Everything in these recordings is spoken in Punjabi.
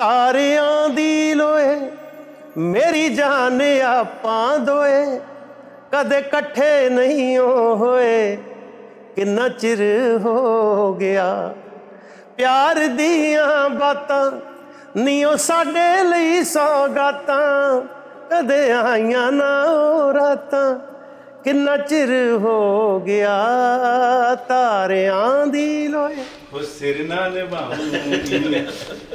ਤਾਰਿਆਂ ਦੀ ਲੋਏ ਮੇਰੀ ਜਾਨ ਆਪਾਂ ਦੋਏ ਕਦੇ ਇਕੱਠੇ ਨਹੀਂ ਹੋਏ ਕਿੰਨਾ ਚਿਰ ਹੋ ਗਿਆ ਪਿਆਰ ਦੀਆਂ ਬਾਤਾਂ ਉਹ ਸਾਡੇ ਲਈ ਸੌਗਾਤਾਂ ਕਦੇ ਆਈਆਂ ਨਾ ਰਾਤਾਂ ਕਿੰਨਾ ਚਿਰ ਹੋ ਗਿਆ ਤਾਰਿਆਂ ਦੀ ਲੋਏ ਹੋ ਸਿਰ ਨਾ ਨਿਭਾਉਂਗੀ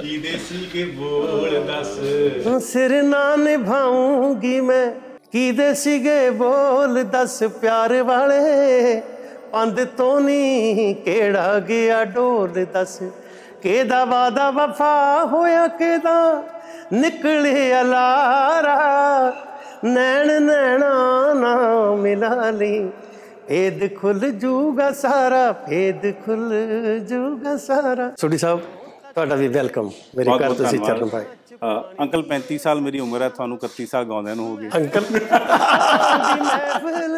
ਕੀ ਦੇਸੀ ਕੇ ਬੋਲ ਦੱਸ ਹੋ ਸਿਰ ਨਾ ਨਿਭਾਉਂਗੀ ਮੈਂ ਕੀ ਦੇਸੀ ਕੇ ਬੋਲ ਦੱਸ ਪਿਆਰ ਵਾਲੇ ਪੰਦ ਤੋਂ ਨਹੀਂ ਕਿਹੜਾ ਗਿਆ ਡੋਲ ਦੱਸ ਕਿਹਦਾ ਵਾਦਾ ਵਫਾ ਹੋਇਆ ਕਿਹਦਾ ਨਿਕਲੇ ਅਲਾਰਾ ਨੈਣ ਨੈਣਾ ਨਾ ਮਿਲਾ ਲਈ ਭੇਦ ਖੁੱਲ ਜੂਗਾ ਸਾਰਾ ਭੇਦ ਖੁੱਲ ਜੂਗਾ ਸਾਰਾ ਸੋਢੀ ਸਾਹਿਬ ਤੁਹਾਡਾ ਵੀ ਵੈਲਕਮ ਮੇਰੇ ਘਰ ਤੁਸੀਂ ਚਰਨ ਭਾਈ ਅੰਕਲ 35 ਸਾਲ ਮੇਰੀ ਉਮਰ ਹੈ ਤੁਹਾਨੂੰ 31 ਸਾਲ ਗਾਉਂਦਿਆਂ ਨੂੰ ਹੋ ਗਏ ਅੰਕਲ ਮਹਿਫਲ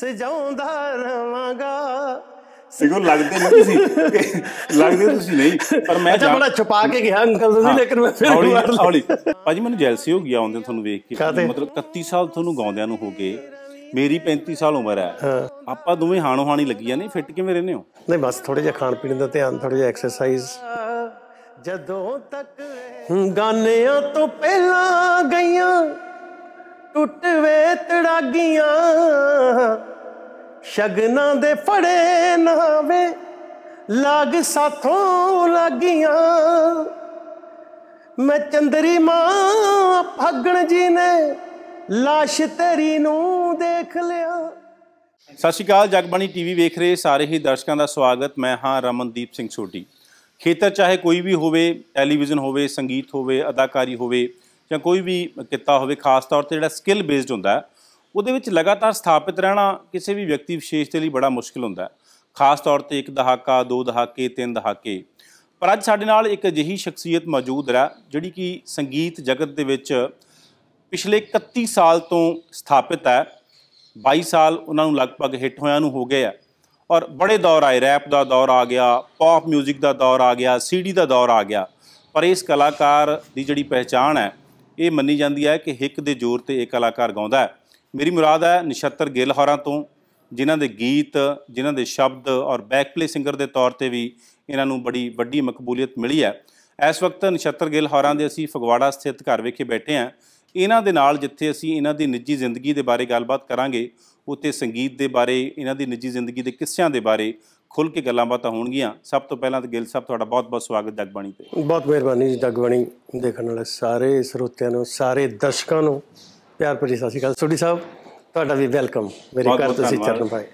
ਸਜਾਉਂਦਾ ਰਵਾਂਗਾ ਸਿਗੋ ਲੱਗਦੇ ਨਹੀਂ ਤੁਸੀਂ ਲੱਗਦੇ ਤੁਸੀਂ ਨਹੀਂ ਪਰ ਮੈਂ ਤਾਂ ਬੜਾ ਛੁਪਾ ਕੇ ਗਿਆ ਅੰਕਲ ਤੁਸੀਂ ਲੇਕਿਨ ਮੈਂ ਫਿਰ ਹੌਲੀ ਹੌਲੀ ਭਾਜੀ ਮੈਨੂੰ ਜੈਲਸੀ ਹੋ ਗਈ ਆਉਂਦੇ ਤੁਹਾਨੂੰ ਵੇਖ ਕੇ ਮਤਲਬ 31 ਸਾਲ ਤੁਹਾਨੂੰ ਗਾਉਂਦਿਆਂ ਨੂੰ ਹੋ ਗਏ ਮੇਰੀ 35 ਸਾਲ ਉਮਰ ਹੈ ਆਪਾਂ ਦੋਵੇਂ ਹਾਣੋ ਹਾਣੀ ਲੱਗੀਆਂ ਨਹੀਂ ਫਿੱਟ ਕਿਵੇਂ ਰਹਿੰਦੇ ਹੋ ਨਹੀਂ ਬਸ ਥੋੜੇ ਜਿਹਾ ਖਾਣ ਪੀਣ ਦਾ ਧਿਆਨ ਥੋੜੇ ਜਿਹਾ ਐਕਸਰਸਾਈਜ਼ ਜਦੋਂ ਤੱਕ ਗਾਨਿਆਂ ਤੋਂ ਪਹਿਲਾਂ ਗਈਆਂ ਟੁੱਟ ਵੇ ਤੜਾਗੀਆਂ ਸ਼ਗਨਾਂ ਦੇ ਫੜੇ ਨਾਵੇ ਲੱਗ ਸਾਥੋਂ ਲੱਗੀਆਂ ਮੈਂ ਚੰਦਰੀ ਮਾਂ ਫੱਗਣ ਜੀ ਨੇ ਲਾਸ਼ ਤੇਰੀ ਨੂੰ ਦੇਖ ਲਿਆ ਸਤਿ ਸ਼੍ਰੀ ਅਕਾਲ ਜਗਬਾਣੀ ਟੀਵੀ ਵੇਖ ਰਹੇ ਸਾਰੇ ਹੀ ਦਰਸ਼ਕਾਂ ਦਾ ਸਵਾਗਤ ਮੈਂ ਹਾਂ ਰਮਨਦੀਪ ਸਿੰਘ ਛੋਟੀ ਖੇਤਰ ਚਾਹੇ ਕੋਈ ਵੀ ਹੋਵੇ ਟੈਲੀਵਿਜ਼ਨ ਹੋਵੇ ਸੰਗੀਤ ਹੋਵੇ ਅਦਾਕਾਰੀ ਹੋਵੇ ਜਾਂ ਕੋਈ ਵੀ ਕਿੱਤਾ ਹੋਵੇ ਖਾਸ ਤੌਰ ਤੇ ਜਿਹੜਾ ਸਕਿੱਲ ਬੇਸਡ ਹੁੰਦਾ ਉਹਦੇ ਵਿੱਚ ਲਗਾਤਾਰ ਸਥਾਪਿਤ ਰਹਿਣਾ ਕਿਸੇ ਵੀ ਵਿਅਕਤੀ ਵਿਸ਼ੇਸ਼ ਦੇ ਲਈ ਬੜਾ ਮੁਸ਼ਕਲ ਹੁੰਦਾ ਖਾਸ ਤੌਰ ਤੇ ਇੱਕ ਦਹਾਕਾ ਦੋ ਦਹਾਕੇ ਤਿੰਨ ਦਹਾਕੇ ਪਰ ਅੱਜ ਸਾਡੇ ਨਾਲ ਇੱਕ ਅਜਿਹੀ ਸ਼ਖਸੀਅਤ ਮੌਜੂਦ ਹੈ ਜਿਹੜੀ ਕਿ ਸੰਗੀਤ ਜਗਤ ਦੇ ਵਿੱਚ ਪਿਛਲੇ 31 ਸਾਲ ਤੋਂ ਸਥਾਪਿਤ ਹੈ 22 ਸਾਲ ਉਹਨਾਂ ਨੂੰ ਲਗਭਗ ਹਿੱਟ ਹੋਇਆਂ ਨੂੰ ਹੋ ਗਏ ਆ ਔਰ ਬੜੇ ਦੌਰ ਆਏ ਰੈਪ ਦਾ ਦੌਰ ਆ ਗਿਆ ਪੌਪ 뮤직 ਦਾ ਦੌਰ ਆ ਗਿਆ ਸੀਡੀ ਦਾ ਦੌਰ ਆ ਗਿਆ ਪਰ ਇਸ ਕਲਾਕਾਰ ਦੀ ਜਿਹੜੀ ਪਹਿਚਾਣ ਹੈ ਇਹ ਮੰਨੀ ਜਾਂਦੀ ਹੈ ਕਿ ਹਿੱਕ ਦੇ ਜ਼ੋਰ ਤੇ ਇਹ ਕਲਾਕਾਰ ਗਾਉਂਦਾ ਹੈ ਮੇਰੀ ਮੁਰਾਦ ਹੈ ਨਿਸ਼ੱਤਰ ਗਿੱਲ ਹੋਰਾਂ ਤੋਂ ਜਿਨ੍ਹਾਂ ਦੇ ਗੀਤ ਜਿਨ੍ਹਾਂ ਦੇ ਸ਼ਬਦ ਔਰ ਬੈਕ ਪਲੇ ਸਿੰਗਰ ਦੇ ਤੌਰ ਤੇ ਵੀ ਇਹਨਾਂ ਨੂੰ ਬੜੀ ਵੱਡੀ ਮਕਬੂਲੀਅਤ ਮਿਲੀ ਹੈ ਇਸ ਵਕਤ ਨਿਸ਼ੱਤਰ ਗਿੱਲ ਹੋਰਾਂ ਦੇ ਅਸੀਂ ਫਗਵਾੜਾ ਸਥਿਤ ਘਰ ਵਿਖੇ ਬੈਠੇ ਆਂ ਇਹਨਾਂ ਦੇ ਨਾਲ ਜਿੱਥੇ ਅਸੀਂ ਇਹਨਾਂ ਦੀ ਨਿੱਜੀ ਜ਼ਿੰਦਗੀ ਦੇ ਬਾਰੇ ਗੱਲਬਾਤ ਕਰਾਂਗੇ ਉੱਥੇ ਸੰਗੀਤ ਦੇ ਬਾਰੇ ਇਹਨਾਂ ਦੀ ਨਿੱਜੀ ਜ਼ਿੰਦਗੀ ਦੇ ਕਿੱਸਿਆਂ ਦੇ ਬਾਰੇ ਖੁੱਲ ਕੇ ਗੱਲਾਂ ਬਾਤਾਂ ਹੋਣਗੀਆਂ ਸਭ ਤੋਂ ਪਹਿਲਾਂ ਤਾਂ ਗਿੱਲ ਸਾਹਿਬ ਤੁਹਾਡਾ ਬਹੁਤ-ਬਹੁਤ ਸਵਾਗਤ ਜਗਬਾਣੀ ਤੇ ਬਹੁਤ ਮਿਹਰਬਾਨੀ ਜੀ ਜਗਬਾਣੀ ਦੇਖਣ ਵਾਲੇ ਸਾਰੇ ਸਰੋਤਿਆਂ ਨੂੰ ਸਾਰੇ ਦਰਸ਼ਕਾਂ ਨੂੰ ਪਿਆਰ ਭਰੀ ਸਤਿ ਸ਼੍ਰੀ ਅਕਾਲ ਸੋਢੀ ਸਾਹਿਬ ਤੁਹਾਡਾ ਵੀ ਵੈਲਕਮ ਮੇਰੇ ਘਰ ਤੁਸੀਂ ਚਰਨ ਭਾਈ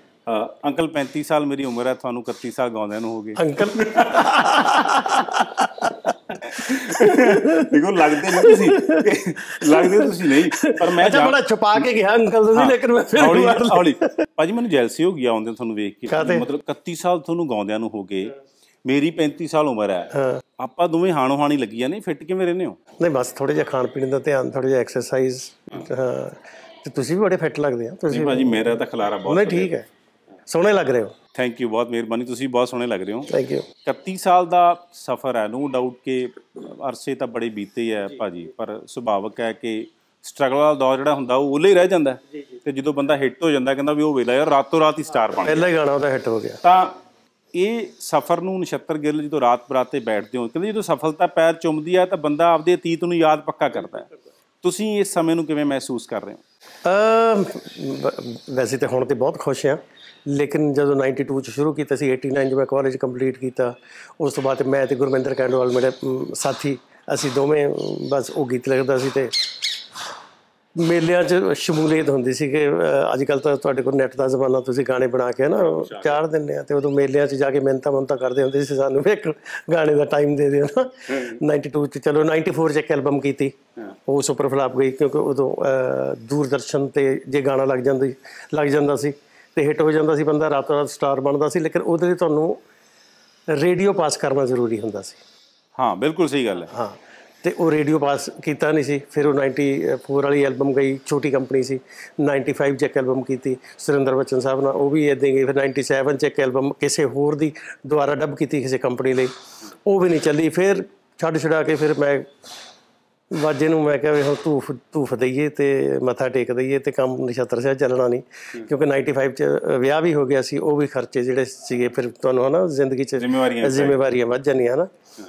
ਅੰਕਲ 35 ਸਾਲ ਮੇਰੀ ਉਮਰ ਹੈ ਤੁਹਾਨੂੰ 31 ਸਾਲ ਗਾਉਂਦਿਆਂ ਨੂੰ ਹੋ ਗਏ ਅੰਕਲ ਦੇਖੋ ਲੱਗਦੇ ਨਹੀਂ ਤੁਸੀਂ ਲੱਗਦੇ ਤੁਸੀਂ ਨਹੀਂ ਪਰ ਮੈਂ ਅੱਛਾ ਬੜਾ ਛੁਪਾ ਕੇ ਗਿਆ ਅੰਕਲ ਜੀ ਲੇਕਿਨ ਮੈਂ ਫਿਰ ਹੌਲੀ ਹੌਲੀ ਭਾਜੀ ਮੈਨੂੰ ਜੈਲਸੀ ਹੋ ਗਈ ਆਉਂਦੇ ਤੁਹਾਨੂੰ ਵੇਖ ਕੇ ਮਤਲਬ 31 ਸਾਲ ਤੁਹਾਨੂੰ ਗਾਉਂਦਿਆਂ ਨੂੰ ਹੋ ਗਏ ਮੇਰੀ 35 ਸਾਲ ਉਮਰ ਹੈ ਆਪਾਂ ਦੋਵੇਂ ਹਾਣੋ ਹਾਣੀ ਲੱਗੀਆਂ ਨੇ ਫਿੱਟ ਕਿਵੇਂ ਰਹਿੰਦੇ ਹੋ ਨਹੀਂ ਬਸ ਥੋੜੇ ਜਿਹਾ ਖਾਣ ਪੀਣ ਦਾ ਧਿਆਨ ਥੋੜੇ ਜਿਹਾ ਐਕਸਰਸਾਈਜ਼ ਤੇ ਤੁਸੀਂ ਵੀ ਬੜੇ ਫਿੱਟ ਲੱਗਦੇ ਆ ਤੁਸੀਂ ਭਾਜੀ ਮੇਰਾ ਤਾਂ ਖਲਾਰਾ ਬਹੁਤ ਨਹੀਂ ਠੀਕ ਹੈ ਸੋਹਣੇ ਲੱਗ ਰਹੇ ਹੋ ਥੈਂਕ ਯੂ ਬਹੁਤ ਮਿਹਰਬਾਨੀ ਤੁਸੀਂ ਬਹੁਤ ਸੋਹਣੇ ਲੱਗ ਰਹੇ ਹੋ ਥੈਂਕ ਯੂ 31 ਸਾਲ ਦਾ ਸਫ਼ਰ ਹੈ ਨੋ ਡਾਊਟ ਕਿ ਅਰਸੇ ਤਾਂ ਬੜੇ ਬੀਤੇ ਆ ਭਾਜੀ ਪਰ ਸੁਭਾਵਕ ਹੈ ਕਿ ਸਟਰਗਲ ਵਾਲਾ ਦੌਰ ਜਿਹੜਾ ਹੁੰਦਾ ਉਹ ਉਲੇ ਹੀ ਰਹਿ ਜਾਂਦਾ ਤੇ ਜਦੋਂ ਬੰਦਾ ਹਿੱਟ ਹੋ ਜਾਂਦਾ ਕਹਿੰਦਾ ਵੀ ਉਹ ਵੇਲਾ ਯਾਰ ਰਾਤੋਂ ਰਾਤ ਹੀ ਸਟਾਰ ਬਣ ਗਿਆ ਪਹਿਲਾ ਹੀ ਗਾਣਾ ਉਹਦਾ ਹਿੱਟ ਹੋ ਗਿਆ ਤਾਂ ਇਹ ਸਫ਼ਰ ਨੂੰ 69 ਗਿੱਲ ਜਦੋਂ ਰਾਤ ਬਰਾਤੇ ਬੈਠਦੇ ਹੋ ਕਹਿੰਦੇ ਜਦੋਂ ਸਫਲਤਾ ਪੈਰ ਚੁੰਮਦੀ ਆ ਤਾਂ ਬੰਦਾ ਆਪਦੇ ਅਤੀਤ ਨੂੰ ਯਾਦ ਪੱਕਾ ਕਰਦਾ ਹੈ ਤੁਸੀਂ ਇਸ ਸਮੇਂ ਨੂੰ ਕਿਵੇਂ ਮਹਿਸੂਸ ਕਰ ਰਹੇ ਹੋ ਅ ਵੈਸੇ ਤੇ ਹੁਣ ਤੇ ਬਹੁਤ ਖੁਸ਼ ਆ ਲੇਕਿਨ ਜਦੋਂ 92 ਚ ਸ਼ੁਰੂ ਕੀਤਾ ਸੀ 89 ਚ ਮੈਂ ਕਾਲਜ ਕੰਪਲੀਟ ਕੀਤਾ ਉਸ ਤੋਂ ਬਾਅਦ ਮੈਂ ਤੇ ਗੁਰਮਿੰਦਰ ਕੈਂਡੋਵਾਲ ਮੇਰੇ ਸਾਥੀ ਅਸੀਂ ਦੋਵੇਂ ਬਸ ਉਹ ਗੀਤ ਲੱਗਦਾ ਸੀ ਤੇ ਮੇਲਿਆਂ 'ਚ ਸ਼ਮੂਲੀਅਤ ਹੁੰਦੀ ਸੀ ਕਿ ਅੱਜ ਕੱਲ ਤਾਂ ਤੁਹਾਡੇ ਕੋਲ ਨੈਟ ਦਾ ਜ਼ਮਾਨਾ ਤੁਸੀਂ ਗਾਣੇ ਬਣਾ ਕੇ ਨਾ ਚਾੜ ਦਿੰਦੇ ਆ ਤੇ ਉਦੋਂ ਮੇਲਿਆਂ 'ਚ ਜਾ ਕੇ ਮਿੰਤਾ ਮੰਤਾ ਕਰਦੇ ਹੁੰਦੇ ਸੀ ਸਾਨੂੰ ਵੀ ਇੱਕ ਗਾਣੇ ਦਾ ਟਾਈਮ ਦੇ ਦਿਓ ਨਾ 92 'ਚ ਚਲੋ 94 'ਚ ਇੱਕ ਐਲਬਮ ਕੀਤੀ ਉਹ ਸੁਪਰ ਫਲਾਪ ਗਈ ਕਿਉਂਕਿ ਉਦੋਂ ਦੂਰਦਰਸ਼ਨ ਤੇ ਜੇ ਗਾਣਾ ਲੱਗ ਜਾਂਦਾ ਲੱਗ ਜਾਂਦਾ ਸੀ ਤੇ ਹਿੱਟ ਹੋ ਜਾਂਦਾ ਸੀ ਬੰਦਾ ਰਾਤ ਰਾਤ ਸਟਾਰ ਬਣਦਾ ਸੀ ਲੇਕਿਨ ਉਹਦੇ ਲਈ ਤੁਹਾਨੂੰ ਰੇਡੀਓ ਪਾਸ ਕਰਨਾ ਜ਼ਰੂਰੀ ਹੁੰਦਾ ਸੀ ਹਾਂ ਬਿਲਕੁਲ ਸਹੀ ਗੱਲ ਹੈ ਹਾਂ ਤੇ ਉਹ ਰੇਡੀਓ ਪਾਸ ਕੀਤਾ ਨਹੀਂ ਸੀ ਫਿਰ ਉਹ 94 ਵਾਲੀ ਐਲਬਮ ਗਈ ਛੋਟੀ ਕੰਪਨੀ ਸੀ 95 ਚ ਇੱਕ ਐਲਬਮ ਕੀਤੀ ਸੁਰਿੰਦਰ ਬਚਨ ਸਾਹਿਬ ਨਾਲ ਉਹ ਵੀ ਇਦਾਂ ਗਈ ਫਿਰ 97 ਚ ਇੱਕ ਐਲਬਮ ਕਿਸੇ ਹੋਰ ਦੀ ਦੁਆਰਾ ਡਬ ਕੀਤੀ ਕਿਸੇ ਕੰਪਨੀ ਲਈ ਉਹ ਵੀ ਨਹੀਂ ਚੱਲੀ ਫਿਰ ਛੱਡ ਛਡਾ ਕੇ ਫਿਰ ਮੈਂ ਵਾਜੇ ਨੂੰ ਮੈਂ ਕਿਹਾ ਵੀ ਹੁਣ ਧੂਫ ਧੂਫ ਦਈਏ ਤੇ ਮੱਥਾ ਟੇਕ ਦਈਏ ਤੇ ਕੰਮ ਨਿਸ਼ਤਰ ਸਿਆ ਚੱਲਣਾ ਨਹੀਂ ਕਿਉਂਕਿ 95 ਚ ਵਿਆਹ ਵੀ ਹੋ ਗਿਆ ਸੀ ਉਹ ਵੀ ਖਰਚੇ ਜਿਹੜੇ ਸੀਗੇ ਫਿਰ ਤੁਹਾਨੂੰ ਹਨਾ ਜ਼ਿੰਦਗੀ ਚ ਜ਼ਿੰਮੇਵਾਰੀਆਂ ਜ਼ਿੰਮੇਵਾਰੀਆਂ ਵੱਧ ਜਾਂਦੀਆਂ ਹਨਾ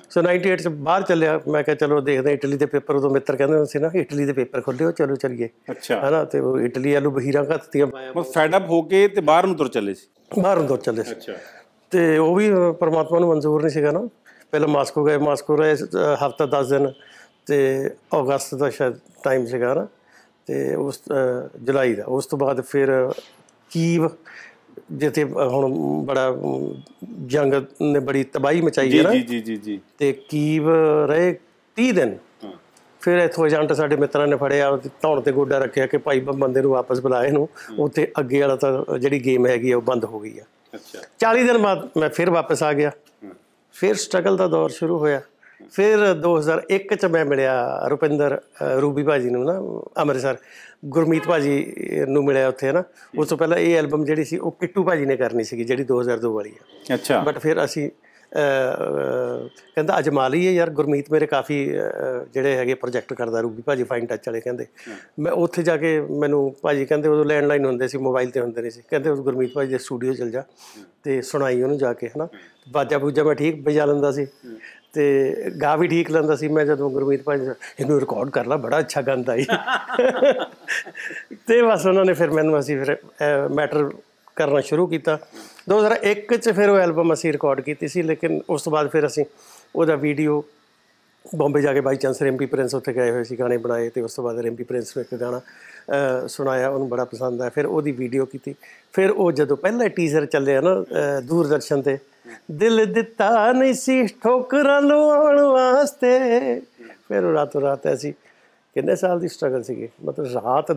ਸੋ 98 ਚ ਬਾਹਰ ਚੱਲਿਆ ਮੈਂ ਕਿਹਾ ਚਲੋ ਦੇਖਦੇ ਇਟਲੀ ਦੇ ਪੇਪਰ ਉਦੋਂ ਮਿੱਤਰ ਕਹਿੰਦੇ ਹੁੰਦੇ ਸੀ ਨਾ ਇਟਲੀ ਦੇ ਪੇਪਰ ਖੋਲਿਓ ਚਲੋ ਚੱਲੀਏ ਹਨਾ ਤੇ ਉਹ ਇਟਲੀ ਵਾਲੂ ਬਹੀਰਾ ਘੱਤੀਆਂ ਮੈਂ ਫੈਡ ਅਪ ਹੋ ਕੇ ਤੇ ਬਾਹਰ ਨੂੰ ਤੁਰ ਚੱਲੇ ਸੀ ਬਾਹਰ ਨੂੰ ਤੁਰ ਚੱਲੇ ਸੀ ਅੱਛਾ ਤੇ ਉਹ ਵੀ ਪਰਮਾਤਮਾ ਨੂੰ ਮਨਜ਼ੂਰ ਨਹੀਂ ਸੀਗਾ ਨਾ ਪਹਿਲਾਂ ਮਾਸਕੋ ਗਏ ਮਾਸਕੋ ਰਹੇ ਹਫਤਾ 10 ਦਿਨ ਤੇ ਅਗਸਤ ਦਾ ਸ਼ਾਇਦ ਟਾਈਮ ਸੀਗਾ ਨਾ ਤੇ ਉਸ ਜੁਲਾਈ ਦਾ ਉਸ ਤੋਂ ਬਾਅਦ ਫਿਰ ਕੀਵ ਜਿੱਥੇ ਹੁਣ ਬੜਾ ਜੰਗ ਨੇ ਬੜੀ ਤਬਾਈ ਮਚਾਈ ਹੈ ਨਾ ਜੀ ਜੀ ਜੀ ਜੀ ਤੇ ਕੀਵ ਰਹੇ 30 ਦਿਨ ਫਿਰ ਇਥੋਂ ਏਜੰਟ ਸਾਡੇ ਮਿੱਤਰਾਂ ਨੇ ਫੜਿਆ ਧੌਣ ਤੇ ਗੋਡਾ ਰੱਖਿਆ ਕਿ ਭਾਈ ਬੰਦੇ ਨੂੰ ਵਾਪਸ ਬੁਲਾਏ ਨੂੰ ਉੱਥੇ ਅੱਗੇ ਵਾਲਾ ਤਾਂ ਜਿਹੜੀ ਗੇਮ ਹੈਗੀ ਉਹ ਬੰਦ ਹੋ ਗਈ ਆ ਅੱਛਾ 40 ਦਿਨ ਬਾਅਦ ਮੈਂ ਫਿਰ ਵਾਪਸ ਆ ਗਿਆ ਫਿਰ ਸਟਰਗਲ ਦਾ ਦੌਰ ਸ਼ੁਰੂ ਹੋਇਆ ਫਿਰ 2001 ਚ ਮੈਂ ਮਿਲਿਆ ਰੁਪਿੰਦਰ ਰੂਬੀ ਭਾਜੀ ਨੂੰ ਨਾ ਅੰਮ੍ਰਿਤਸਰ ਗੁਰਮੀਤ ਭਾਜੀ ਨੂੰ ਮਿਲਿਆ ਉੱਥੇ ਨਾ ਉਸ ਤੋਂ ਪਹਿਲਾਂ ਇਹ ਐਲਬਮ ਜਿਹੜੀ ਸੀ ਉਹ ਕਿੱਟੂ ਭਾਜੀ ਨੇ ਕਰਨੀ ਸੀਗੀ ਜਿਹੜੀ 2002 ਵਾਲੀ ਆ ਅੱਛਾ ਬਟ ਫਿਰ ਅਸੀਂ ਕਹਿੰਦਾ ਅਜਮਾ ਲਈਏ ਯਾਰ ਗੁਰਮੀਤ ਮੇਰੇ ਕਾਫੀ ਜਿਹੜੇ ਹੈਗੇ ਪ੍ਰੋਜੈਕਟ ਕਰਦਾ ਰੂਬੀ ਭਾਜੀ ਫਾਈਨ ਟੱਚ ਵਾਲੇ ਕਹਿੰਦੇ ਮੈਂ ਉੱਥੇ ਜਾ ਕੇ ਮੈਨੂੰ ਭਾਜੀ ਕਹਿੰਦੇ ਉਦੋਂ ਲੈਂਡਲਾਈਨ ਹੁੰਦੇ ਸੀ ਮੋਬਾਈਲ ਤੇ ਹੁੰਦੇ ਨਹੀਂ ਸੀ ਕਹਿੰਦੇ ਉਸ ਗੁਰਮੀਤ ਭਾਜੀ ਦੇ ਸਟੂਡੀਓ ਚਲ ਜਾ ਤੇ ਸੁਣਾਈ ਉਹਨੂੰ ਜਾ ਕੇ ਹਨਾ ਬਾਜਾ ਬੂਜਾ ਮੈਂ ਠੀਕ ਵਜਾ ਲੈਂਦਾ ਸੀ ਤੇ ਗਾ ਵੀ ਠੀਕ ਲੰਦਾ ਸੀ ਮੈਂ ਜਦੋਂ ਗੁਰਮੀਤ ਭਾਈ ਇਹਨੂੰ ਰਿਕਾਰਡ ਕਰ ਲਾ ਬੜਾ ਅੱਛਾ ਗਾਉਂਦਾ ਹੀ ਤੇ ਬਸ ਉਹਨਾਂ ਨੇ ਫਿਰ ਮੈਨੂੰ ਅਸੀਂ ਫਿਰ ਮੈਟਰ ਕਰਨਾ ਸ਼ੁਰੂ ਕੀਤਾ 2001 ਚ ਫਿਰ ਉਹ ਐਲਬਮ ਅਸੀਂ ਰਿਕਾਰਡ ਕੀਤੀ ਸੀ ਲੇਕਿਨ ਉਸ ਤੋਂ ਬਾਅਦ ਫਿਰ ਅਸੀਂ ਉਹਦਾ ਵੀਡੀਓ ਬੰਬੇ ਜਾ ਕੇ ਬਾਈ ਚਾਂਸ ਰੈਂਪੀ ਪ੍ਰਿੰਸ ਉੱਥੇ ਗਏ ਹੋਏ ਸੀ ਗਾਣੇ ਬਣਾਏ ਤੇ ਉਸ ਤੋਂ ਬਾਅਦ ਰੈਂਪੀ ਪ੍ਰਿੰਸ ਨੂੰ ਇੱਕ ਗਾਣਾ ਸੁਣਾਇਆ ਉਹਨੂੰ ਬੜਾ ਪਸੰਦ ਆਇਆ ਫਿਰ ਉਹਦੀ ਵੀਡੀਓ ਕੀਤੀ ਫਿਰ ਉਹ ਜਦੋਂ ਪਹਿਲਾ ਟੀਜ਼ਰ ਚੱਲਿਆ ਨਾ ਦੂਰਦਰਸ਼ਨ ਤੇ ਦਿਲ ਦਿੱਤਾ ਨਹੀਂ ਸੀ ਠੋਕਰਾਂ ਲਵਾਉਣ ਵਾਸਤੇ ਫਿਰ ਰਾਤੋ ਰਾਤੋਂ ਰਾਤ ਐਸੀ ਕਿੰਨੇ ਸਾਲ ਦੀ ਸਟਰਗਲ ਸੀਗੀ ਮਤਲਬ ਰਾਤ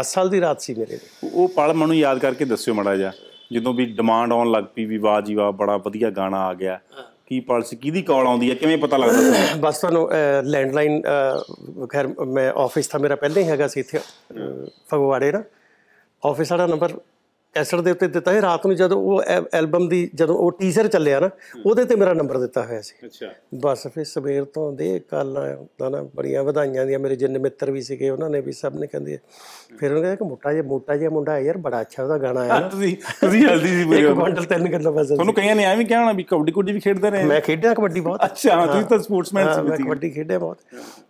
10 ਸਾਲ ਦੀ ਰਾਤ ਸੀ ਮੇਰੇ ਲਈ ਉਹ ਪਲ ਮੈਨੂੰ ਯਾਦ ਕਰਕੇ ਦੱਸਿਓ ਮੜਾ ਜਾ ਜਦੋਂ ਵੀ ਡਿਮਾਂਡ ਆਉਣ ਲੱਗ ਪਈ ਵੀ ਵਾਹ ਜੀ ਵਾਹ ਬੜਾ ਵਧੀਆ ਗਾਣਾ ਆ ਗਿਆ ਕੀ ਪਲਸ ਕਿਹਦੀ ਕਾਲ ਆਉਂਦੀ ਹੈ ਕਿਵੇਂ ਪਤਾ ਲੱਗਦਾ ਬਸ ਤੁਹਾਨੂੰ ਲੈਂਡਲਾਈਨ ਖੈਰ ਮੈਂ ਆਫਿਸ ਤਾਂ ਮੇਰਾ ਪਹਿਲੇ ਹੀ ਹੈਗਾ ਸੀ ਇੱਥੇ ਫਗਵਾੜੇ ਨਾ ਆਫਿਸ ਵਾਲਾ ਨੰਬਰ ਐਸਟ ਦੇ ਉੱਤੇ ਦਿੱਤਾ ਹੈ ਰਾਤ ਨੂੰ ਜਦੋਂ ਉਹ ਐਲਬਮ ਦੀ ਜਦੋਂ ਉਹ ਟੀਜ਼ਰ ਚੱਲਿਆ ਨਾ ਉਹਦੇ ਤੇ ਮੇਰਾ ਨੰਬਰ ਦਿੱਤਾ ਹੋਇਆ ਸੀ ਅੱਛਾ ਬਸ ਫਿਰ ਸਵੇਰ ਤੋਂ ਦੇ ਕੱਲ ਦਾ ਨਾ ਬੜੀਆਂ ਵਧਾਈਆਂ ਦੀਆਂ ਮੇਰੇ ਜਿੰਨੇ ਮਿੱਤਰ ਵੀ ਸੀਗੇ ਉਹਨਾਂ ਨੇ ਵੀ ਸਭ ਨੇ ਕਹਿੰਦੇ ਫਿਰ ਉਹਨਾਂ ਕਹਿੰਦੇ ਕਿ ਮੋਟਾ ਜਿਹਾ ਮੋਟਾ ਜਿਹਾ ਮੁੰਡਾ ਹੈ ਯਾਰ ਬੜਾ ਅੱਛਾ ਉਹਦਾ ਗਾਣਾ ਆਇਆ ਤੁਸੀਂ ਤੁਸੀਂ ਜਲਦੀ ਸੀ ਮੇਰੇ ਇੱਕ ਕੁਆਂਟਲ ਤਿੰਨ ਗੱਲਾਂ ਬਸ ਤੁਹਾਨੂੰ ਕਈਆਂ ਨੇ ਐ ਵੀ ਕਹਿਣਾ ਵੀ ਕਬੱਡੀ ਕੁੱਡੀ ਵੀ ਖੇਡਦੇ ਰਹੇ ਮੈਂ ਖੇਡਿਆ ਕਬੱਡੀ ਬਹੁਤ ਅੱਛਾ ਤੁਸੀਂ ਤਾਂ ਸਪੋਰਟਸਮੈਨ ਸੀ ਮੈਂ ਕਬੱਡੀ ਖੇਡਿਆ ਬਹੁਤ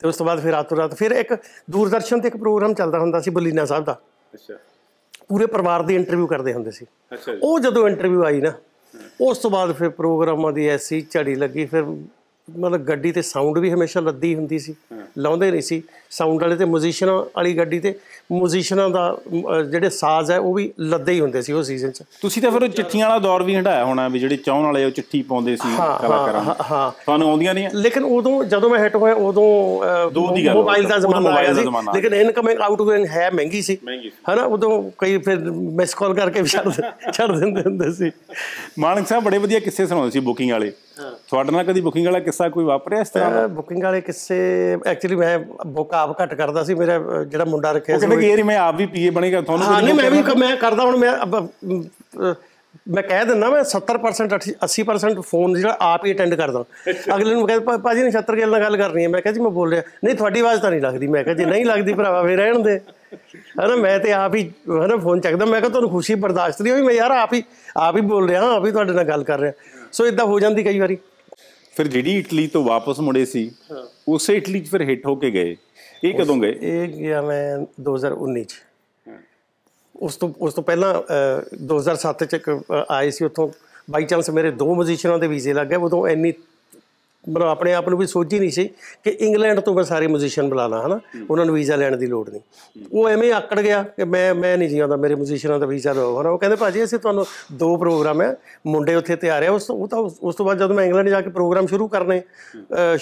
ਤੇ ਉਸ ਤੋਂ ਬਾਅਦ ਫਿਰ ਰਾਤੋਂ ਰਾਤ ਫਿਰ ਇੱਕ ਦੂਰਦਰਸ਼ਨ ਤੇ ਇੱਕ ਪ੍ਰੋਗਰਾਮ ਚੱਲਦਾ ਹੁੰਦਾ ਸੀ ਬਲੀਨਾ ਸਾਹਿਬ ਦਾ ਅੱਛਾ ਪੂਰੇ ਪਰਿਵਾਰ ਦੀ ਇੰਟਰਵਿਊ ਕਰਦੇ ਹੁੰਦੇ ਸੀ ਅੱਛਾ ਉਹ ਜਦੋਂ ਇੰਟਰਵਿਊ ਆਈ ਨਾ ਉਸ ਤੋਂ ਬਾਅਦ ਫਿਰ ਪ੍ਰੋਗਰਾਮਾਂ ਦੀ ਐਸੀ ਝੜੀ ਲੱਗੀ ਫਿਰ ਮਤਲਬ ਗੱਡੀ ਤੇ ਸਾਊਂਡ ਵੀ ਹਮੇਸ਼ਾ ਲੱਦੀ ਹੁੰਦੀ ਸੀ ਲਾਉਂਦੇ ਨਹੀਂ ਸੀ ਸਾਊਂਡ ਵਾਲੇ ਤੇ ਮਿਊਜ਼ੀਸ਼ੀਅਨ ਵਾਲੀ ਗੱਡੀ ਤੇ ਮਿਊਜ਼ੀਸ਼ੀਅਨਾਂ ਦਾ ਜਿਹੜੇ ਸਾਜ਼ ਹੈ ਉਹ ਵੀ ਲੱਦੇ ਹੀ ਹੁੰਦੇ ਸੀ ਉਹ ਸੀਜ਼ਨ 'ਚ ਤੁਸੀਂ ਤਾਂ ਫਿਰ ਚਿੱਠੀਆਂ ਵਾਲਾ ਦੌਰ ਵੀ ਹਟਾਇਆ ਹੋਣਾ ਵੀ ਜਿਹੜੇ ਚਾਹਣ ਵਾਲੇ ਉਹ ਚਿੱਠੀ ਪਾਉਂਦੇ ਸੀ ਕਲਾਕਾਰਾਂ ਨੂੰ ਹਾਂ ਤੁਹਾਨੂੰ ਆਉਂਦੀਆਂ ਨਹੀਂ ਲੇਕਿਨ ਉਦੋਂ ਜਦੋਂ ਮੈਂ ਹਿੱਟ ਹੋਇਆ ਉਦੋਂ ਮੋਬਾਈਲ ਦਾ ਜ਼ਮਾਨਾ ਆਇਆ ਸੀ ਲੇਕਿਨ ਇਨਕਮਿੰਗ ਆਊਟਗੋਇੰਗ ਹੈ ਮਹਿੰਗੀ ਸੀ ਹਨਾ ਉਦੋਂ ਕਈ ਫਿਰ ਮਿਸ ਕਾਲ ਕਰਕੇ ਵੀ ਛੱਡ ਦਿੰਦੇ ਹੁੰਦੇ ਸੀ ਮਾਨਕ ਸਾਹਿਬ ਬੜੇ ਵਧੀਆ ਕਿੱਸੇ ਸੁਣਾਉਂਦੇ ਸੀ ਬੁਕਿੰਗ ਵਾਲੇ ਤੁਹਾਡੇ ਨਾਲ ਕਦੀ ਬੁਕਿੰਗ ਵਾਲਾ ਕਿੱਸਾ ਕੋਈ ਵਾਪਰਿਆ ਇਸ ਤਰ੍ਹਾਂ ਦਾ ਬੁਕਿੰਗ ਵਾਲੇ ਕਿੱਸੇ ਐਕਚੁਅਲੀ ਮੈਂ ਬੁੱਕ ਆਪ ਘੱਟ ਕਰਦਾ ਸੀ ਮੇਰਾ ਜਿਹੜਾ ਮੁੰਡਾ ਰੱਖਿਆ ਸੀ ਉਹ ਕਹਿੰਦੇ ਕਿ ਮੈਂ ਆਪ ਵੀ ਪੀਏ ਬਣੇਗਾ ਤੁਹਾਨੂੰ ਹਾਂ ਨਹੀਂ ਮੈਂ ਵੀ ਮੈਂ ਕਰਦਾ ਹੁਣ ਮੈਂ ਮੈਂ ਕਹਿ ਦਿੰਦਾ ਮੈਂ 70% 80% ਫੋਨ ਜਿਹੜਾ ਆਪ ਹੀ ਅਟੈਂਡ ਕਰਦਾ ਅਗਲੇ ਨੂੰ ਕਹਿੰਦਾ ਭਾਜੀ ਨੇ 76 ਗੱਲ ਨਾਲ ਗੱਲ ਕਰਨੀ ਹੈ ਮੈਂ ਕਿਹਾ ਜੀ ਮੈਂ ਬੋਲ ਰਿਹਾ ਨਹੀਂ ਤੁਹਾਡੀ ਆਵਾਜ਼ ਤਾਂ ਨਹੀਂ ਲੱਗਦੀ ਮੈਂ ਕਿਹਾ ਜੀ ਨਹੀਂ ਲੱਗਦੀ ਭਰਾਵਾ ਫੇਰ ਰਹਿਣ ਦੇ ਹਨਾ ਮੈਂ ਤੇ ਆਪ ਹੀ ਹਨਾ ਫੋਨ ਚੱਕਦਾ ਮੈਂ ਕਿਹਾ ਤੁਹਾਨੂੰ ਖੁਸ਼ੀ ਬਰਦਾਸ਼ਤ ਨਹੀਂ ਹੋਈ ਮੈਂ ਯਾਰ ਆਪ ਹੀ ਆਪ ਹੀ ਬੋਲ ਰਿਹਾ ਆਪ ਹੀ ਤੁਹਾਡੇ ਨਾਲ ਗੱਲ ਕਰ ਰਿਹਾ ਸੋ ਇਦਾਂ ਹੋ ਜਾਂਦੀ ਕਈ ਵਾਰੀ ਫਿਰ ਜਿਹੜੀ ਇਟਲੀ ਤੋਂ ਵਾਪਸ ਮੁੜੇ ਸੀ ਉਸੇ ਇਟਲੀ 'ਚ ਫਿਰ ਹਿੱਟ ਹੋ ਕੇ ਗਏ ਇਹ ਕਦੋਂ ਗਏ ਇਹ ਗਿਆ ਮੈਂ 2019 'ਚ ਉਸ ਤੋਂ ਉਸ ਤੋਂ ਪਹਿਲਾਂ 2007 'ਚ ਇੱਕ ਆਏ ਸੀ ਉੱਥੋਂ ਬਾਈ ਚਾਂਸ ਮੇਰੇ ਦੋ ਮਜੀਸ਼ੀਅਨਾਂ ਦੇ ਵੀਜ਼ੇ ਲੱਗ ਗਏ ਉਦੋਂ ਇੰਨੀ ਮਤਲਬ ਆਪਣੇ ਆਪ ਨੂੰ ਵੀ ਸੋਚੀ ਨਹੀਂ ਸੀ ਕਿ ਇੰਗਲੈਂਡ ਤੋਂ ਮੈਂ ਸਾਰੇ ਮਿਊਜ਼ੀਸ਼ੀਅਨ ਬੁਲਾਣਾ ਹਨਾ ਉਹਨਾਂ ਨੂੰ ਵੀਜ਼ਾ ਲੈਣ ਦੀ ਲੋੜ ਨਹੀਂ ਉਹ ਐਵੇਂ ਆਕੜ ਗਿਆ ਕਿ ਮੈਂ ਮੈਂ ਨਹੀਂ ਜਿਉਂਦਾ ਮੇਰੇ ਮਿਊਜ਼ੀਸ਼ੀਅਨਾਂ ਦਾ ਵੀਜ਼ਾ ਲਓ ਹਨਾ ਉਹ ਕਹਿੰਦੇ ਭਾਜੀ ਅਸੀਂ ਤੁਹਾਨੂੰ ਦੋ ਪ੍ਰੋਗਰਾਮ ਹੈ ਮੁੰਡੇ ਉੱਥੇ ਤਿਆਰ ਹੈ ਉਸ ਉਹ ਤਾਂ ਉਸ ਤੋਂ ਬਾਅਦ ਜਦੋਂ ਮੈਂ ਇੰਗਲੈਂਡ ਜਾ ਕੇ ਪ੍ਰੋਗਰਾਮ ਸ਼ੁਰੂ ਕਰਨੇ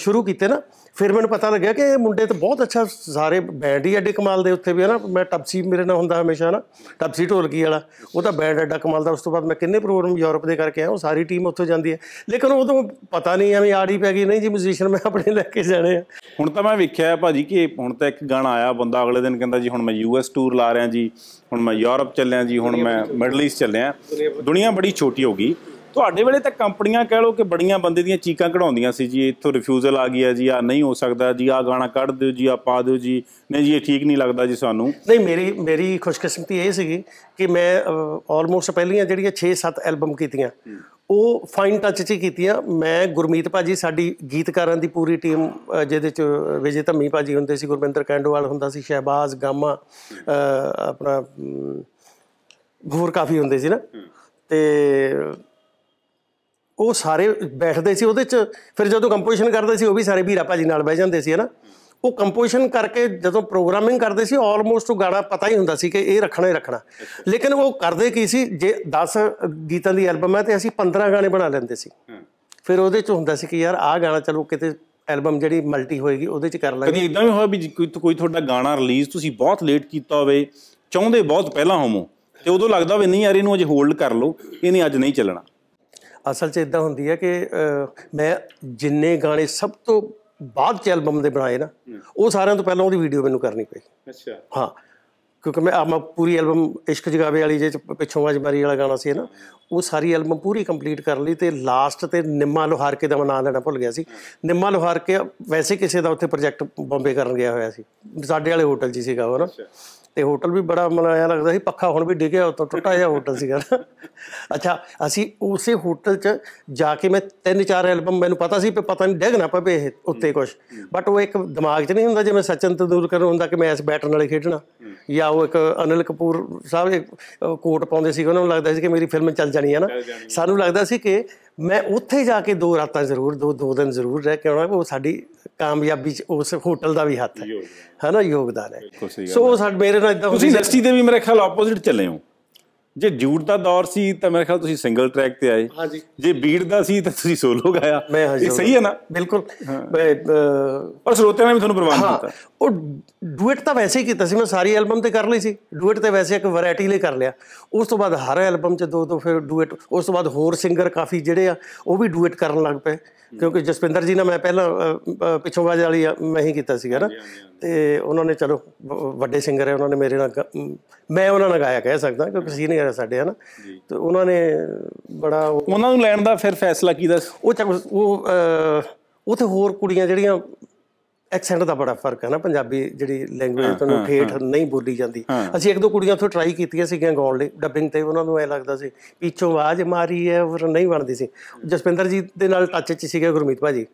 ਸ਼ੁਰੂ ਕੀਤੇ ਨਾ ਫਿਰ ਮੈਨੂੰ ਪਤਾ ਲੱਗਿਆ ਕਿ ਇਹ ਮੁੰਡੇ ਤਾਂ ਬਹੁਤ ਅੱਛਾ ਸਾਰੇ ਬੈਂਡ ਹੀ ਐਡੇ ਕਮਾਲ ਦੇ ਉੱਥੇ ਵੀ ਹੈ ਨਾ ਮੈਂ ਟਬਸੀ ਮੇਰੇ ਨਾਲ ਹੁੰਦਾ ਹਮੇਸ਼ਾ ਨਾ ਟਬਸੀ ਢੋਲਕੀ ਵਾਲਾ ਉਹ ਤਾਂ ਬੈਂਡ ਐਡਾ ਕਮਾਲ ਦਾ ਉਸ ਤੋਂ ਬਾਅਦ ਮੈਂ ਕਿੰਨੇ ਪ੍ਰੋਗਰਾਮ ਯੂਰਪ ਦੇ ਕਰਕੇ ਆਇਆ ਉਹ ਸਾਰੀ ਟੀਮ ਉੱਥੋਂ ਜਾਂਦੀ ਹੈ ਲੇਕਿਨ ਉਦੋਂ ਪਤਾ ਨਹੀਂ ਐਵੇਂ ਆੜੀ ਪੈ ਗਈ ਨਹੀਂ ਜੀ ਮਿਊਜ਼ੀਸ਼ੀਅਨ ਮੈਂ ਆਪਣੇ ਲੈ ਕੇ ਜਾਣੇ ਆ ਹੁਣ ਤਾਂ ਮੈਂ ਵੇਖਿਆ ਭਾਜੀ ਕਿ ਹੁਣ ਤਾਂ ਇੱਕ ਗਾਣਾ ਆਇਆ ਬੰਦਾ ਅਗਲੇ ਦਿਨ ਕਹਿੰਦਾ ਜੀ ਹੁਣ ਮੈਂ ਯੂਐਸ ਟੂਰ ਲਾ ਰਿਹਾ ਜੀ ਹੁਣ ਮੈਂ ਯੂਰਪ ਚੱਲਿਆ ਜੀ ਹੁਣ ਮੈਂ ਮਿਡਲ ਈਸਟ ਚੱਲਿਆ ਦੁਨੀਆ ਬੜੀ ਛੋਟੀ ਹੋ ਗਈ ਤੁਹਾਡੇ ਵੇਲੇ ਤਾਂ ਕੰਪਨੀਆਂ ਕਹਿ ਲੋ ਕਿ ਬੜੀਆਂ ਬੰਦੇ ਦੀਆਂ ਚੀਕਾਂ ਕਢਾਉਂਦੀਆਂ ਸੀ ਜੀ ਇੱਥੋਂ ਰਿਫਿਊਜ਼ਲ ਆ ਗਿਆ ਜੀ ਆ ਨਹੀਂ ਹੋ ਸਕਦਾ ਜੀ ਆ ਗਾਣਾ ਕੱਢ ਦਿਓ ਜੀ ਆ ਪਾ ਦਿਓ ਜੀ ਨਹੀਂ ਜੀ ਇਹ ਠੀਕ ਨਹੀਂ ਲੱਗਦਾ ਜੀ ਸਾਨੂੰ ਨਹੀਂ ਮੇਰੀ ਮੇਰੀ ਖੁਸ਼ਕਿਸਮਤੀ ਇਹ ਸੀਗੀ ਕਿ ਮੈਂ ਆਲਮੋਸਟ ਪਹਿਲੀਆਂ ਜਿਹੜੀਆਂ 6-7 ਐਲਬਮ ਕੀਤੀਆਂ ਉਹ ਫਾਈਨ ਟੱਚ 'ਚ ਕੀਤੀਆਂ ਮੈਂ ਗੁਰਮੀਤ ਭਾਜੀ ਸਾਡੀ ਗੀਤਕਾਰਾਂ ਦੀ ਪੂਰੀ ਟੀਮ ਜਿਹਦੇ 'ਚ ਵਿਜੇ ਧੰਮੀ ਭਾਜੀ ਹੁੰਦੇ ਸੀ ਗੁਰਵਿੰਦਰ ਕੈਂਡੋਵਾਲ ਹੁੰਦਾ ਸੀ ਸ਼ਹਿਬਾਜ਼ ਗਾਮਾ ਆਪਣਾ ਘੂਰ ਕਾਫੀ ਹੁੰਦੇ ਸੀ ਨਾ ਤੇ ਉਹ ਸਾਰੇ ਬੈਠਦੇ ਸੀ ਉਹਦੇ 'ਚ ਫਿਰ ਜਦੋਂ ਕੰਪੋਜੀਸ਼ਨ ਕਰਦੇ ਸੀ ਉਹ ਵੀ ਸਾਰੇ ਵੀਰਾ ਭਾਜੀ ਨਾਲ ਬਹਿ ਜਾਂਦੇ ਸੀ ਹਨਾ ਉਹ ਕੰਪੋਜੀਸ਼ਨ ਕਰਕੇ ਜਦੋਂ ਪ੍ਰੋਗਰਾਮਿੰਗ ਕਰਦੇ ਸੀ ਆਲਮੋਸਟ ਉਹ ਗਾਣਾ ਪਤਾ ਹੀ ਹੁੰਦਾ ਸੀ ਕਿ ਇਹ ਰੱਖਣਾ ਹੀ ਰੱਖਣਾ ਲੇਕਿਨ ਉਹ ਕਰਦੇ ਕੀ ਸੀ ਜੇ 10 ਗੀਤਾਂ ਦੀ ਐਲਬਮ ਹੈ ਤੇ ਅਸੀਂ 15 ਗਾਣੇ ਬਣਾ ਲੈਂਦੇ ਸੀ ਫਿਰ ਉਹਦੇ 'ਚ ਹੁੰਦਾ ਸੀ ਕਿ ਯਾਰ ਆਹ ਗਾਣਾ ਚਲੋ ਕਿਤੇ ਐਲਬਮ ਜਿਹੜੀ ਮਲਟੀ ਹੋਏਗੀ ਉਹਦੇ 'ਚ ਕਰ ਲਾਂਗੇ ਕਦੀ ਇਦਾਂ ਵੀ ਹੋਇਆ ਵੀ ਕੋਈ ਕੋਈ ਤੁਹਾਡਾ ਗਾਣਾ ਰਿਲੀਜ਼ ਤੁਸੀਂ ਬਹੁਤ ਲੇਟ ਕੀਤਾ ਹੋਵੇ ਚਾਹੁੰਦੇ ਬਹੁਤ ਪਹਿਲਾਂ ਹੋਵੋ ਤੇ ਉਦੋਂ ਲੱਗਦਾ ਹੋਵੇ ਨਹੀਂ ਯਾਰ ਇਹਨੂੰ ਅਜੇ ਹੋਲਡ ਕਰ ਲਓ ਇਹਨੇ ਅੱਜ ਨਹੀਂ ਚੱਲਣਾ ਅਸਲ 'ਚ ਇਦਾਂ ਹੁੰਦੀ ਹੈ ਕਿ ਮੈਂ ਜਿੰਨੇ ਗਾਣੇ ਸਭ ਤੋਂ ਬਾਅਦ ਚ ਐਲਬਮ ਦੇ ਬਣਾਏ ਨਾ ਉਹ ਸਾਰਿਆਂ ਤੋਂ ਪਹਿਲਾਂ ਉਹਦੀ ਵੀਡੀਓ ਮੈਨੂੰ ਕਰਨੀ ਪਈ ਅੱਛਾ ਹਾਂ ਕਿਉਂਕਿ ਮੈਂ ਆ ਮੈਂ ਪੂਰੀ ਐਲਬਮ ਇਸ਼ਕ ਜਗਾਵੇ ਵਾਲੀ ਜੇ ਪਿੱਛੋਂ ਵਾਜ ਮਾਰੀ ਵਾਲਾ ਗਾਣਾ ਸੀ ਨਾ ਉਹ ਸਾਰੀ ਐਲਬਮ ਪੂਰੀ ਕੰਪਲੀਟ ਕਰ ਲਈ ਤੇ ਲਾਸਟ ਤੇ ਨਿੰਮਾ ਲੋਹਾਰ ਕੇ ਦਾ ਨਾਮ ਲੈਣਾ ਭੁੱਲ ਗਿਆ ਸੀ ਨਿੰਮਾ ਲੋਹਾਰ ਕੇ ਵੈਸੇ ਕਿਸੇ ਦਾ ਉੱਥੇ ਪ੍ਰੋਜੈਕਟ ਬੰਬੇ ਕਰਨ ਗਿਆ ਹੋਇਆ ਸੀ ਸਾਡੇ ਵਾਲੇ ਹੋਟਲ 'ਚ ਸੀਗਾ ਉਹ ਨਾ ਤੇ ਹੋਟਲ ਵੀ ਬੜਾ ਮਨਾਇਆ ਲੱਗਦਾ ਸੀ ਪੱਖਾ ਹੁਣ ਵੀ ਡਿੱਗਿਆ ਉਤੋਂ ਟੁੱਟਾ ਜਿਹਾ ਹੋਟਲ ਸੀਗਾ ਅੱਛਾ ਅਸੀਂ ਉਸੇ ਹੋਟਲ 'ਚ ਜਾ ਕੇ ਮੈਂ ਤਿੰਨ ਚਾਰ ਐਲਬਮ ਮੈਨੂੰ ਪਤਾ ਸੀ ਕਿ ਪਤਾ ਨਹੀਂ ਡਿੱਗ ਨਾ ਪਵੇ ਉੱਤੇ ਕੁਝ ਬਟ ਉਹ ਇੱਕ ਦਿਮਾਗ 'ਚ ਨਹੀਂ ਹੁੰਦਾ ਜਿਵੇਂ ਸਚਿਨ ਤੰਦੂਲਕਰ ਹੁੰਦਾ ਕਿ ਮੈਂ ਇਸ ਬੈਟਰ ਨਾਲ ਖੇਡਣਾ ਜਾਂ ਉਹ ਇੱਕ ਅਨਿਲ ਕਪੂਰ ਸਾਹਿਬ ਕੋਟ ਪਾਉਂਦੇ ਸੀ ਉਹਨਾਂ ਨੂੰ ਲੱਗਦਾ ਸੀ ਕਿ ਮੇਰੀ ਫਿਲਮ ਚੱਲ ਜਾਣੀ ਹੈ ਨਾ ਸਾਨੂੰ ਲੱਗਦਾ ਸੀ ਕਿ ਮੈਂ ਉੱਥੇ ਜਾ ਕੇ ਦੋ ਰਾਤਾਂ ਜ਼ਰੂਰ ਦੋ ਦੋ ਦਿਨ ਜ਼ਰੂਰ ਰਹਿ ਕੇ ਆਉਣਾ ਉਹ ਸਾਡੀ ਕਾਮਯਾਬੀ ਚ ਉਸ ਹੋਟਲ ਦਾ ਵੀ ਹੱਥ ਹੈ ਨਾ ਯੋਗਦਾਨ ਹੈ ਸੋ ਸਾਡੇ ਮੇਰੇ ਨਾਲ ਇਦਾਂ ਤੁਸੀਂ ਇੰਡਸਟਰੀ ਦੇ ਵੀ ਮੇਰੇ ਖਿਆਲ ਆਪੋਜ਼ਿਟ ਚੱਲੇ ਹੋ ਜੇ ਜੂੜ ਦਾ ਦੌਰ ਸੀ ਤਾਂ ਮੇਰੇ ਖਿਆਲ ਤੁਸੀਂ ਸਿੰਗਲ ਟਰੈਕ ਤੇ ਆਏ ਹਾਂਜੀ ਜੇ ਬੀੜ ਦਾ ਸੀ ਤਾਂ ਤੁਸੀਂ ਸੋਲੋ ਗਾਇਆ ਇਹ ਸਹੀ ਹੈ ਨਾ ਬਿਲਕੁਲ ਪਰ ਸਰੋਤਿਆਂ ਨੇ ਵੀ ਤੁਹਾਨੂੰ ਪ੍ਰਵਾਨ ਕੀਤਾ ਉਹ ਡੂਇਟ ਤਾਂ ਵੈਸੇ ਹੀ ਕੀਤਾ ਸੀ ਮੈਂ ਸਾਰੀ ਐਲਬਮ ਤੇ ਕਰ ਲਈ ਸੀ ਡੂਇਟ ਤੇ ਵੈਸੇ ਇੱਕ ਵੈਰਾਈਟੀ ਲਈ ਕਰ ਲਿਆ ਉਸ ਤੋਂ ਬਾਅਦ ਹਰ ਐਲਬਮ 'ਚ ਦੋ ਦੋ ਫਿਰ ਡੂਇਟ ਉਸ ਤੋਂ ਬਾਅਦ ਹੋਰ ਸਿੰਗਰ ਕਾਫੀ ਜਿਹੜੇ ਆ ਉਹ ਵੀ ਡੂਇਟ ਕਰਨ ਲੱਗ ਪਏ ਕਿਉਂਕਿ ਜਸਪਿੰਦਰ ਜੀ ਨਾਲ ਮੈਂ ਪਹਿਲਾਂ ਪਿੱਛੋਂ ਵਾਜ ਵਾਲੀ ਮੈਂ ਹੀ ਕੀਤਾ ਸੀਗਾ ਨਾ ਤੇ ਉਹਨਾਂ ਨੇ ਚਲੋ ਵੱਡੇ ਸਿੰਗਰ ਹੈ ਉਹਨਾਂ ਨੇ ਮੇਰੇ ਨਾਲ ਮੈਂ ਉਹਨਾਂ ਨਾਲ ਗਾਇਆ ਕਹਿ ਸਕਦਾ ਕਿਉਂਕਿ ਸੀਨੀਅਰ ਸੀਨੀਅਰ ਸਾਡੇ ਹਨ ਤੇ ਉਹਨਾਂ ਨੇ ਬੜਾ ਉਹਨਾਂ ਨੂੰ ਲੈਣ ਦਾ ਫਿਰ ਫੈਸਲਾ ਕੀਤਾ ਉਹ ਉਹ ਉਥੇ ਹੋਰ ਕੁੜੀਆਂ ਜਿਹੜੀਆਂ ਐਕਸੈਂਟ ਦਾ ਬੜਾ ਫਰਕ ਹੈ ਨਾ ਪੰਜਾਬੀ ਜਿਹੜੀ ਲੈਂਗੁਏਜ ਤੁਹਾਨੂੰ ਠੇਠ ਨਹੀਂ ਬੋਲੀ ਜਾਂਦੀ ਅਸੀਂ ਇੱਕ ਦੋ ਕੁੜੀਆਂ ਉੱਥੇ ਟਰਾਈ ਕੀਤੀਆਂ ਸੀਗੀਆਂ ਗਾਉਣ ਲਈ ਡੱਬਿੰਗ ਤੇ ਉਹਨਾਂ ਨੂੰ ਐ ਲੱਗਦਾ ਸੀ ਪਿੱਛੋਂ ਆਵਾਜ਼ ਮਾਰੀ ਹੈ ਉਹ ਨਹੀਂ ਬਣਦੀ ਸੀ ਜਸਪਿੰਦਰ ਜੀ ਦੇ ਨਾਲ ਟੱਚ 'ਚ ਸੀਗੇ ਗੁਰਮੀਤ ਭਾਜੀ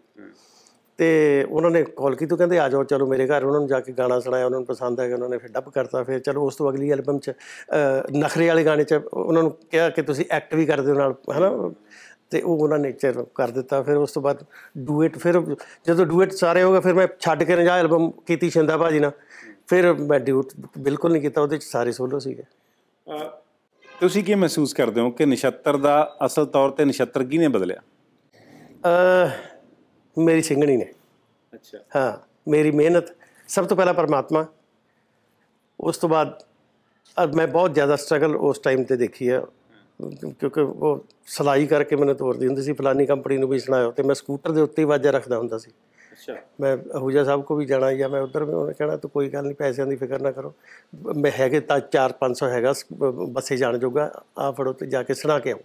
ਤੇ ਉਹਨਾਂ ਨੇ ਕਾਲ ਕੀਤੀ ਕਹਿੰਦੇ ਆ ਜਾਓ ਚਲੋ ਮੇਰੇ ਘਰ ਉਹਨਾਂ ਨੂੰ ਜਾ ਕੇ ਗਾਣਾ ਸੁਣਾਇਆ ਉਹਨਾਂ ਨੂੰ ਪਸੰਦ ਆ ਗਿਆ ਉਹਨਾਂ ਨੇ ਫਿਰ ਡੱਬ ਕਰਤਾ ਫਿਰ ਚਲੋ ਉਸ ਤੋਂ ਅਗਲੀ ਐਲਬਮ 'ਚ ਨਖਰੇ ਵਾਲੇ ਗਾਣੇ 'ਚ ਉਹਨਾਂ ਨੂੰ ਕਿਹਾ ਕਿ ਤੁਸੀਂ ਐਕਟ ਵੀ ਕਰਦੇ ਹੋ ਨਾਲ ਹਨਾ ਤੇ ਉਹ ਉਹਨਾਂ ਨੇ ਚਰ ਕਰ ਦਿੱਤਾ ਫਿਰ ਉਸ ਤੋਂ ਬਾਅਦ ਡੂਇਟ ਫਿਰ ਜਦੋਂ ਡੂਇਟ ਸਾਰੇ ਹੋ ਗਏ ਫਿਰ ਮੈਂ ਛੱਡ ਕੇ ਰਜਾ ਐਲਬਮ ਕੀਤੀ ਸ਼ਿੰਦਾ ਭਾਜੀ ਨਾਲ ਫਿਰ ਮੈਂ ਡੂਇਟ ਬਿਲਕੁਲ ਨਹੀਂ ਕੀਤਾ ਉਹਦੇ ਚ ਸਾਰੇ ਸੋਲੋ ਸੀਗੇ ਤੁਸੀਂ ਕੀ ਮਹਿਸੂਸ ਕਰਦੇ ਹੋ ਕਿ 69 ਦਾ ਅਸਲ ਤੌਰ ਤੇ ਕੀ ਨੇ ਬਦਲਿਆ ਅ ਮੇਰੀ ਸਿੰਘਣੀ ਨੇ ਅੱਛਾ ਹਾਂ ਮੇਰੀ ਮਿਹਨਤ ਸਭ ਤੋਂ ਪਹਿਲਾਂ ਪਰਮਾਤਮਾ ਉਸ ਤੋਂ ਬਾਅਦ ਅਬ ਮੈਂ ਬਹੁਤ ਜ਼ਿਆਦਾ ਸਟਰਗਲ ਉਸ ਟਾਈਮ ਤੇ ਦੇਖੀ ਹੈ ਕਿਉਂਕਿ ਉਹ ਸਲਾਈ ਕਰਕੇ ਮੈਨੂੰ ਤੋਰਦੀ ਹੁੰਦੀ ਸੀ ਫਲਾਨੀ ਕੰਪਨੀ ਨੂੰ ਵੀ ਸੁਣਾਇਆ ਤੇ ਮੈਂ ਸਕੂਟਰ ਦੇ ਉੱਤੇ ਹੀ ਵਾਜਾ ਰੱਖਦਾ ਹੁੰਦਾ ਸੀ ਅੱਛਾ ਮੈਂ ਹੂਜਾ ਸਾਹਿਬ ਕੋ ਵੀ ਜਾਣਾ ਜਾਂ ਮੈਂ ਉਧਰ ਵੀ ਉਹਨੇ ਕਹਿਣਾ ਤੂੰ ਕੋਈ ਗੱਲ ਨਹੀਂ ਪੈਸਿਆਂ ਦੀ ਫਿਕਰ ਨਾ ਕਰੋ ਮੈਂ ਹੈਗੇ ਤਾਂ 4-500 ਹੈਗਾ ਬੱਸੇ ਜਾਣ ਜੋਗਾ ਆ ਫੜੋ ਤੇ ਜਾ ਕੇ ਸੁਣਾ ਕੇ ਆਓ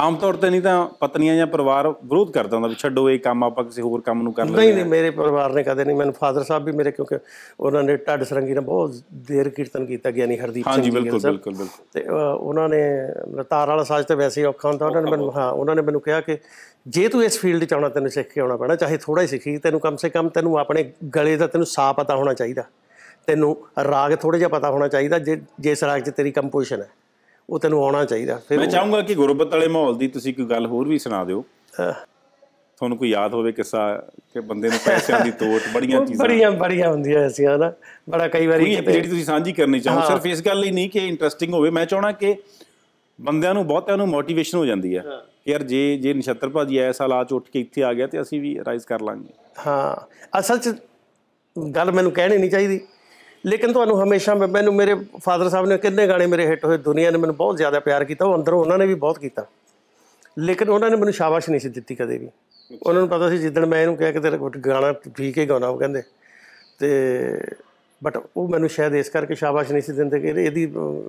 ਆਮ ਤੌਰ ਤੇ ਨਹੀਂ ਤਾਂ ਪਤਨੀਆਂ ਜਾਂ ਪਰਿਵਾਰ ਵਿਰੋਧ ਕਰਦਾ ਹੁੰਦਾ ਵੀ ਛੱਡੋ ਇਹ ਕੰਮ ਆਪਾਂ ਕਿਸੇ ਹੋਰ ਕੰਮ ਨੂੰ ਕਰ ਲੈਂਦੇ ਨਹੀਂ ਨਹੀਂ ਮੇਰੇ ਪਰਿਵਾਰ ਨੇ ਕਦੇ ਨਹੀਂ ਮੈਨੂੰ ਫਾਦਰ ਸਾਹਿਬ ਵੀ ਮੇਰੇ ਕਿਉਂਕਿ ਉਹਨਾਂ ਨੇ ਟੱਡ ਸਰੰਗੀ ਨਾਲ ਬਹੁਤ ਦੇਰ ਕੀਰਤਨ ਕੀਤਾ ਗਿਆ ਨਹੀਂ ਹਰਦੀਪ ਸਿੰਘ ਜੀ ਬਿਲਕੁਲ ਬਿਲਕੁਲ ਬਿਲਕੁਲ ਤੇ ਉਹਨਾਂ ਨੇ ਤਾਰ ਵਾਲਾ ਸਾਜ ਤੇ ਵੈਸੇ ਔਖਾ ਹੁੰਦਾ ਉਹਨਾਂ ਨੇ ਮੈਨੂੰ ਹਾਂ ਉਹਨਾਂ ਨੇ ਮੈਨੂੰ ਕਿਹਾ ਕਿ ਜੇ ਤੂੰ ਇਸ ਫੀਲਡ 'ਚ ਆਉਣਾ ਤੈਨੂੰ ਸਿੱਖ ਕੇ ਆਉਣਾ ਪੈਣਾ ਚਾਹੇ ਥੋੜਾ ਹੀ ਸਿੱਖੀ ਤੈਨੂੰ ਕਮ ਸੇ ਕਮ ਤੈਨੂੰ ਆਪਣੇ ਗਲੇ ਦਾ ਤੈਨੂੰ ਸਾਹ ਪਤਾ ਹੋਣਾ ਚਾਹੀਦਾ ਤੈਨੂੰ ਰਾਗ ਥੋੜਾ ਜਿਹਾ ਪਤਾ ਹੋਣਾ ਚਾਹੀਦਾ ਜੇ ਜਿਸ ਰਾਗ 'ਚ ਤੇਰੀ ਕੰਪੋਜੀਸ਼ਨ ਹੈ ਉਹ ਤੈਨੂੰ ਆਉਣਾ ਚਾਹੀਦਾ ਫਿਰ ਮੈਂ ਚਾਹੂੰਗਾ ਕਿ ਗੁਰਬਤ ਵਾਲੇ ਮਾਹੌਲ ਦੀ ਤੁਸੀਂ ਕੋਈ ਗੱਲ ਹੋਰ ਵੀ ਸੁਣਾ ਦਿਓ ਤੁਹਾਨੂੰ ਕੋਈ ਯਾਦ ਹੋਵੇ ਕਿੱਸਾ ਕਿ ਬੰਦੇ ਨੂੰ ਪੈਸਿਆਂ ਦੀ ਤੋਟ ਬੜੀਆਂ ਚੀਜ਼ਾਂ ਬੜੀਆਂ ਬੜੀਆਂ ਹੁੰਦੀਆਂ ਐਸੀਆਂ ਨਾ ਬੜਾ ਕਈ ਵਾਰੀ ਜਿਹੜੀ ਤੁਸੀਂ ਸਾਂਝੀ ਕਰਨੀ ਚਾਹੋ ਸਿਰਫ ਇਸ ਗੱਲ ਲਈ ਨਹੀਂ ਕਿ ਇੰਟਰਸਟਿੰਗ ਹੋਵੇ ਮੈਂ ਚਾਹਣਾ ਕਿ ਬੰਦਿਆਂ ਨੂੰ ਬਹੁਤਿਆਂ ਨੂੰ ਮੋਟੀਵੇਸ਼ਨ ਹੋ ਜਾਂਦੀ ਹੈ ਕਿ ਯਾਰ ਜੇ ਜੇ ਨਛੱਤਰ ਭਾਜੀ ਐ ਸਾਲ ਆ ਉੱਠ ਕੇ ਇੱਥੇ ਆ ਗਿਆ ਤੇ ਅਸੀਂ ਵੀ ਰਾਈਜ਼ ਕਰ ਲਾਂਗੇ ਹਾਂ ਅਸਲ ਚ ਗੱਲ ਮੈਨੂੰ ਕਹਿਣੀ ਨਹੀਂ ਚਾਹੀਦੀ ਲੇਕਿਨ ਤੁਹਾਨੂੰ ਹਮੇਸ਼ਾ ਮੈਨੂੰ ਮੇਰੇ ਫਾਦਰ ਸਾਹਿਬ ਨੇ ਕਿੰਨੇ ਗਾਣੇ ਮੇਰੇ ਹਿੱਟ ਹੋਏ ਦੁਨੀਆ ਨੇ ਮੈਨੂੰ ਬਹੁਤ ਜ਼ਿਆਦਾ ਪਿਆਰ ਕੀਤਾ ਉਹ ਅੰਦਰੋਂ ਉਹਨਾਂ ਨੇ ਵੀ ਬਹੁਤ ਕੀਤਾ ਲੇਕਿਨ ਉਹਨਾਂ ਨੇ ਮੈਨੂੰ ਸ਼ਾਬਾਸ਼ ਨਹੀਂ ਸੀ ਦਿੱਤੀ ਕਦੇ ਵੀ ਉਹਨਾਂ ਨੂੰ ਪਤਾ ਸੀ ਜਿੱਦਣ ਮੈਂ ਇਹਨੂੰ ਕਿਹਾ ਕਿ ਤੇਰਾ ਗਾਣਾ ਠੀਕ ਹੀ ਗਾਉਣਾ ਉਹ ਕਹਿੰਦੇ ਤੇ ਬਟ ਉਹ ਮੈਨੂੰ ਸ਼ਾਇਦ ਇਸ ਕਰਕੇ ਸ਼ਾਬਾਸ਼ ਨਹੀਂ ਸੀ ਦਿੰਦੇ ਕਿ ਇਹਦੀ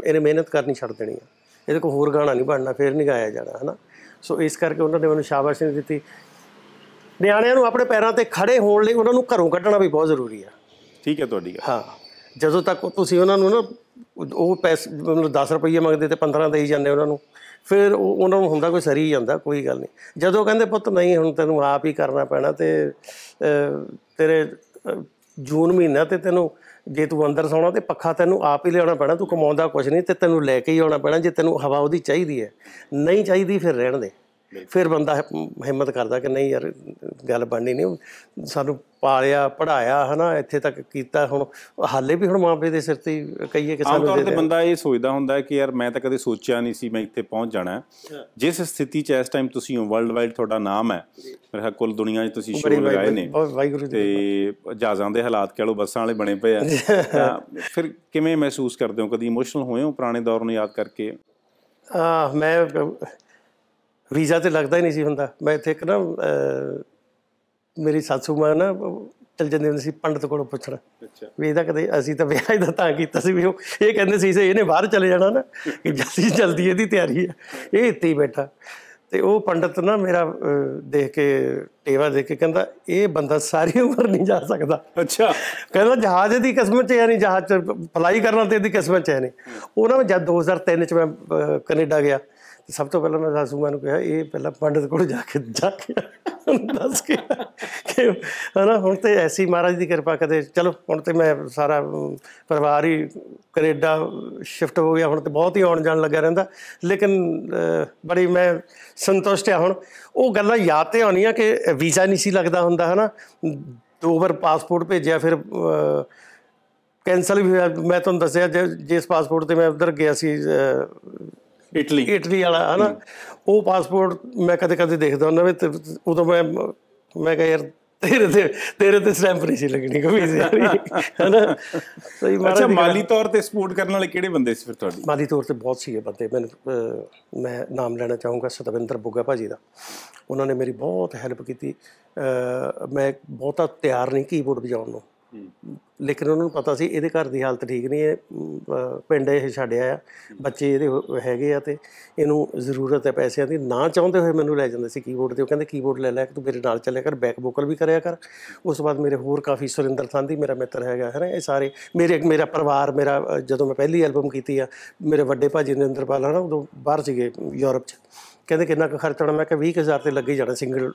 ਇਹਨੇ ਮਿਹਨਤ ਕਰਨੀ ਛੱਡ ਦੇਣੀ ਆ ਇਹਦੇ ਕੋ ਹੋਰ ਗਾਣਾ ਨਹੀਂ ਬਣਨਾ ਫੇਰ ਨਹੀਂ ਗਾਇਆ ਜਾਣਾ ਹਨਾ ਸੋ ਇਸ ਕਰਕੇ ਉਹਨਾਂ ਨੇ ਮੈਨੂੰ ਸ਼ਾਬਾਸ਼ ਨਹੀਂ ਦਿੱਤੀ ਨਿਆਣਿਆਂ ਨੂੰ ਆਪਣੇ ਪੈਰਾਂ ਤੇ ਖੜੇ ਹੋਣ ਲਈ ਉਹਨਾਂ ਨੂੰ ਘਰੋਂ ਕੱਢਣਾ ਵੀ ਬਹੁਤ ਜ਼ਰੂਰੀ ਆ ਠੀਕ ਹੈ ਤੁਹਾਡੀ ਹਾਂ ਜਦੋਂ ਤੱਕ ਤੁਸੀਂ ਉਹਨਾਂ ਨੂੰ ਨਾ ਉਹ ਪੈਸੇ ਮਤਲਬ 10 ਰੁਪਏ ਮੰਗਦੇ ਤੇ 15 ਦੇਈ ਜਾਂਦੇ ਉਹਨਾਂ ਨੂੰ ਫਿਰ ਉਹਨਾਂ ਨੂੰ ਹੁੰਦਾ ਕੋਈ ਸਰੀ ਜਾਂਦਾ ਕੋਈ ਗੱਲ ਨਹੀਂ ਜਦੋਂ ਕਹਿੰਦੇ ਪੁੱਤ ਨਹੀਂ ਹੁਣ ਤੈਨੂੰ ਆਪ ਹੀ ਕਰਨਾ ਪੈਣਾ ਤੇ ਤੇਰੇ ਜੂਨ ਮਹੀਨਾ ਤੇ ਤੈਨੂੰ ਜੇ ਤੂੰ ਅੰਦਰ ਸੌਣਾ ਤੇ ਪੱਖਾ ਤੈਨੂੰ ਆਪ ਹੀ ਲਿਆਉਣਾ ਪੈਣਾ ਤੂੰ ਕਮਾਉਂਦਾ ਕੁਝ ਨਹੀਂ ਤੇ ਤੈਨੂੰ ਲੈ ਕੇ ਹੀ ਆਉਣਾ ਪੈਣਾ ਜੇ ਤੈਨੂੰ ਹਵਾ ਉਹਦੀ ਚਾਹੀਦੀ ਹੈ ਨਹੀਂ ਚਾਹੀਦੀ ਫਿਰ ਰਹਿਣ ਦੇ ਫਿਰ ਬੰਦਾ ਹਿੰਮਤ ਕਰਦਾ ਕਿ ਨਹੀਂ ਯਾਰ ਗੱਲ ਬਣਨੀ ਨਹੀਂ ਸਾਨੂੰ ਪਾਲਿਆ ਪੜਾਇਆ ਹਨਾ ਇੱਥੇ ਤੱਕ ਕੀਤਾ ਹੁਣ ਹਾਲੇ ਵੀ ਹੁਣ ਮਾਪੇ ਦੇ ਸਿਰ ਤੇ ਕਈਏ ਕਿ ਸਾਨੂੰ ਦੇ ਦੇ ਬੰਦਾ ਇਹ ਸੋਚਦਾ ਹੁੰਦਾ ਹੈ ਕਿ ਯਾਰ ਮੈਂ ਤਾਂ ਕਦੇ ਸੋਚਿਆ ਨਹੀਂ ਸੀ ਮੈਂ ਇੱਥੇ ਪਹੁੰਚ ਜਾਣਾ ਜਿਸ ਸਥਿਤੀ 'ਚ ਇਸ ਟਾਈਮ ਤੁਸੀਂ ਹੋ ਵਰਲਡ ਵਾਈਡ ਤੁਹਾਡਾ ਨਾਮ ਹੈ ਖਿਆਲ ਕੁੱਲ ਦੁਨੀਆ 'ਚ ਤੁਸੀਂ ਸ਼ੋਅ ਲਗਾਏ ਨੇ ਤੇ ਜਹਾਜ਼ਾਂ ਦੇ ਹਾਲਾਤ ਕਹਿ ਲੋ ਬੱਸਾਂ ਵਾਲੇ ਬਣੇ ਪਏ ਆ ਫਿਰ ਕਿਵੇਂ ਮਹਿਸੂਸ ਕਰਦੇ ਹੋ ਕਦੀ ਇਮੋਸ਼ਨਲ ਹੋਏ ਹੋ ਪੁਰਾਣੇ ਦੌਰ ਨੂੰ ਯਾਦ ਕਰਕੇ ਆ ਮੈਂ ਵੀਜ਼ਾ ਤੇ ਲੱਗਦਾ ਹੀ ਨਹੀਂ ਸੀ ਹੁੰਦਾ ਮੈਂ ਇੱਥੇ ਇੱਕ ਨਾ ਮੇਰੀ ਸਾਸੂ ਮਾਂ ਨਾ ਚਲ ਜਾਂਦੇ ਹੁੰਦੇ ਸੀ ਪੰਡਤ ਕੋਲੋਂ ਪੁੱਛਣ ਅੱਛਾ ਵੀ ਇਹਦਾ ਕਦੇ ਅਸੀਂ ਤਾਂ ਵਿਆਹ ਇਹਦਾ ਤਾਂ ਕੀਤਾ ਸੀ ਵੀ ਉਹ ਇਹ ਕਹਿੰਦੇ ਸੀ ਸੇ ਇਹਨੇ ਬਾਹਰ ਚਲੇ ਜਾਣਾ ਨਾ ਕਿ ਜਲਦੀ ਜਲਦੀ ਇਹਦੀ ਤਿਆਰੀ ਹੈ ਇਹ ਇੱਥੇ ਹੀ ਬੈਠਾ ਤੇ ਉਹ ਪੰਡਤ ਨਾ ਮੇਰਾ ਦੇਖ ਕੇ ਟੇਵਾ ਦੇਖ ਕੇ ਕਹਿੰਦਾ ਇਹ ਬੰਦਾ ਸਾਰੀ ਉਮਰ ਨਹੀਂ ਜਾ ਸਕਦਾ ਅੱਛਾ ਕਹਿੰਦਾ ਜਹਾਜ਼ ਦੀ ਕਿਸਮਤ ਚ ਨਹੀਂ ਜਹਾਜ਼ ਚ ਫਲਾਈ ਕਰਨਾ ਤੇ ਇਹਦੀ ਕਿਸਮਤ ਚ ਨਹੀਂ ਉਹ ਨਾ ਜਦ 2003 ਚ ਮੈਂ ਕੈਨੇਡਾ ਗਿਆ ਤੇ ਸਭ ਤੋਂ ਪਹਿਲਾਂ ਮੈਂ ਸਾਸੂਮਾ ਨੂੰ ਕਿਹਾ ਇਹ ਪਹਿਲਾਂ ਪੰਡਤ ਕੋਲ ਜਾ ਕੇ ਜਾ ਕੇ ਦੱਸ ਕੇ ਕਿ ਹਨਾ ਹੁਣ ਤੇ ਐਸੀ ਮਹਾਰਾਜ ਦੀ ਕਿਰਪਾ ਕਦੇ ਚਲੋ ਹੁਣ ਤੇ ਮੈਂ ਸਾਰਾ ਪਰਿਵਾਰ ਹੀ ਕੈਨੇਡਾ ਸ਼ਿਫਟ ਹੋ ਗਿਆ ਹੁਣ ਤੇ ਬਹੁਤ ਹੀ ਆਉਣ ਜਾਣ ਲੱਗਿਆ ਰਹਿੰਦਾ ਲੇਕਿਨ ਬੜੀ ਮੈਂ ਸੰਤੁਸ਼ਟ ਹਾਂ ਹੁਣ ਉਹ ਗੱਲਾਂ ਯਾਦ ਤੇ ਆਉਣੀਆਂ ਕਿ ਵੀਜ਼ਾ ਨਹੀਂ ਸੀ ਲੱਗਦਾ ਹੁੰਦਾ ਹਨਾ ਦੋ ਵਾਰ ਪਾਸਪੋਰਟ ਭੇਜਿਆ ਫਿਰ ਕੈਨਸਲ ਵੀ ਹੋਇਆ ਮੈਂ ਤੁਹਾਨੂੰ ਦੱਸਿਆ ਜਿਸ ਪਾਸਪੋਰਟ ਤੇ ਮੈਂ ਉਧਰ ਗਿਆ ਸੀ ਇਟਲੀ ਇਟਲੀ ਵਾਲਾ ਹਨਾ ਉਹ ਪਾਸਪੋਰਟ ਮੈਂ ਕਦੇ ਕਦੇ ਦੇਖਦਾ ਹੁੰਦਾ ਵੀ ਉਦੋਂ ਮੈਂ ਮੈਂ ਕਹਿੰਦਾ ਯਾਰ ਤੇਰੇ ਤੇ ਤੇਰੇ ਤੇ ਸਟੈਂਪ ਨਹੀਂ ਸੀ ਲੱਗਣੀ ਕੋਈ ਸੀ ਹਨਾ ਸਹੀ ਮਾਰਾ ਅੱਛਾ ਮਾਲੀ ਤੌਰ ਤੇ ਸਪੋਰਟ ਕਰਨ ਵਾਲੇ ਕਿਹੜੇ ਬੰਦੇ ਸੀ ਫਿਰ ਤੁਹਾਡੀ ਮਾਲੀ ਤੌਰ ਤੇ ਬਹੁਤ ਸੀਗੇ ਬੰਦੇ ਮੈਂ ਮੈਂ ਨਾਮ ਲੈਣਾ ਚਾਹੂੰਗਾ ਸਤਵਿੰਦਰ ਬੁੱਗਾ ਭਾਜੀ ਦਾ ਉਹਨਾਂ ਨੇ ਮੇਰੀ ਬਹੁਤ ਹੈਲਪ ਕੀਤੀ ਮੈਂ ਬਹੁਤਾ ਤਿਆਰ ਨਹੀਂ ਕੀਬੋਰਡ ਵਜਾਉਣ ਨੂੰ ਲੇਕਿਨ ਉਹਨਾਂ ਨੂੰ ਪਤਾ ਸੀ ਇਹਦੇ ਘਰ ਦੀ ਹਾਲਤ ਠੀਕ ਨਹੀਂ ਹੈ ਪਿੰਡ ਇਹ ਛੱਡਿਆ ਆ ਬੱਚੇ ਇਹਦੇ ਹੈਗੇ ਆ ਤੇ ਇਹਨੂੰ ਜ਼ਰੂਰਤ ਹੈ ਪੈਸਿਆਂ ਦੀ ਨਾ ਚਾਹੁੰਦੇ ਹੋਏ ਮੈਨੂੰ ਲੈ ਜਾਂਦੇ ਸੀ ਕੀਬੋਰਡ ਤੇ ਉਹ ਕਹਿੰਦੇ ਕੀਬੋਰਡ ਲੈ ਲੈ ਤੂੰ ਮੇਰੇ ਨਾਲ ਚੱਲਿਆ ਕਰ ਬੈਕ ਵੋਕਲ ਵੀ ਕਰਿਆ ਕਰ ਉਸ ਤੋਂ ਬਾਅਦ ਮੇਰੇ ਹੋਰ ਕਾਫੀ ਸੁਰਿੰਦਰ ਸੰਧੀ ਮੇਰਾ ਮਿੱਤਰ ਹੈਗਾ ਹੈ ਨਾ ਇਹ ਸਾਰੇ ਮੇਰੇ ਮੇਰਾ ਪਰਿਵਾਰ ਮੇਰਾ ਜਦੋਂ ਮੈਂ ਪਹਿਲੀ ਐਲਬਮ ਕੀਤੀ ਆ ਮੇਰੇ ਵੱਡੇ ਭਾਜੀ ਨਿੰਦਰਪਾਲ ਹਨ ਉਦੋਂ ਬਾਹਰ ਸੀਗੇ ਯੂਰਪ 'ਚ ਕਹਿੰਦੇ ਕਿੰਨਾ ਕੁ ਖਰਚਣਾ ਮੈਂ ਕਿਹਾ 20000 ਤੇ ਲੱਗੇ ਜਾਣਾ ਸਿੰਗਲ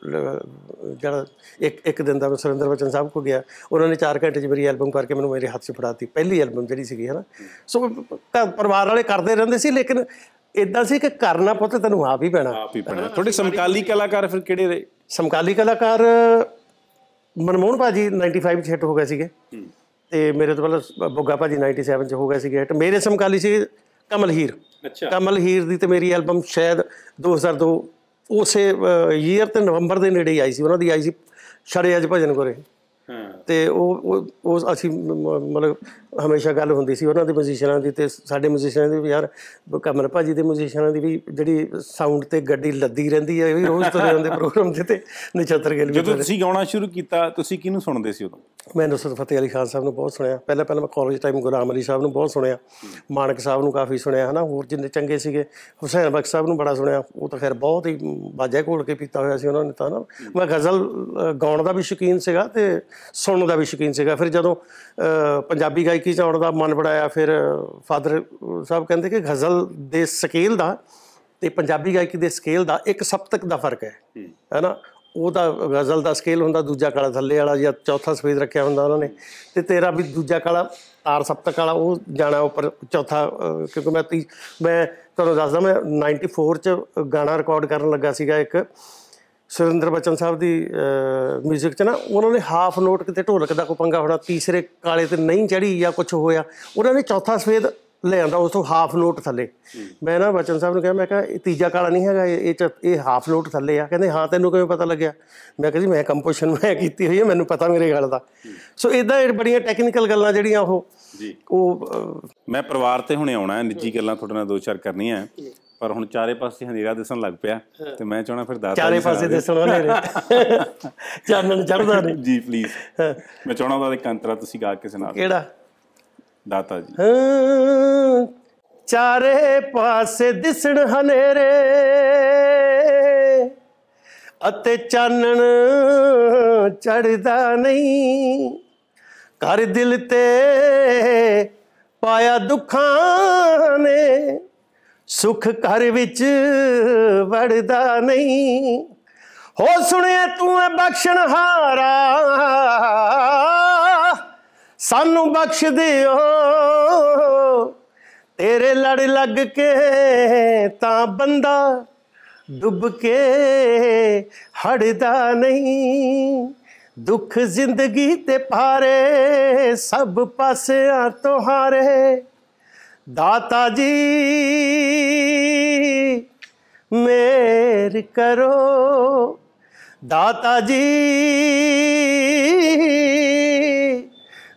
ਜਿਹੜਾ ਇੱਕ ਇੱਕ ਦਿਨ ਦਾ ਸੁਰਿੰਦਰ ਬਚਨ ਸਾਹਿਬ ਕੋ ਗਿਆ ਉਹਨਾਂ ਨੇ 4 ਘੰਟੇ 'ਚ ਮੇਰੀ ਐਲਬਮ ਕਰਕੇ ਮੈਨੂੰ ਮੇਰੇ ਹੱਥ 'ਚ ਫੜਾਤੀ ਪਹਿਲੀ ਐਲਬਮ ਜਿਹੜੀ ਸੀਗੀ ਹਨਾ ਸੋ ਪਰਿਵਾਰ ਵਾਲੇ ਕਰਦੇ ਰਹਿੰਦੇ ਸੀ ਲੇਕਿਨ ਇਦਾਂ ਸੀ ਕਿ ਕਰਨਾ ਪੁੱਤ ਤੈਨੂੰ ਆਪ ਹੀ ਪੈਣਾ ਆਪ ਹੀ ਪੈਣਾ ਤੁਹਾਡੇ ਸਮਕਾਲੀ ਕਲਾਕਾਰ ਫਿਰ ਕਿਹੜੇ ਰਹੇ ਸਮਕਾਲੀ ਕਲਾਕਾਰ ਮਨਮੋਹਨ ਭਾਜੀ 95 ਚ ਹਿੱਟ ਹੋ ਗਏ ਸੀਗੇ ਤੇ ਮੇਰੇ ਤੋਂ ਪਹਿਲਾਂ ਬੁੱਗਾ ਭਾਜੀ 97 ਚ ਹੋ ਗਏ ਸੀਗੇ ਹਿੱਟ ਮੇਰੇ ਸਮਕਾਲੀ ਸੀ ਕਮਲ ਹੀਰ ਅੱਛਾ ਕਮਲ ਹੀਰ ਦੀ ਤੇ ਮੇਰੀ ਐਲਬਮ ਸ਼ਾਇਦ 2002 ਉਸੇ ਈਅਰ ਤੇ ਨਵੰਬਰ ਦੇ ਨੇੜੇ ਆਈ ਸੀ ਉਹਨਾਂ ਦੀ ਆਈ ਸੀ ਛੜੇ ਅਜ ਭਜਨ ਕੋਰੇ ਹਾਂ ਤੇ ਉਹ ਉਹ ਅਸੀਂ ਮਤਲਬ ਹਮੇਸ਼ਾ ਗੱਲ ਹੁੰਦੀ ਸੀ ਉਹਨਾਂ ਦੇ ਮਿਊਜ਼ੀਸ਼ੀਅਨਾਂ ਦੀ ਤੇ ਸਾਡੇ ਮਿਊਜ਼ੀਸ਼ੀਅਨਾਂ ਦੀ ਵੀ ਯਾਰ ਕਮਲ ਭਾਜੀ ਦੇ ਮਿਊਜ਼ੀਸ਼ੀਅਨਾਂ ਦੀ ਵੀ ਜਿਹੜੀ ਸਾਊਂਡ ਤੇ ਗੱਡੀ ਲੱਦੀ ਰਹਿੰਦੀ ਹੈ ਇਹ ਵੀ ਰੋਜ਼ ਤੁਰੇ ਹੁੰਦੇ ਪ੍ਰੋਗਰਾਮ ਤੇ ਤੇ ਨਛੱਤਰ ਗੱਲ ਵੀ ਜਦੋਂ ਤੁਸੀਂ ਗਾਉਣਾ ਸ਼ੁਰੂ ਕੀਤਾ ਤੁਸੀਂ ਕਿਹਨੂੰ ਸੁਣਦੇ ਸੀ ਉਦੋਂ ਮੈਂ ਨਸਰ ਫਤਿਹ ਅਲੀ ਖਾਨ ਸਾਹਿਬ ਨੂੰ ਬਹੁਤ ਸੁਣਿਆ ਪਹਿਲਾਂ ਪਹਿਲਾਂ ਮੈਂ ਕਾਲਜ ਟਾਈਮ ਗੁਰਾਮ ਅਲੀ ਸਾਹਿਬ ਨੂੰ ਬਹੁਤ ਸੁਣਿਆ ਮਾਨਕ ਸਾਹਿਬ ਨੂੰ ਕਾਫੀ ਸੁਣਿਆ ਹਨਾ ਹੋਰ ਜਿੰਨੇ ਚੰਗੇ ਸੀਗੇ ਹੁਸੈਨ ਬਖਸ਼ ਸਾਹਿਬ ਨੂੰ ਬੜਾ ਸੁਣਿਆ ਉਹ ਤਾਂ ਖੈਰ ਬਹੁਤ ਹੀ ਬਾਜਾ ਘੋਲ ਕੇ ਪੀਤਾ ਹੋਇਆ ਸੀ ਉਹਨਾਂ ਨੇ ਤਾਂ ਨਾ ਮੈਂ ਗਜ਼ਲ ਗਾਉਣ ਦਾ ਵੀ ਸ਼ੌਕੀਨ ਸੀਗਾ ਤੇ ਸੁਣਨ ਦਾ ਵੀ ਸ਼ੌਕੀਨ ਸੀਗਾ ਫਿਰ ਜਦੋਂ ਪੰਜਾਬੀ ਗਾਇਕ ਜੈਕੀ ਚੌੜ ਦਾ ਮਨ ਬੜਾਇਆ ਫਿਰ ਫਾਦਰ ਸਾਹਿਬ ਕਹਿੰਦੇ ਕਿ ਗਜ਼ਲ ਦੇ ਸਕੇਲ ਦਾ ਤੇ ਪੰਜਾਬੀ ਗਾਇਕੀ ਦੇ ਸਕੇਲ ਦਾ ਇੱਕ ਸਪਤਕ ਦਾ ਫਰਕ ਹੈ ਹੈਨਾ ਉਹਦਾ ਗਜ਼ਲ ਦਾ ਸਕੇਲ ਹੁੰਦਾ ਦੂਜਾ ਕਾਲਾ ਥੱਲੇ ਵਾਲਾ ਜਾਂ ਚੌਥਾ ਸਫੇਦ ਰੱਖਿਆ ਹੁੰਦਾ ਉਹਨਾਂ ਨੇ ਤੇ ਤੇਰਾ ਵੀ ਦੂਜਾ ਕਾਲਾ ਤਾਰ ਸਪਤਕ ਵਾਲਾ ਉਹ ਜਾਣਾ ਉੱਪਰ ਚੌਥਾ ਕਿਉਂਕਿ ਮੈਂ ਮੈਂ ਤੁਹਾਨੂੰ ਦੱਸਦਾ ਮੈਂ 94 ਚ ਗਾਣਾ ਰਿਕਾਰਡ ਕਰਨ ਲੱਗਾ ਸੀਗਾ ਇੱਕ ਸੁਰਿੰਦਰ ਬਚਨ ਸਾਹਿਬ ਦੀ ਮਿਊਜ਼ਿਕ ਚ ਨਾ ਉਹਨਾਂ ਨੇ ਹਾਫ ਨੋਟ ਕਿਤੇ ਢੋਲਕ ਦਾ ਕੋ ਪੰਗਾ ਹੋਣਾ ਤੀਸਰੇ ਕਾਲੇ ਤੇ ਨਹੀਂ ਚੜੀ ਜਾਂ ਕੁਝ ਹੋਇਆ ਉਹਨਾਂ ਨੇ ਚੌਥਾ ਸਵੇਦ ਲੈ ਆਂਦਾ ਉਸ ਤੋਂ ਹਾਫ ਨੋਟ ਥੱਲੇ ਮੈਂ ਨਾ ਬਚਨ ਸਾਹਿਬ ਨੂੰ ਕਿਹਾ ਮੈਂ ਕਿਹਾ ਇਹ ਤੀਜਾ ਕਾਲਾ ਨਹੀਂ ਹੈਗਾ ਇਹ ਇਹ ਹਾਫ ਨੋਟ ਥੱਲੇ ਆ ਕਹਿੰਦੇ ਹਾਂ ਤੈਨੂੰ ਕਿਵੇਂ ਪਤਾ ਲੱਗਿਆ ਮੈਂ ਕਿਹਾ ਜੀ ਮੈਂ ਕੰਪੋਜੀਸ਼ਨ ਮੈਂ ਕੀਤੀ ਹੋਈ ਹੈ ਮੈਨੂੰ ਪਤਾ ਮੇਰੇ ਗੱਲ ਦਾ ਸੋ ਇਦਾਂ ਬੜੀਆਂ ਟੈਕਨੀਕਲ ਗੱਲਾਂ ਜਿਹੜੀਆਂ ਉਹ ਜੀ ਉਹ ਮੈਂ ਪਰਿਵਾਰ ਤੇ ਹੁਣੇ ਆਉਣਾ ਹੈ ਨਿੱਜੀ ਗੱਲਾਂ ਤੁਹਾਡੇ ਨਾਲ ਦੋ ਚਾਰ ਕਰਨੀਆਂ ਹੈ ਪਰ ਹੁਣ ਚਾਰੇ ਪਾਸੇ ਹਨੇਰਾ ਦਿਸਣ ਲੱਗ ਪਿਆ ਤੇ ਮੈਂ ਚਾਹਣਾ ਫਿਰ ਦਾਤਾ ਚਾਰੇ ਪਾਸੇ ਦਿਸਣ ਹਨੇਰੇ ਚਾਨਣ ਚੜਦਾ ਨਹੀਂ ਜੀ ਪਲੀਜ਼ ਮੈਂ ਚਾਹਣਾ ਉਹਦਾ ਇੱਕ ਅੰਤਰਾ ਤੁਸੀਂ ਗਾ ਕੇ ਸੁਣਾ ਦਿਓ ਕਿਹੜਾ ਦਾਤਾ ਜੀ ਚਾਰੇ ਪਾਸੇ ਦਿਸਣ ਹਨੇਰੇ ਅਤੇ ਚਾਨਣ ਚੜਦਾ ਨਹੀਂ ਕਰ ਦਿਲ ਤੇ ਪਾਇਆ ਦੁੱਖਾਂ ਨੇ ਸੁਖ ਘਰ ਵਿੱਚ ਵੜਦਾ ਨਹੀਂ ਹੋ ਸੁਣਿਆ ਤੂੰ ਐ ਬਖਸ਼ਣ ਹਾਰਾ ਸਾਨੂੰ ਬਖਸ਼ ਦਿਓ ਤੇਰੇ ਲੜ ਲੱਗ ਕੇ ਤਾਂ ਬੰਦਾ ਡੁੱਬ ਕੇ ਹੜਦਾ ਨਹੀਂ ਦੁੱਖ ਜ਼ਿੰਦਗੀ ਤੇ ਪਾਰੇ ਸਭ ਪਾਸਿਆਂ ਤੋਂ ਹਾਰੇ ਦਾਤਾ ਜੀ ਮੇਰ ਕਰੋ ਦਾਤਾ ਜੀ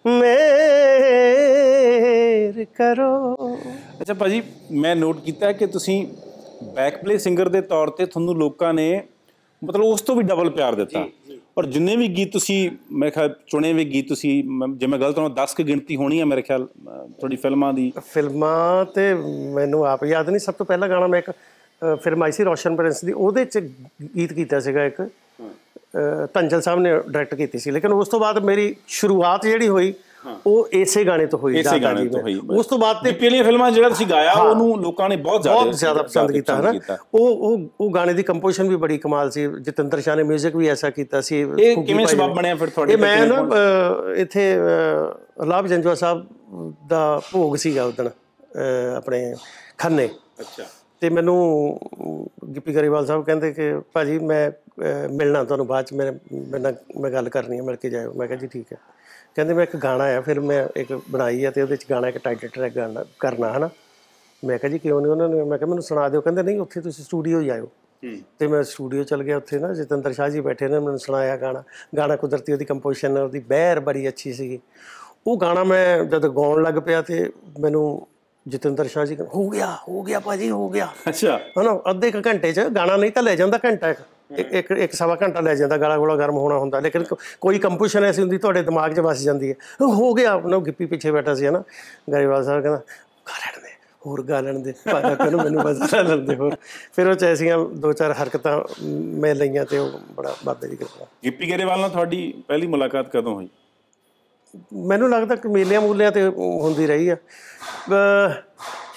ਮੇਰ ਕਰੋ ਅੱਛਾ ਭਾਜੀ ਮੈਂ ਨੋਟ ਕੀਤਾ ਕਿ ਤੁਸੀਂ ਬੈਕ ਪਲੇ ਸਿੰਗਰ ਦੇ ਤੌਰ ਤੇ ਤੁਹਾਨੂੰ ਲੋਕਾਂ ਨੇ ਮਤਲਬ ਉਸ ਤੋਂ ਵੀ ਡਬਲ ਪਿਆਰ ਦਿੱਤਾ ਔਰ ਜਿੰਨੇ ਵੀ ਗੀਤ ਤੁਸੀਂ ਮੇਰੇ ਖਿਆਲ ਚੁਣੇ ਹੋਏ ਗੀਤ ਤੁਸੀਂ ਜੇ ਮੈਂ ਗਲਤ ਨਾ 10 ਕ ਗਿਣਤੀ ਹੋਣੀ ਹੈ ਮੇਰੇ ਖਿਆਲ ਤੁਹਾਡੀ ਫਿਲਮਾਂ ਦੀ ਫਿਲਮਾਂ ਤੇ ਮੈਨੂੰ ਆਪ ਯਾਦ ਨਹੀਂ ਸਭ ਤੋਂ ਪਹਿਲਾ ਗਾਣਾ ਮੈਂ ਇੱਕ ਫਿਲਮ ਆਈ ਸੀ ਰੋਸ਼ਨ ਪ੍ਰਿੰਸ ਦੀ ਉਹਦੇ ਚ ਗੀਤ ਕੀਤਾ ਸੀਗਾ ਇੱਕ ਤੰਜਲ ਸਾਹਿਬ ਨੇ ਡਾਇਰੈਕਟ ਕੀਤੀ ਸੀ ਲੇਕਿਨ ਉਸ ਤੋਂ ਬਾਅਦ ਮੇਰੀ ਸ਼ੁਰੂਆਤ ਜਿਹੜੀ ਹੋਈ ਉਹ ਇਸੇ ਗਾਣੇ ਤੋਂ ਹੋਈ ਇਸੇ ਗਾਣੇ ਤੋਂ ਹੋਈ ਉਸ ਤੋਂ ਬਾਅਦ ਤੇ ਪਹਿਲੀਆਂ ਫਿਲਮਾਂ ਜਿਹੜਾ ਤੁਸੀਂ ਗਾਇਆ ਉਹਨੂੰ ਲੋਕਾਂ ਨੇ ਬਹੁਤ ਜ਼ਿਆਦਾ ਬਹੁਤ ਜ਼ਿਆਦਾ ਪਸੰਦ ਕੀਤਾ ਹੈ ਨਾ ਉਹ ਉਹ ਉਹ ਗਾਣੇ ਦੀ ਕੰਪੋਜੀਸ਼ਨ ਵੀ ਬੜੀ ਕਮਾਲ ਸੀ ਜਤਿੰਦਰ ਸ਼ਾਹ ਨੇ 뮤직 ਵੀ ਐਸਾ ਕੀਤਾ ਸੀ ਇਹ ਕਿਵੇਂ ਸਬਬ ਬਣਿਆ ਫਿਰ ਤੁਹਾਡੇ ਇਹ ਮੈਂ ਨਾ ਇੱਥੇ ਲਾਭ ਜੰਜਵਾ ਸਾਹਿਬ ਦਾ ਭੋਗ ਸੀਗਾ ਉਦੋਂ ਆਪਣੇ ਖੰਨੇ ਅੱਛਾ ਤੇ ਮੈਨੂੰ ਗਿੱਪੀ ਗਰੀਵਾਲ ਸਾਹਿਬ ਕਹਿੰਦੇ ਕਿ ਭਾਜੀ ਮੈਂ ਮਿਲਣਾ ਤੁਹਾਨੂੰ ਬਾਅਦ ਚ ਮੇਰੇ ਮੈਂ ਗੱਲ ਕਰਨੀ ਹੈ ਮਿਲ ਕੇ ਜਾਇਓ ਮੈਂ ਕਿਹਾ ਜੀ ਠੀਕ ਹੈ ਕਹਿੰਦੇ ਮੈਂ ਇੱਕ ਗਾਣਾ ਆ ਫਿਰ ਮੈਂ ਇੱਕ ਬਣਾਈ ਆ ਤੇ ਉਹਦੇ ਵਿੱਚ ਗਾਣਾ ਇੱਕ ਟਾਈਟਲ ਟਰੈਕ ਕਰਨਾ ਹਨਾ ਮੈਂ ਕਿਹਾ ਜੀ ਕਿਉਂ ਨਹੀਂ ਉਹਨਾਂ ਨੇ ਮੈਂ ਕਿਹਾ ਮੈਨੂੰ ਸੁਣਾ ਦਿਓ ਕਹਿੰਦੇ ਨਹੀਂ ਉੱਥੇ ਤੁਸੀਂ ਸਟੂਡੀਓ ਜਾਇਓ ਤੇ ਮੈਂ ਸਟੂਡੀਓ ਚਲ ਗਿਆ ਉੱਥੇ ਨਾ ਜਤਿੰਦਰ ਸ਼ਾਹ ਜੀ ਬੈਠੇ ਨੇ ਮੈਨੂੰ ਸੁਣਾਇਆ ਗਾਣਾ ਗਾਣਾ ਕੁਦਰਤੀ ਉਹਦੀ ਕੰਪੋਜੀਸ਼ਨ ਉਹਦੀ ਬਹਿਰ ਬੜੀ ਅੱਛੀ ਸੀਗੀ ਉਹ ਗਾਣਾ ਮੈਂ ਜਦ ਗਾਉਣ ਲੱਗ ਪਿਆ ਤੇ ਮੈਨੂੰ ਜਤਿੰਦਰ ਸ਼ਾਹ ਜੀ ਹੋ ਗਿਆ ਹੋ ਗਿਆ ਭਾਜੀ ਹੋ ਗਿਆ ਅੱਛਾ ਹਨਾ ਅੱਧੇ ਘੰਟੇ ਚ ਗਾਣਾ ਨਹੀਂ ਤਾਂ ਲੈ ਜਾਂਦਾ ਘੰਟਾ ਇੱਕ ਇੱਕ ਇੱਕ ਸਵਾ ਘੰਟਾ ਲੈ ਜਾਂਦਾ ਗਾਲਾ ਗੋਲਾ ਗਰਮ ਹੋਣਾ ਹੁੰਦਾ ਲੇਕਿਨ ਕੋਈ ਕੰਪੋਜੀਸ਼ਨ ਐਸੀ ਹੁੰਦੀ ਤੁਹਾਡੇ ਦਿਮਾਗ 'ਚ ਵਸ ਜਾਂਦੀ ਹੈ ਹੋ ਗਿਆ ਆਪਣਾ ਗਿੱਪੀ ਪਿੱਛੇ ਬੈਠਾ ਸੀ ਹਨਾ ਗਰੇਵਾਲ ਸਾਹਿਬ ਕਹਿੰਦਾ ਗਾਲਣ ਦੇ ਹੋਰ ਗਾਲਣ ਦੇ ਪਾਗਾ ਕਰੋ ਮੈਨੂੰ ਮਜ਼ਾ ਲੱਗਦੇ ਹੋਰ ਫਿਰ ਉਹ ਚੈਸੀਆਂ ਦੋ ਚਾਰ ਹਰਕਤਾਂ ਮੈਂ ਲਈਆਂ ਤੇ ਉਹ ਬੜਾ ਬਾਬੇ ਜੀ ਕਰਦਾ ਗਿੱਪੀ ਗਰੇਵਾਲ ਨਾਲ ਤੁਹਾਡੀ ਪਹਿਲੀ ਮੁਲਾਕਾਤ ਕਦੋਂ ਹੋਈ ਮੈਨੂੰ ਲੱਗਦਾ ਕਿ ਮੇਲਿਆਂ ਮੂਲਿਆਂ ਤੇ ਹੁੰਦੀ ਰਹੀ ਆ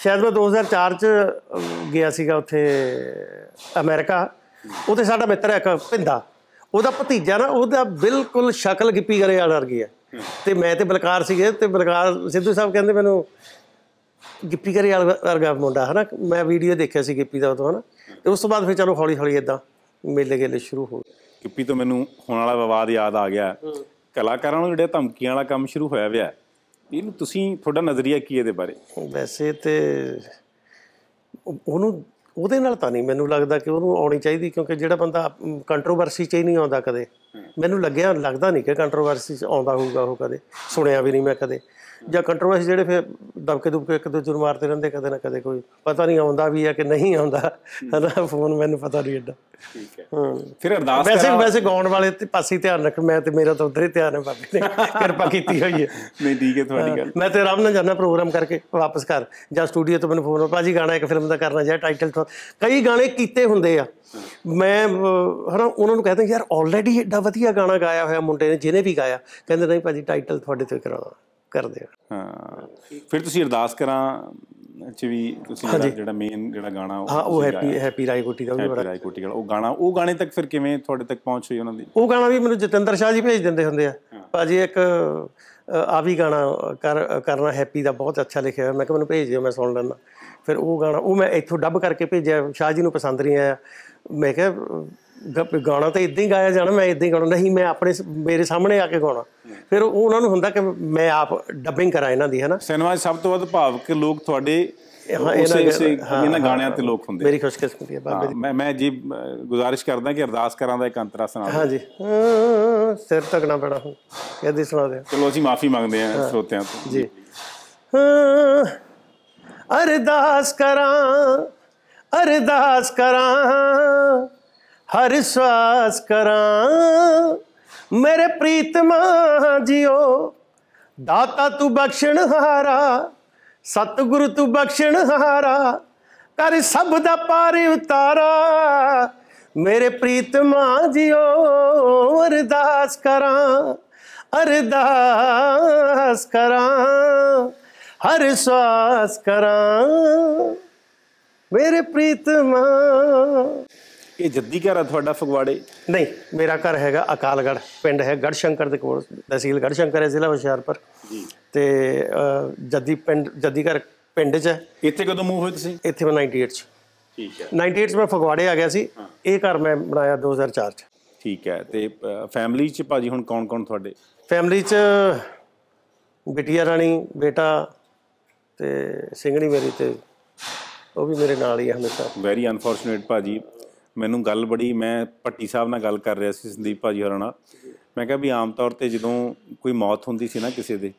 ਸ਼ਾਇਦ ਮੈਂ 2004 ਚ ਗਿਆ ਸੀਗਾ ਉੱਥੇ ਅਮਰੀਕਾ ਉਥੇ ਸਾਡਾ ਮਿੱਤਰ ਹੈ ਇੱਕ ਭਿੰਦਾ ਉਹਦਾ ਭਤੀਜਾ ਨਾ ਉਹਦਾ ਬਿਲਕੁਲ ਸ਼ਕਲ ਗਿੱਪੀ ਕਰੇ ਵਾਲਾ ਵਰਗੀ ਹੈ ਤੇ ਮੈਂ ਤੇ ਬਲਕਾਰ ਸੀਗੇ ਤੇ ਬਲਕਾਰ ਸਿੱਧੂ ਸਾਹਿਬ ਕਹਿੰਦੇ ਮੈਨੂੰ ਗਿੱਪੀ ਕਰੇ ਵਾਲਾ ਵਰਗਾ ਮੁੰਡਾ ਹਨਾ ਮੈਂ ਵੀਡੀਓ ਦੇਖਿਆ ਸੀ ਗਿੱਪੀ ਦਾ ਤੋਂ ਹਨਾ ਤੇ ਉਸ ਤੋਂ ਬਾਅਦ ਫਿਰ ਚਲੋ ਹੌਲੀ ਹੌਲੀ ਇਦਾਂ ਮੇਲੇ ਗੇਲੇ ਸ਼ੁਰੂ ਹੋ ਗਏ ਗਿੱਪੀ ਤੋਂ ਮੈਨੂੰ ਹੁਣ ਵਾਲਾ ਵਿਵਾਦ ਯਾਦ ਆ ਗਿਆ ਕਲਾਕਾਰਾਂ ਨੂੰ ਜਿਹੜੇ ਧਮਕੀਆਂ ਵਾਲਾ ਕੰਮ ਸ਼ੁਰੂ ਹੋਇਆ ਹੋਇਆ ਇਹਨੂੰ ਤੁਸੀਂ ਤੁਹਾਡਾ ਨਜ਼ਰੀਆ ਕੀ ਇਹਦੇ ਬਾਰੇ ਵੈਸੇ ਤੇ ਉਹਨੂੰ ਉਹਦੇ ਨਾਲ ਤਾਂ ਨਹੀਂ ਮੈਨੂੰ ਲੱਗਦਾ ਕਿ ਉਹਨੂੰ ਆਉਣੀ ਚਾਹੀਦੀ ਕਿਉਂਕਿ ਜਿਹੜਾ ਬੰਦਾ ਕੰਟਰੋਵਰਸੀ 'ਚ ਹੀ ਨਹੀਂ ਆਉਂਦਾ ਕਦੇ ਮੈਨੂੰ ਲੱਗਿਆ ਲੱਗਦਾ ਨਹੀਂ ਕਿ ਕੰਟਰੋਵਰਸੀ 'ਚ ਆਉਂਦਾ ਹੋਊਗਾ ਉਹ ਕਦੇ ਸੁਣਿਆ ਵੀ ਨਹੀਂ ਮੈਂ ਕਦੇ ਜਾਂ ਕੰਟਰੋਵਰਸੀ ਜਿਹੜੇ ਫਿਰ ਦਬਕੇ ਦੁਬਕੇ ਇੱਕ ਦੂਜੇ ਨੂੰ ਮਾਰਦੇ ਰਹਿੰਦੇ ਕਦੇ ਨਾ ਕਦੇ ਕੋਈ ਪਤਾ ਨਹੀਂ ਆਉਂਦਾ ਵੀ ਹੈ ਕਿ ਨਹੀਂ ਆਉਂਦਾ ਹਨਾ ਫੋਨ ਮੈਨੂੰ ਪਤਾ ਨਹੀਂ ਐਡਾ ਠੀਕ ਹੈ ਹਾਂ ਫਿਰ ਅਰਦਾਸ ਵੈਸੇ ਵੈਸੇ ਗਾਉਣ ਵਾਲੇ ਤੇ ਪਾਸੇ ਧਿਆਨ ਰੱਖ ਮੈਂ ਤੇ ਮੇਰਾ ਤਾਂ ਉਧਰ ਹੀ ਧਿਆਨ ਹੈ ਬਾਬੇ ਨੇ ਕਿਰਪਾ ਕੀਤੀ ਹੋਈ ਹੈ ਨਹੀਂ ਠੀਕ ਹੈ ਤੁਹਾਡੀ ਗੱਲ ਮੈਂ ਤੇ ਆਰਾਮ ਨਾਲ ਜਾਣਾ ਪ੍ਰੋਗਰਾਮ ਕਰਕੇ ਵਾਪਸ ਘਰ ਜਾਂ ਸਟੂਡੀਓ ਤੋਂ ਮੈਨੂੰ ਫੋਨ ਪਾਜੀ ਗਾਣਾ ਇੱਕ ਫਿਲਮ ਦਾ ਕਰਨਾ ਜਾਂ ਟਾਈਟਲ ਤੋਂ ਕਈ ਗਾਣੇ ਕੀਤੇ ਹੁੰਦੇ ਆ ਮੈਂ ਹਨਾ ਉਹਨਾਂ ਨੂੰ ਕਹਿੰਦਾ ਯਾਰ ਆਲਰੇਡੀ ਐਡਾ ਵਧੀਆ ਗਾਣਾ ਗਾਇਆ ਹੋਇਆ ਮੁੰਡੇ ਨੇ ਜਿਹਨੇ ਵੀ ਗਾਇਆ ਕਹਿੰਦੇ ਨਹੀਂ ਭਾਜੀ ਟਾਈਟਲ ਤੁਹਾਡੇ ਤੇ ਕਰਾਉਣਾ ਕਰਦੇ ਹਾਂ ਫਿਰ ਤੁਸੀਂ ਅਰਦਾਸ ਕਰਾਂ ਚ ਵੀ ਤੁਸੀਂ ਜਿਹੜਾ ਮੇਨ ਜਿਹੜਾ ਗਾਣਾ ਉਹ ਹਾਂ ਉਹ ਹੈਪੀ ਹੈਪੀ ਰਾਈ ਕੋਟੀ ਦਾ ਵੀ ਬੜਾ ਰਾਈ ਕੋਟੀ ਦਾ ਉਹ ਗਾਣਾ ਉਹ ਗਾਣੇ ਤੱਕ ਫਿਰ ਕਿਵੇਂ ਤੁਹਾਡੇ ਤੱਕ ਪਹੁੰਚ ਹੋਈ ਉਹਨਾਂ ਦੀ ਉਹ ਗਾਣਾ ਵੀ ਮੈਨੂੰ ਜਤਿੰਦਰ ਸ਼ਾਹ ਜੀ ਭੇਜ ਦਿੰਦੇ ਹੁੰਦੇ ਆ ਭਾਜੀ ਇੱਕ ਆ ਵੀ ਗਾਣਾ ਕਰ ਕਰਨਾ ਹੈਪੀ ਦਾ ਬਹੁਤ ਅੱਛਾ ਲਿਖਿਆ ਹੋਇਆ ਮੈਂ ਕਿ ਮੈਨੂੰ ਭੇਜ ਦਿਓ ਮੈਂ ਸੁਣ ਲੈਣਾ ਫਿਰ ਉਹ ਗਾਣਾ ਉਹ ਮੈਂ ਇੱਥੋਂ ਡੱਬ ਕਰਕੇ ਭੇਜਿਆ ਸ਼ਾਹ ਜੀ ਨੂੰ ਪਸੰਦ ਨਹੀਂ ਆਇਆ ਮੈਂ ਕਿਹਾ ਗਾਣਾ ਤਾਂ ਇਦਾਂ ਹੀ ਗਾਇਆ ਜਾਣਾ ਮੈਂ ਇਦਾਂ ਹੀ ਗਾਉਣਾ ਨਹੀਂ ਮੈਂ ਆਪਣੇ ਮੇਰੇ ਸਾਹਮਣੇ ਆ ਕੇ ਗਾਉਣਾ ਫਿਰ ਉਹਨਾਂ ਨੂੰ ਹੁੰਦਾ ਕਿ ਮੈਂ ਆਪ ਡੱਬਿੰਗ ਕਰਾਂ ਇਹਨਾਂ ਦੀ ਹੈਨਾ ਸਿਨੇਮਾ ਸਭ ਤੋਂ ਵੱਧ ਭਾਵਕ ਲੋਕ ਤੁਹਾਡੇ ਇਹਨਾਂ ਗਾਣਿਆਂ ਤੇ ਲੋਕ ਹੁੰਦੇ ਮੇਰੀ ਖੁਸ਼ਕਿਸਮਤੀ ਹੈ ਬਾਬੇ ਜੀ ਮੈਂ ਮੈਂ ਜੀ ਗੁਜ਼ਾਰਿਸ਼ ਕਰਦਾ ਕਿ ਅਰਦਾਸ ਕਰਾਂ ਦਾ ਇੱਕ ਅੰਤਰਾ ਸੁਣਾ ਹਾਂ ਜੀ ਸਿਰ ਤੱਕਣਾ ਪੈਣਾ ਹੋ ਕਹਦੇ ਸੁਣਾ ਦੇ ਚਲੋ ਅਸੀਂ ਮਾਫੀ ਮੰਗਦੇ ਹਾਂ ਸਰੋਤਿਆਂ ਤੋਂ ਜੀ ਅਰਦਾਸ ਕਰਾਂ ਅਰਦਾਸ ਕਰਾਂ ਹਰ ਸਵਾਸ ਕਰਾਂ ਮੇਰੇ ਪ੍ਰੀਤਮਾ ਜਿਓ ਦਾਤਾ ਤੂੰ ਬਖਸ਼ਣ ਹਾਰਾ ਸਤਿਗੁਰੂ ਤੂੰ ਬਖਸ਼ਣ ਹਾਰਾ ਕਰ ਸਭ ਦਾ ਪਾਰ ਉਤਾਰਾ ਮੇਰੇ ਪ੍ਰੀਤਮਾ ਜਿਓ ਅਰਦਾਸ ਕਰਾਂ ਅਰਦਾਸ ਕਰਾਂ ਹਰ ਸਵਾਸ ਕਰਾਂ ਮੇਰੇ ਪ੍ਰੀਤਮਾ ਇਹ ਜੱਦੀ ਘਰ ਆ ਤੁਹਾਡਾ ਫਗਵਾੜੇ ਨਹੀਂ ਮੇਰਾ ਘਰ ਹੈਗਾ ਅਕਾਲਗੜ ਪਿੰਡ ਹੈ ਗੜਸ਼ੰਕਰ ਦੇ ਕੋਲ ਤਹਿਸੀਲ ਗੜਸ਼ੰਕਰ ਹੈ ਜ਼ਿਲ੍ਹਾ ਹੁਸ਼ਿਆਰਪੁਰ ਜੀ ਤੇ ਜੱਦੀ ਪਿੰਡ ਜੱਦੀ ਘਰ ਪਿੰਡ 'ਚ ਹੈ ਇੱਥੇ ਕਦੋਂ ਮੂਵ ਹੋਏ ਤੁਸੀਂ ਇੱਥੇ ਮੈਂ 98 'ਚ ਠੀਕ ਹੈ 98 'ਚ ਮੈਂ ਫਗਵਾੜੇ ਆ ਗਿਆ ਸੀ ਇਹ ਘਰ ਮੈਂ ਬਣਾਇਆ 2004 'ਚ ਠੀਕ ਹੈ ਤੇ ਫੈਮਿਲੀ 'ਚ ਭਾਜੀ ਹੁਣ ਕੌਣ-ਕੌਣ ਤੁਹਾਡੇ ਫੈਮਿਲੀ 'ਚ ਬਿਟਿਆ ਰਾਣੀ ਬੇਟਾ ਤੇ ਸਿੰਘਣੀ ਮੇਰੀ ਤੇ ਉਹ ਵੀ ਮੇਰੇ ਨਾਲ ਹੀ ਹੈ ਹਮੇਸ਼ਾ ਵੈਰੀ ਅਨਫੋਰਚੂਨੇਟ ਭਾਜੀ ਮੈਨੂੰ ਗੱਲ ਬੜੀ ਮੈਂ ਪੱਟੀ ਸਾਹਿਬ ਨਾਲ ਗੱਲ ਕਰ ਰਿਹਾ ਸੀ ਸੰਦੀਪ ਭਾਜੀ ਹੋਰਾਂ ਨਾਲ ਮੈਂ ਕਿਹਾ ਵੀ ਆਮ ਤੌਰ ਤੇ ਜਦੋਂ ਕੋਈ ਮੌਤ ਹੁੰਦੀ ਸੀ ਨਾ ਕਿਸੇ ਦੇ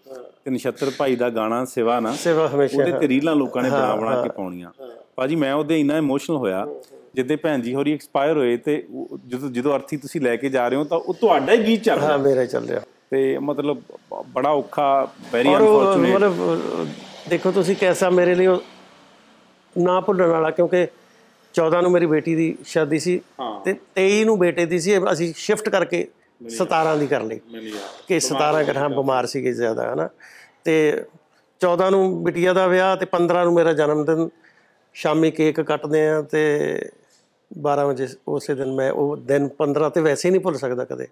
ਤੇ ਨਛੱਤਰ ਭਾਈ ਦਾ ਗਾਣਾ ਸਿਵਾ ਨਾ ਸਿਵਾ ਹਮੇਸ਼ਾ ਉਹਦੇ ਤੇ ਰੀਲਾਂ ਲੋਕਾਂ ਨੇ ਬਣਾ ਬਣਾ ਕੇ ਪਾਉਣੀਆਂ ਭਾਜੀ ਮੈਂ ਉਹਦੇ ਇੰਨਾ ਇਮੋਸ਼ਨਲ ਹੋਇਆ ਜਿੱਦੇ ਭੈਣ ਜੀ ਹੋਰੀ ਐਕਸਪਾਇਰ ਹੋਏ ਤੇ ਜਦੋਂ ਜਦੋਂ ਅਰਥੀ ਤੁਸੀਂ ਲੈ ਕੇ ਜਾ ਰਹੇ ਹੋ ਤਾਂ ਉਹ ਤੁਹਾਡਾ ਹੀ ਗੀਤ ਚੱਲ ਰਿਹਾ ਹਾਂ ਮੇਰਾ ਚੱਲ ਰਿਹਾ ਤੇ ਮਤਲਬ ਬੜਾ ਔਖਾ ਵੈਰੀ ਅਨਫੋਰਚੂਨੇਟ ਮਤਲਬ ਦੇਖੋ ਤੁਸੀਂ ਕਿਹਦਾ ਮੇਰੇ ਲਈ ਨਾ ਭੁੱਲਣ ਵਾਲਾ ਕਿਉਂਕਿ 14 ਨੂੰ ਮੇਰੀ ਬੇਟੀ ਦੀ ਸ਼ਾਦੀ ਸੀ ਤੇ 23 ਨੂੰ ਬੇਟੇ ਦੀ ਸੀ ਅਸੀਂ ਸ਼ਿਫਟ ਕਰਕੇ 17 ਦੀ ਕਰ ਲਈ ਕਿ 17 ਗ੍ਰਾਮ ਬਿਮਾਰ ਸੀਗੇ ਜ਼ਿਆਦਾ ਹਨਾ ਤੇ 14 ਨੂੰ ਬਿਟੀਆ ਦਾ ਵਿਆਹ ਤੇ 15 ਨੂੰ ਮੇਰਾ ਜਨਮ ਦਿਨ ਸ਼ਾਮੀ ਕੇਕ ਕੱਟਦੇ ਆ ਤੇ 12 ਵਜੇ ਉਸੇ ਦਿਨ ਮੈਂ ਉਹ ਦਿਨ 15 ਤੇ ਵੈਸੇ ਨਹੀਂ ਭੁੱਲ ਸਕਦਾ ਕਦੇ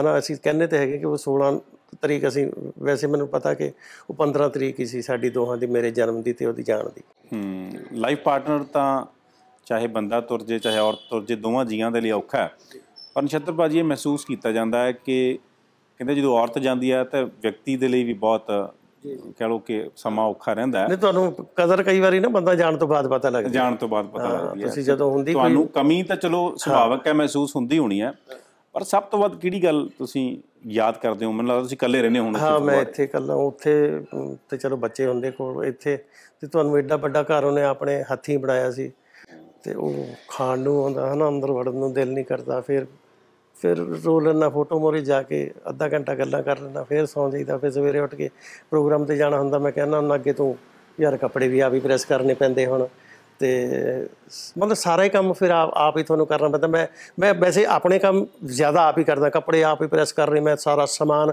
ਹਨਾ ਅਸੀਂ ਕਹਿੰਦੇ ਤੇ ਹੈਗੇ ਕਿ ਉਹ 16 ਤਰੀਕ ਅਸੀਂ ਵੈਸੇ ਮੈਨੂੰ ਪਤਾ ਕਿ ਉਹ 15 ਤਰੀਕ ਹੀ ਸੀ ਸਾਡੀ ਦੋਹਾਂ ਦੀ ਮੇਰੇ ਜਨਮ ਦੀ ਤੇ ਉਹਦੀ ਜਾਣ ਦੀ ਹੂੰ ਲਾਈਫ ਪਾਰਟਨਰ ਤਾਂ ਚਾਹੇ ਬੰਦਾ ਤੁਰ ਜੇ ਚਾਹੇ ਔਰਤ ਤੁਰ ਜੇ ਦੋਵਾਂ ਜੀਆਂ ਦੇ ਲਈ ਔਖਾ ਹੈ ਪਰ ਨਛੱਤਰ ਬਾਜੀ ਇਹ ਮਹਿਸੂਸ ਕੀਤਾ ਜਾਂਦਾ ਹੈ ਕਿ ਕਹਿੰਦੇ ਜਦੋਂ ਔਰਤ ਜਾਂਦੀ ਹੈ ਤਾਂ ਵਿਅਕਤੀ ਦੇ ਲਈ ਵੀ ਬਹੁਤ ਕਹ ਲੋ ਕਿ ਸਮਾਂ ਔਖਾ ਰਹਿੰਦਾ ਹੈ ਨਹੀਂ ਤੁਹਾਨੂੰ ਕਦਰ ਕਈ ਵਾਰੀ ਨਾ ਬੰਦਾ ਜਾਣ ਤੋਂ ਬਾਅਦ ਪਤਾ ਲੱਗਦਾ ਜਾਣ ਤੋਂ ਬਾਅਦ ਪਤਾ ਲੱਗਦੀ ਹੈ ਤੁਸੀਂ ਜਦੋਂ ਹੁੰਦੀ ਤੁਹਾਨੂੰ ਕਮੀ ਤਾਂ ਚਲੋ ਸੁਭਾਵਕ ਹੈ ਮਹਿਸੂਸ ਹੁੰਦੀ ਹੋਣੀ ਹੈ ਪਰ ਸਭ ਤੋਂ ਵੱਧ ਕਿਹੜੀ ਗੱਲ ਤੁਸੀਂ ਯਾਦ ਕਰਦੇ ਹੋ ਮੈਨੂੰ ਲੱਗਦਾ ਤੁਸੀਂ ਇਕੱਲੇ ਰਹਿੰਦੇ ਹੋ ਹਾਂ ਮੈਂ ਇੱਥੇ ਇਕੱਲਾ ਉੱਥੇ ਤੇ ਚਲੋ ਬੱਚੇ ਹੁੰਦੇ ਕੋਲ ਇੱਥੇ ਤੇ ਤੁਹਾਨੂੰ ਐਡਾ ਵੱਡਾ ਘਰ ਉਹਨੇ ਆਪਣੇ ਹੱਥੀਂ ਬਣਾਇਆ ਸੀ ਤੇ ਉਹ ਖਾਣ ਨੂੰ ਆਉਂਦਾ ਹਨਾ ਅੰਦਰ ਵੜਨ ਨੂੰ ਦਿਲ ਨਹੀਂ ਕਰਦਾ ਫਿਰ ਫਿਰ ਰੋ ਲੈਣਾ ਫੋਟੋ ਮੋਰੀ ਜਾ ਕੇ ਅੱਧਾ ਘੰਟਾ ਗੱਲਾਂ ਕਰ ਲੈਣਾ ਫਿਰ ਸੌਂ ਜਾਈਦਾ ਫਿਰ ਸਵੇਰੇ ਉੱਠ ਕੇ ਪ੍ਰੋਗਰਾਮ ਤੇ ਜਾਣਾ ਹੁੰਦਾ ਮੈਂ ਕਹਿੰਦਾ ਉਹਨਾਂ ਅੱਗੇ ਤੋਂ ਯਾਰ ਕੱਪੜੇ ਵੀ ਆ ਵੀ ਪ੍ਰੈਸ ਕਰਨੇ ਪੈਂਦੇ ਹੁਣ ਤੇ ਮਤਲਬ ਸਾਰੇ ਕੰਮ ਫਿਰ ਆਪ ਆਪ ਹੀ ਤੁਹਾਨੂੰ ਕਰਨਾ ਪੈਂਦਾ ਮੈਂ ਮੈਂ ਵੈਸੇ ਆਪਣੇ ਕੰਮ ਜ਼ਿਆਦਾ ਆਪ ਹੀ ਕਰਦਾ ਕੱਪੜੇ ਆਪ ਹੀ ਪ੍ਰੈਸ ਕਰ ਰਹੀ ਮੈਂ ਸਾਰਾ ਸਮਾਨ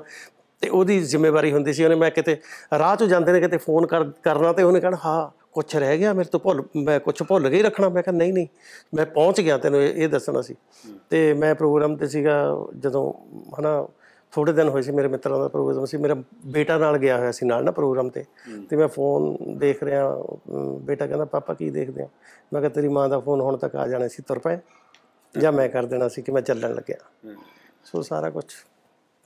ਤੇ ਉਹਦੀ ਜ਼ਿੰਮੇਵਾਰੀ ਹੁੰਦੀ ਸੀ ਉਹਨੇ ਮੈਂ ਕਿਤੇ ਰਾਹ 'ਚ ਜਾਂਦੇ ਨੇ ਕਿਤੇ ਫੋਨ ਕਰਨਾ ਤੇ ਉਹਨੇ ਕਹਿਣਾ ਹਾਂ ਕੁਛ ਰਹਿ ਗਿਆ ਮੇਰੇ ਤੋਂ ਭੁੱਲ ਮੈਂ ਕੁਛ ਭੁੱਲ ਗਿਆ ਰੱਖਣਾ ਮੈਂ ਕਿਹਾ ਨਹੀਂ ਨਹੀਂ ਮੈਂ ਪਹੁੰਚ ਗਿਆ ਤੈਨੂੰ ਇਹ ਦੱਸਣਾ ਸੀ ਤੇ ਮੈਂ ਪ੍ਰੋਗਰਾਮ ਤੇ ਸੀਗਾ ਜਦੋਂ ਹਨਾ ਥੋੜੇ ਦਿਨ ਹੋਏ ਸੀ ਮੇਰੇ ਮਿੱਤਰਾਂ ਦਾ ਪ੍ਰੋਗਰਾਮ ਸੀ ਮੇਰਾ ਬੇਟਾ ਨਾਲ ਗਿਆ ਹੋਇਆ ਸੀ ਨਾਲ ਨਾ ਪ੍ਰੋਗਰਾਮ ਤੇ ਤੇ ਮੈਂ ਫੋਨ ਦੇਖ ਰਿਹਾ ਬੇਟਾ ਕਹਿੰਦਾ ਪਾਪਾ ਕੀ ਦੇਖਦੇ ਆ ਮੈਂ ਕਿਹਾ ਤੇਰੀ ਮਾਂ ਦਾ ਫੋਨ ਹੁਣ ਤੱਕ ਆ ਜਾਣਾ ਸੀ ਤੁਰ ਪਏ ਜਾਂ ਮੈਂ ਕਰ ਦੇਣਾ ਸੀ ਕਿ ਮੈਂ ਚੱਲਣ ਲੱਗਿਆ ਸੋ ਸਾਰਾ ਕੁਝ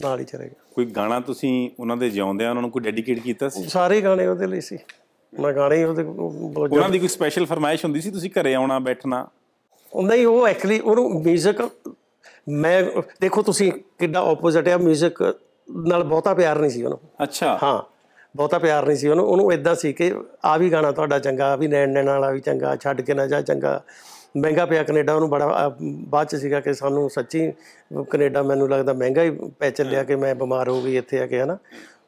ਨਾਲ ਹੀ ਚਲੇ ਗਿਆ ਕੋਈ ਗਾਣਾ ਤੁਸੀਂ ਉਹਨਾਂ ਦੇ ਜਿਉਂਦਿਆਂ ਉਹਨਾਂ ਨੂੰ ਕੋਈ ਡੈਡੀਕੇਟ ਕੀਤਾ ਸੀ ਸਾਰੇ ਗਾਣੇ ਉਹਦੇ ਲਈ ਸੀ ਮੈਂ ਗਾਣੇ ਹੀ ਉਹਦੇ ਉਹਨਾਂ ਦੀ ਕੋਈ ਸਪੈਸ਼ਲ ਫਰਮਾਇਸ਼ ਹੁੰਦੀ ਸੀ ਤੁਸੀਂ ਘਰੇ ਆਉਣਾ ਬੈਠਣਾ ਨਹੀਂ ਉਹ ਐਕਚੁਅਲੀ ਉਹਨੂੰ ਮਿਊਜ਼ਿਕ ਮੈਂ ਦੇਖੋ ਤੁਸੀਂ ਕਿੱਡਾ ਆਪੋਜ਼ਿਟ ਹੈ ਮਿਊਜ਼ਿਕ ਨਾਲ ਬਹੁਤਾ ਪਿਆਰ ਨਹੀਂ ਸੀ ਉਹਨੂੰ ਅੱਛਾ ਹਾਂ ਬਹੁਤਾ ਪਿਆਰ ਨਹੀਂ ਸੀ ਉਹਨੂੰ ਉਹਨੂੰ ਇਦਾਂ ਸੀ ਕਿ ਆ ਵੀ ਗਾਣਾ ਤੁਹਾਡਾ ਚੰਗਾ ਆ ਵੀ ਨੈਣ ਨੈਣ ਵਾਲਾ ਵੀ ਚੰਗਾ ਛੱਡ ਕੇ ਨਾ ਜਾ ਚੰਗਾ ਮਹਿੰਗਾ ਪਿਆ ਕੈਨੇਡਾ ਉਹਨੂੰ ਬੜਾ ਬਾਅਦ ਚ ਸੀਗਾ ਕਿ ਸਾਨੂੰ ਸੱਚੀ ਕੈਨੇਡਾ ਮੈਨੂੰ ਲੱਗਦਾ ਮਹਿੰਗਾ ਹੀ ਪੈ ਚੱਲਿਆ ਕਿ ਮੈਂ ਬਿਮਾਰ ਹੋ ਗਈ ਇੱਥੇ ਆ ਕੇ ਹਨਾ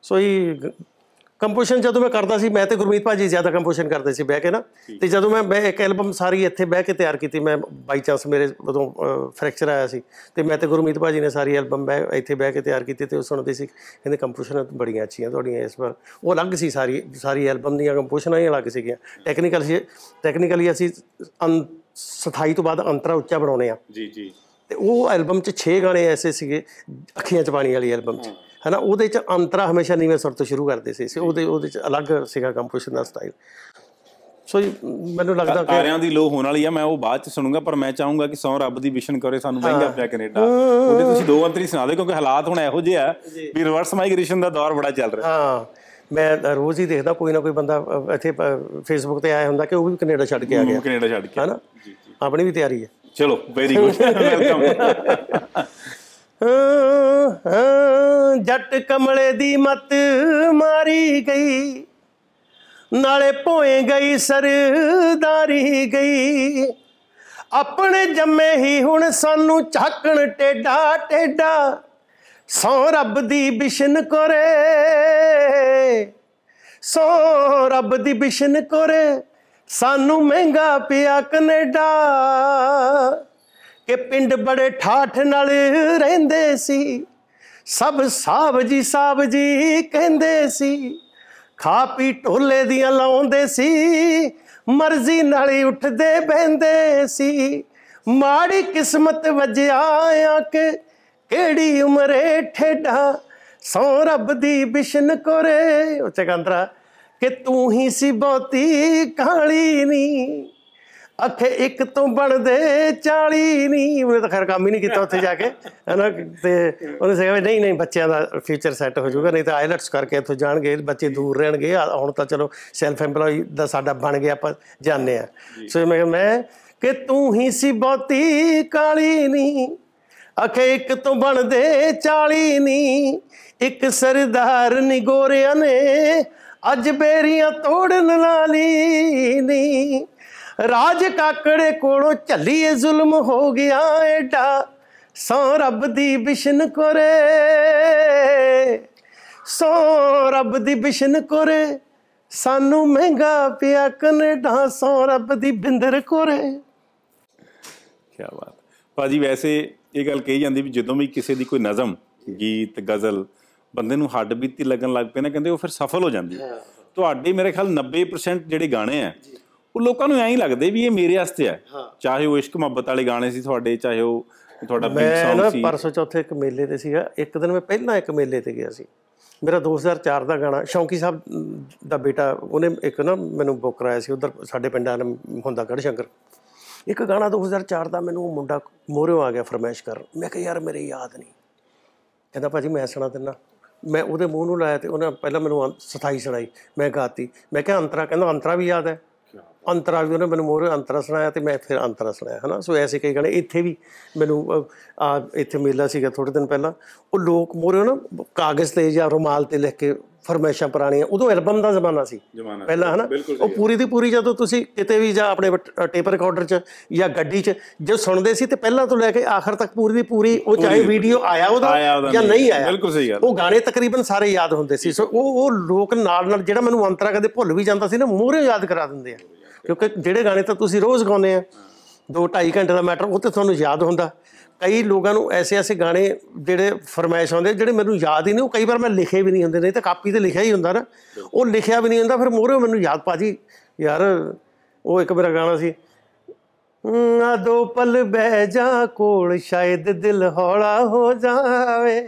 ਸੋ ਇਹ ਕੰਪੋਜੀਸ਼ਨ ਜਦੋਂ ਮੈਂ ਕਰਦਾ ਸੀ ਮੈਂ ਤੇ ਗੁਰਮੀਤ ਭਾਜੀ ਜ਼ਿਆਦਾ ਕੰਪੋਜੀਸ਼ਨ ਕਰਦੇ ਸੀ ਬਹਿ ਕੇ ਨਾ ਤੇ ਜਦੋਂ ਮੈਂ ਮੈਂ ਇੱਕ ਐਲਬਮ ਸਾਰੀ ਇੱਥੇ ਬਹਿ ਕੇ ਤਿਆਰ ਕੀਤੀ ਮੈਂ ਬਾਈ ਚਾਂਸ ਮੇਰੇ ਉਦੋਂ ਫ੍ਰੈਕਚਰ ਆਇਆ ਸੀ ਤੇ ਮੈਂ ਤੇ ਗੁਰਮੀਤ ਭਾਜੀ ਨੇ ਸਾਰੀ ਐਲਬਮ ਮੈਂ ਇੱਥੇ ਬਹਿ ਕੇ ਤਿਆਰ ਕੀਤੀ ਤੇ ਉਹ ਸੁਣਦੇ ਸੀ ਕਹਿੰਦੇ ਕੰਪੋਜੀਸ਼ਨ ਬੜੀਆਂ ਅੱਛੀਆਂ ਤੁਹਾਡੀਆਂ ਇਸ ਵਾਰ ਉਹ ਅਲੱਗ ਸੀ ਸਾਰੀ ਸਾਰੀ ਐਲਬਮ ਦੀਆਂ ਕੰਪੋਜੀਸ਼ਨਾਂ ਹੀ ਅਲੱਗ ਸੀਗੀਆਂ ਟੈਕਨੀਕਲ ਟੈਕਨੀਕਲੀ ਅਸੀਂ ਸਥਾਈ ਤੋਂ ਬਾਅਦ ਅੰਤਰਾ ਉੱਚਾ ਬਣਾਉਨੇ ਆ ਜੀ ਜੀ ਤੇ ਉਹ ਐਲਬਮ 'ਚ 6 ਗਾਣੇ ਐਸੇ ਸੀਗੇ ਅੱਖੀਆਂ ਚ ਪਾਣੀ ਵਾਲੀ ਐਲਬਮ 'ਚ ਹਨਾ ਉਹਦੇ ਚ ਅੰਤਰਾ ਹਮੇਸ਼ਾ ਨੀਵੇਂ ਸੁਰ ਤੋਂ ਸ਼ੁਰੂ ਕਰਦੇ ਸੀ ਸੀ ਉਹਦੇ ਉਹਦੇ ਚ ਅਲੱਗ ਸੀਗਾ ਕੰਪੋਜੀਸ਼ਨ ਦਾ ਸਟਾਈਲ ਸੋ ਮੈਨੂੰ ਲੱਗਦਾ ਕਿ ਆਰਿਆਂ ਦੀ ਲੋ ਹੋਣ ਵਾਲੀ ਆ ਮੈਂ ਉਹ ਬਾਅਦ ਚ ਸੁਣੂੰਗਾ ਪਰ ਮੈਂ ਚਾਹੂੰਗਾ ਕਿ ਸੌ ਰੱਬ ਦੀ ਵਿਸ਼ਨ ਕਰੇ ਸਾਨੂੰ ਮਹਿੰਗਾ ਪਿਆ ਕੈਨੇਡਾ ਉਹਦੇ ਤੁਸੀਂ ਦੋ ਅੰਤਰੀ ਸੁਣਾ ਦੇ ਕਿਉਂਕਿ ਹਾਲਾਤ ਹੁਣ ਇਹੋ ਜਿਹੇ ਆ ਵੀ ਰਿਵਰਸ ਮਾਈਗ੍ਰੇਸ਼ਨ ਦਾ ਦੌਰ ਬੜਾ ਚੱਲ ਰਿਹਾ ਹਾਂ ਮੈਂ ਰੋਜ਼ ਹੀ ਦੇਖਦਾ ਕੋਈ ਨਾ ਕੋਈ ਬੰਦਾ ਇੱਥੇ ਫੇਸਬੁੱਕ ਤੇ ਆਇਆ ਹੁੰਦਾ ਕਿ ਉਹ ਵੀ ਕੈਨੇਡਾ ਛੱਡ ਕੇ ਆ ਗਿਆ ਕੈਨੇਡਾ ਛੱਡ ਕੇ ਹਨਾ ਆਪਣੀ ਵੀ ਤਿਆਰੀ ਹੈ ਚਲੋ ਵੈਰੀ ਗੁੱਡ ਵੈਲਕਮ ਜੱਟ ਕਮਲੇ ਦੀ ਮਤ ਮਾਰੀ ਗਈ ਨਾਲੇ ਭੋਏ ਗਈ ਸਰਦਾਰੀ ਗਈ ਆਪਣੇ ਜੰਮੇ ਹੀ ਹੁਣ ਸਾਨੂੰ ਝਾਕਣ ਟੇਡਾ ਟੇਡਾ ਸੋ ਰੱਬ ਦੀ ਬਿਸ਼ਨ ਕਰੇ ਸੋ ਰੱਬ ਦੀ ਬਿਸ਼ਨ ਕਰੇ ਸਾਨੂੰ ਮਹਿੰਗਾ ਪਿਆ ਕੈਨੇਡਾ ਕਿ ਪਿੰਡ ਬੜੇ ਠਾਠ ਨਾਲ ਰਹਿੰਦੇ ਸੀ ਸਭ ਸਾਬ ਜੀ ਸਾਬ ਜੀ ਕਹਿੰਦੇ ਸੀ ਖਾ ਪੀ ਢੋਲੇ ਦੀਆਂ ਲਾਉਂਦੇ ਸੀ ਮਰਜ਼ੀ ਨਾਲ ਹੀ ਉੱਠਦੇ ਬੈੰਦੇ ਸੀ ਮਾੜੀ ਕਿਸਮਤ ਵਜਿਆ ਆ ਕੇ ਕਿਹੜੀ ਉਮਰੇ ਠੇਡਾ ਸੋ ਰੱਬ ਦੀ ਬਿਸ਼ਨ ਕਰੇ ਉਹ ਚਕੰਦਰਾ ਕਿ ਤੂੰ ਹੀ ਸੀ ਬਹੁਤੀ ਕਾਲੀ ਨਹੀਂ ਅੱਥੇ ਇੱਕ ਤੋਂ ਬਣਦੇ 40 ਨਹੀਂ ਉਹਨੇ ਤਾਂ ਖੈਰ ਕੰਮ ਹੀ ਨਹੀਂ ਕੀਤਾ ਉੱਥੇ ਜਾ ਕੇ ਹਨਾ ਤੇ ਉਹਨੇ ਸਿਆ ਨਹੀਂ ਨਹੀਂ ਬੱਚਿਆਂ ਦਾ ਫਿਊਚਰ ਸੈੱਟ ਹੋ ਜਾਊਗਾ ਨਹੀਂ ਤਾਂ ਆਇਲਟਸ ਕਰਕੇ ਇੱਥੋਂ ਜਾਣਗੇ ਬੱਚੇ ਦੂਰ ਰਹਿਣਗੇ ਹੁਣ ਤਾਂ ਚਲੋ ਸੈਲਫ ਐਮਪਲੋਈ ਦਾ ਸਾਡਾ ਬਣ ਗਿਆ ਆਪਾਂ ਜਾਣਦੇ ਆ ਸੋ ਮੈਂ ਮੈਂ ਕਿ ਤੂੰ ਹੀ ਸੀ ਬਹੁਤੀ ਕਾਲੀ ਨਹੀਂ ਅਖੇ ਇੱਕ ਤੋਂ ਬਣਦੇ 40 ਨਹੀਂ ਇੱਕ ਸਰਦਾਰ ਨੀ ਗੋਰਿਆਂ ਨੇ ਅੱਜ ਬੇਰੀਆਂ ਤੋੜਨ ਲਾਲੀ ਨਹੀਂ ਰਾਜ ਕਾਕੜੇ ਕੋਲੋਂ ਝੱਲੀ ਜ਼ੁਲਮ ਹੋ ਗਿਆ ਐਡਾ ਸੋ ਰੱਬ ਦੀ ਬਿਸ਼ਨ ਕਰੇ ਸੋ ਰੱਬ ਦੀ ਬਿਸ਼ਨ ਕਰੇ ਸਾਨੂੰ ਮਹਿੰਗਾ ਪਿਆ ਕਨੇਡਾ ਸੋ ਰੱਬ ਦੀ ਬਿੰਦਰ ਕਰੇ ਕੀ ਬਾਤ ਭਾਜੀ ਵੈਸੇ ਇਹ ਗੱਲ ਕਹੀ ਜਾਂਦੀ ਵੀ ਜਦੋਂ ਵੀ ਕਿਸੇ ਦੀ ਕੋਈ ਨਜ਼ਮ ਗੀਤ ਗਜ਼ਲ ਬੰਦੇ ਨੂੰ ਹੱਡ ਬੀਤੀ ਲੱਗਣ ਲੱਗ ਪਏ ਨਾ ਕਹਿੰਦੇ ਉਹ ਫਿਰ ਸਫਲ ਹੋ ਜਾਂਦੀ ਹੈ ਤੁਹਾਡੇ ਮੇਰੇ ਖਿਆਲ 90% ਜਿਹੜੇ ਗਾਣੇ ਆ ਉਹ ਲੋਕਾਂ ਨੂੰ ਐਂ ਹੀ ਲੱਗਦੇ ਵੀ ਇਹ ਮੇਰੇ ਵਾਸਤੇ ਆ ਚਾਹੇ ਉਹ ਇਸ਼ਕ ਮੁਹੱਬਤ ਵਾਲੇ ਗਾਣੇ ਸੀ ਤੁਹਾਡੇ ਚਾਹੇ ਉਹ ਤੁਹਾਡਾ ਪਿੰਕ ਸੌਂਗ ਸੀ ਮੈਂ ਪਰਸੋਂ ਚੌਥੇ ਇੱਕ ਮੇਲੇ ਤੇ ਸੀਗਾ ਇੱਕ ਦਿਨ ਮੈਂ ਪਹਿਲਾਂ ਇੱਕ ਮੇਲੇ ਤੇ ਗਿਆ ਸੀ ਮੇਰਾ 2004 ਦਾ ਗਾਣਾ ਸ਼ੌਂਕੀ ਸਾਹਿਬ ਦਾ ਬੇਟਾ ਉਹਨੇ ਇੱਕ ਨਾ ਮੈਨੂੰ ਬੁੱਕ ਕਰਾਇਆ ਸੀ ਉਧਰ ਸਾਡੇ ਪਿੰਡਾਂ ਹੁੰਦਾ ਗੜ ਸ਼ੰਕਰ ਇੱਕ ਗਾਣਾ 2004 ਦਾ ਮੈਨੂੰ ਮੁੰਡਾ ਮੋਰਿਓ ਆ ਗਿਆ ਫਰਮੈਸ਼ ਕਰ ਮੈਂ ਕਿਹਾ ਯਾਰ ਮੇਰੇ ਯਾਦ ਨਹੀਂ ਕਹਿੰਦਾ ਭਾਜੀ ਮੈਂ ਸੁਣਾ ਦਿੰਦਾ ਮੈਂ ਉਹਦੇ ਮੂੰਹ ਨੂੰ ਲਾਇਆ ਤੇ ਉਹਨੇ ਪਹਿਲਾਂ ਮੈਨੂੰ ਸਥਾਈ ਸੁਣਾਈ ਮੈਂ ਗਾਤੀ ਮੈਂ ਕਿਹਾ ਅੰਤਰਾ ਕਹਿੰਦਾ ਅੰਤਰਾ ਵੀ ਯਾਦ ਹੈ ਅੰਤਰਾ ਜੀ ਉਹਨੇ ਮੈਨੂੰ ਮੋਰੇ ਅੰਤਰਾ ਸੁਣਾਇਆ ਤੇ ਮੈਂ ਫਿਰ ਅੰਤਰਾ ਸੁਣਾਇਆ ਹਨਾ ਸੋ ਐਸੇ ਕਈ ਗਾਣੇ ਇੱਥੇ ਵੀ ਮੈਨੂੰ ਆ ਇੱਥੇ ਮੇਲਾ ਸੀਗਾ ਥੋੜੇ ਦਿਨ ਪਹਿਲਾਂ ਉਹ ਲੋਕ ਮੋਰੇ ਨਾ ਕਾਗਜ਼ ਤੇ ਜਾਂ ਰੁਮਾਲ ਤੇ ਲਿਖ ਕੇ ਫਰਮੈਸ਼ਾਂ ਪੁਰਾਣੀਆਂ ਉਦੋਂ ਐਲਬਮ ਦਾ ਜ਼ਮਾਨਾ ਸੀ ਪਹਿਲਾਂ ਹਨਾ ਉਹ ਪੂਰੀ ਦੀ ਪੂਰੀ ਜਦੋਂ ਤੁਸੀਂ ਕਿਤੇ ਵੀ ਜਾਂ ਆਪਣੇ ਟੇਪ ਰਿਕਾਰਡਰ 'ਚ ਜਾਂ ਗੱਡੀ 'ਚ ਜੇ ਸੁਣਦੇ ਸੀ ਤੇ ਪਹਿਲਾਂ ਤੋਂ ਲੈ ਕੇ ਆਖਰ ਤੱਕ ਪੂਰੀ ਦੀ ਪੂਰੀ ਉਹ ਚਾਹੇ ਵੀਡੀਓ ਆਇਆ ਉਹਦਾ ਜਾਂ ਨਹੀਂ ਆਇਆ ਬਿਲਕੁਲ ਸਹੀ ਗੱਲ ਉਹ ਗਾਣੇ ਤਕਰੀਬਨ ਸਾਰੇ ਯਾਦ ਹੁੰਦੇ ਸੀ ਸੋ ਉਹ ਉਹ ਲੋਕ ਨਾਲ ਨਾਲ ਜਿਹੜਾ ਮੈਨੂੰ ਅੰਤਰਾ ਕਦੇ ਭੁੱਲ ਵੀ ਜਾਂਦਾ ਸੀ ਨਾ ਮੂਹਰੇ ਯਾਦ ਕਰਾ ਦਿੰਦੇ ਆ ਕਿਉਂਕਿ ਜਿਹੜੇ ਗਾਣੇ ਤਾਂ ਤੁਸੀਂ ਰੋਜ਼ ਗਾਉਂਦੇ ਆ 2 2.5 ਘੰਟੇ ਦਾ ਮੈਟਰ ਉਹ ਤੇ ਤੁਹਾਨੂੰ ਯਾਦ ਹੁੰਦਾ ਕਈ ਲੋਕਾਂ ਨੂੰ ਐਸੇ ਐਸੇ ਗਾਣੇ ਜਿਹੜੇ ਫਰਮਾਇਸ਼ ਆਉਂਦੇ ਜਿਹੜੇ ਮੈਨੂੰ ਯਾਦ ਹੀ ਨਹੀਂ ਉਹ ਕਈ ਵਾਰ ਮੈਂ ਲਿਖੇ ਵੀ ਨਹੀਂ ਹੁੰਦੇ ਨਹੀਂ ਤਾਂ ਕਾਪੀ ਤੇ ਲਿਖਿਆ ਹੀ ਹੁੰਦਾ ਨਾ ਉਹ ਲਿਖਿਆ ਵੀ ਨਹੀਂ ਹੁੰਦਾ ਫਿਰ ਮੋਰੇ ਮੈਨੂੰ ਯਾਦ ਪਾਜੀ ਯਾਰ ਉਹ ਇੱਕ ਮੇਰਾ ਗਾਣਾ ਸੀ ਨਾ ਦੋ ਪਲ ਬਹਿ ਜਾ ਕੋਲ ਸ਼ਾਇਦ ਦਿਲ ਹੌਲਾ ਹੋ ਜਾਵੇ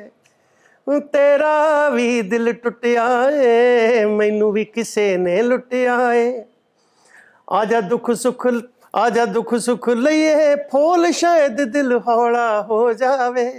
ਤੇਰਾ ਵੀ ਦਿਲ ਟੁੱਟਿਆ ਏ ਮੈਨੂੰ ਵੀ ਕਿਸੇ ਨੇ ਲੁੱਟਿਆ ਏ ਆ ਜਾ ਦੁੱਖ ਸੁੱਖ ਆ ਜਾ ਦੁੱਖ ਸੁਖ ਲਈਏ ਫੋਲ ਸ਼ਾਇਦ ਦਿਲ ਹੌਲਾ ਹੋ ਜਾਵੇ